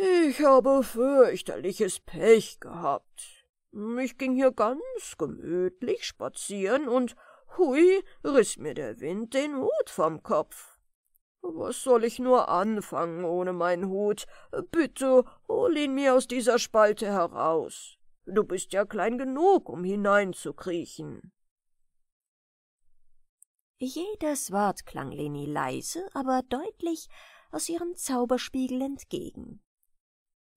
ich habe fürchterliches Pech gehabt. Ich ging hier ganz gemütlich spazieren und hui, riß mir der Wind den Hut vom Kopf. Was soll ich nur anfangen ohne meinen Hut? Bitte hol ihn mir aus dieser Spalte heraus. Du bist ja klein genug, um hineinzukriechen. Jedes Wort klang Leni leise, aber deutlich aus ihrem Zauberspiegel entgegen.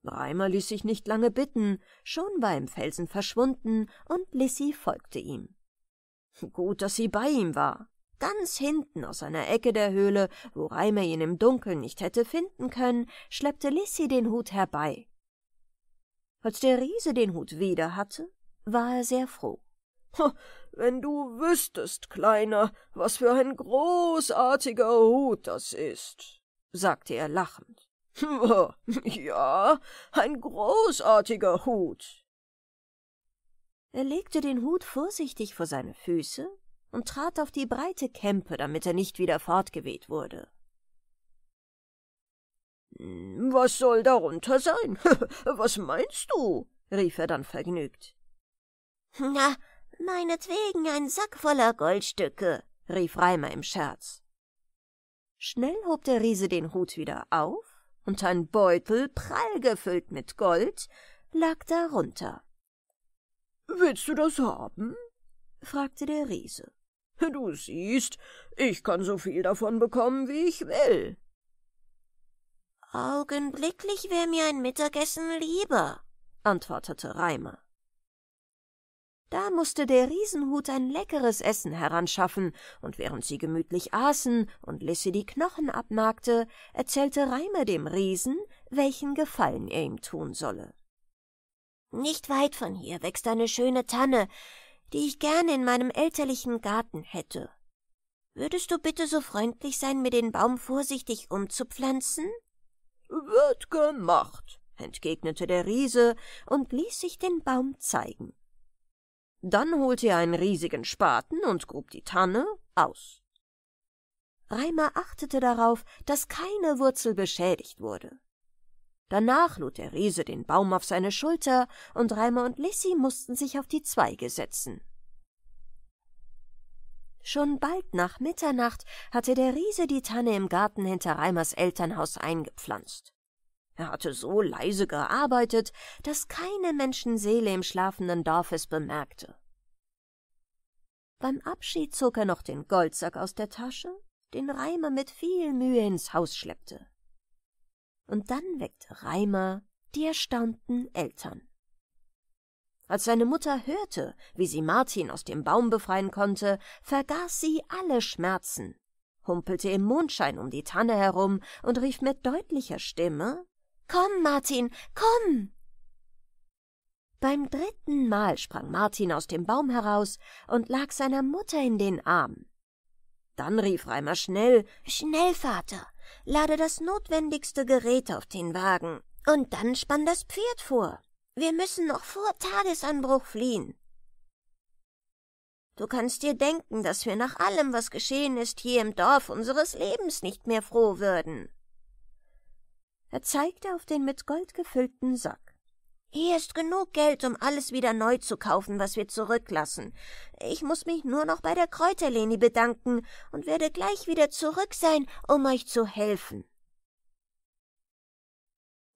Reimer ließ sich nicht lange bitten, schon war im Felsen verschwunden, und Lissy folgte ihm. Gut, dass sie bei ihm war. Ganz hinten aus einer Ecke der Höhle, wo Reimer ihn im Dunkeln nicht hätte finden können, schleppte Lissy den Hut herbei. Als der Riese den Hut wieder hatte, war er sehr froh. Wenn du wüsstest, Kleiner, was für ein großartiger Hut das ist, sagte er lachend. Ja, ein großartiger Hut. Er legte den Hut vorsichtig vor seine Füße und trat auf die breite Kämpe, damit er nicht wieder fortgeweht wurde. Hm, was soll darunter sein? Was meinst du? rief er dann vergnügt. Na, meinetwegen ein Sack voller Goldstücke, rief Reimer im Scherz. Schnell hob der Riese den Hut wieder auf und ein Beutel, prall gefüllt mit Gold, lag darunter. Willst du das haben? fragte der Riese. Du siehst, ich kann so viel davon bekommen, wie ich will. Augenblicklich wäre mir ein Mittagessen lieber, antwortete Reimer. Da mußte der Riesenhut ein leckeres Essen heranschaffen, und während sie gemütlich aßen und Lissi die Knochen abnagte, erzählte Reimer dem Riesen, welchen Gefallen er ihm tun solle. Nicht weit von hier wächst eine schöne Tanne, die ich gerne in meinem elterlichen Garten hätte. Würdest du bitte so freundlich sein, mir den Baum vorsichtig umzupflanzen? Wird gemacht, entgegnete der Riese und ließ sich den Baum zeigen. Dann holte er einen riesigen Spaten und grub die Tanne aus. Reimer achtete darauf, dass keine Wurzel beschädigt wurde. Danach lud der Riese den Baum auf seine Schulter, und Reimer und Lissi mussten sich auf die Zweige setzen. Schon bald nach Mitternacht hatte der Riese die Tanne im Garten hinter Reimers Elternhaus eingepflanzt. Er hatte so leise gearbeitet, dass keine Menschenseele im schlafenden Dorf es bemerkte. Beim Abschied zog er noch den Goldsack aus der Tasche, den Reimer mit viel Mühe ins Haus schleppte. Und dann weckte Reimer die erstaunten Eltern. Als seine Mutter hörte, wie sie Martin aus dem Baum befreien konnte, vergaß sie alle Schmerzen, humpelte im Mondschein um die Tanne herum und rief mit deutlicher Stimme Komm, Martin, komm. Beim dritten Mal sprang Martin aus dem Baum heraus und lag seiner Mutter in den Arm. Dann rief Reimer schnell Schnell, Vater, lade das notwendigste Gerät auf den Wagen, und dann spann das Pferd vor. Wir müssen noch vor Tagesanbruch fliehen. Du kannst dir denken, dass wir nach allem, was geschehen ist, hier im Dorf unseres Lebens nicht mehr froh würden. Er zeigte auf den mit Gold gefüllten Sack. Hier ist genug Geld, um alles wieder neu zu kaufen, was wir zurücklassen. Ich muss mich nur noch bei der Kräuterleni bedanken und werde gleich wieder zurück sein, um euch zu helfen.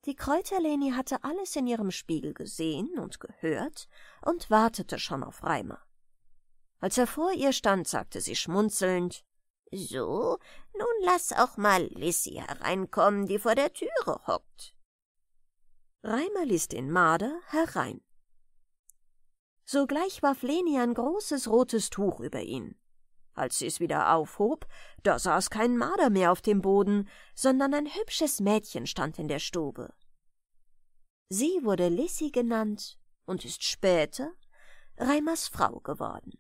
Die Kräuterleni hatte alles in ihrem Spiegel gesehen und gehört und wartete schon auf Reimer. Als er vor ihr stand, sagte sie schmunzelnd so, nun lass auch mal Lissy hereinkommen, die vor der Türe hockt. Reimer ließ den Marder herein. Sogleich warf Leni ein großes rotes Tuch über ihn. Als sie es wieder aufhob, da saß kein Marder mehr auf dem Boden, sondern ein hübsches Mädchen stand in der Stube. Sie wurde Lissy genannt und ist später Reimers Frau geworden.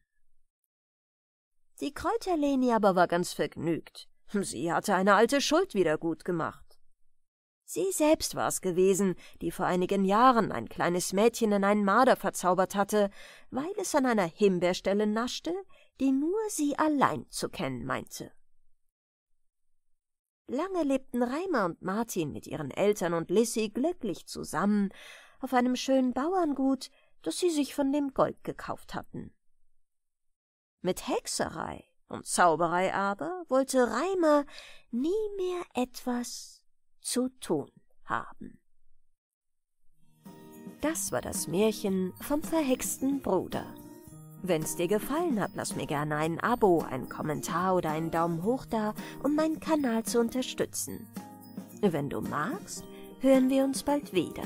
Die Kräuterleni aber war ganz vergnügt. Sie hatte eine alte Schuld wieder gut gemacht. Sie selbst war es gewesen, die vor einigen Jahren ein kleines Mädchen in einen Marder verzaubert hatte, weil es an einer Himbeerstelle naschte, die nur sie allein zu kennen meinte. Lange lebten Reimer und Martin mit ihren Eltern und Lissy glücklich zusammen auf einem schönen Bauerngut, das sie sich von dem Gold gekauft hatten. Mit Hexerei und Zauberei aber wollte Reimer nie mehr etwas zu tun haben. Das war das Märchen vom verhexten Bruder. Wenn's dir gefallen hat, lass mir gerne ein Abo, einen Kommentar oder einen Daumen hoch da, um meinen Kanal zu unterstützen. Wenn du magst, hören wir uns bald wieder.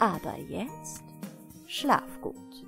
Aber jetzt schlaf gut.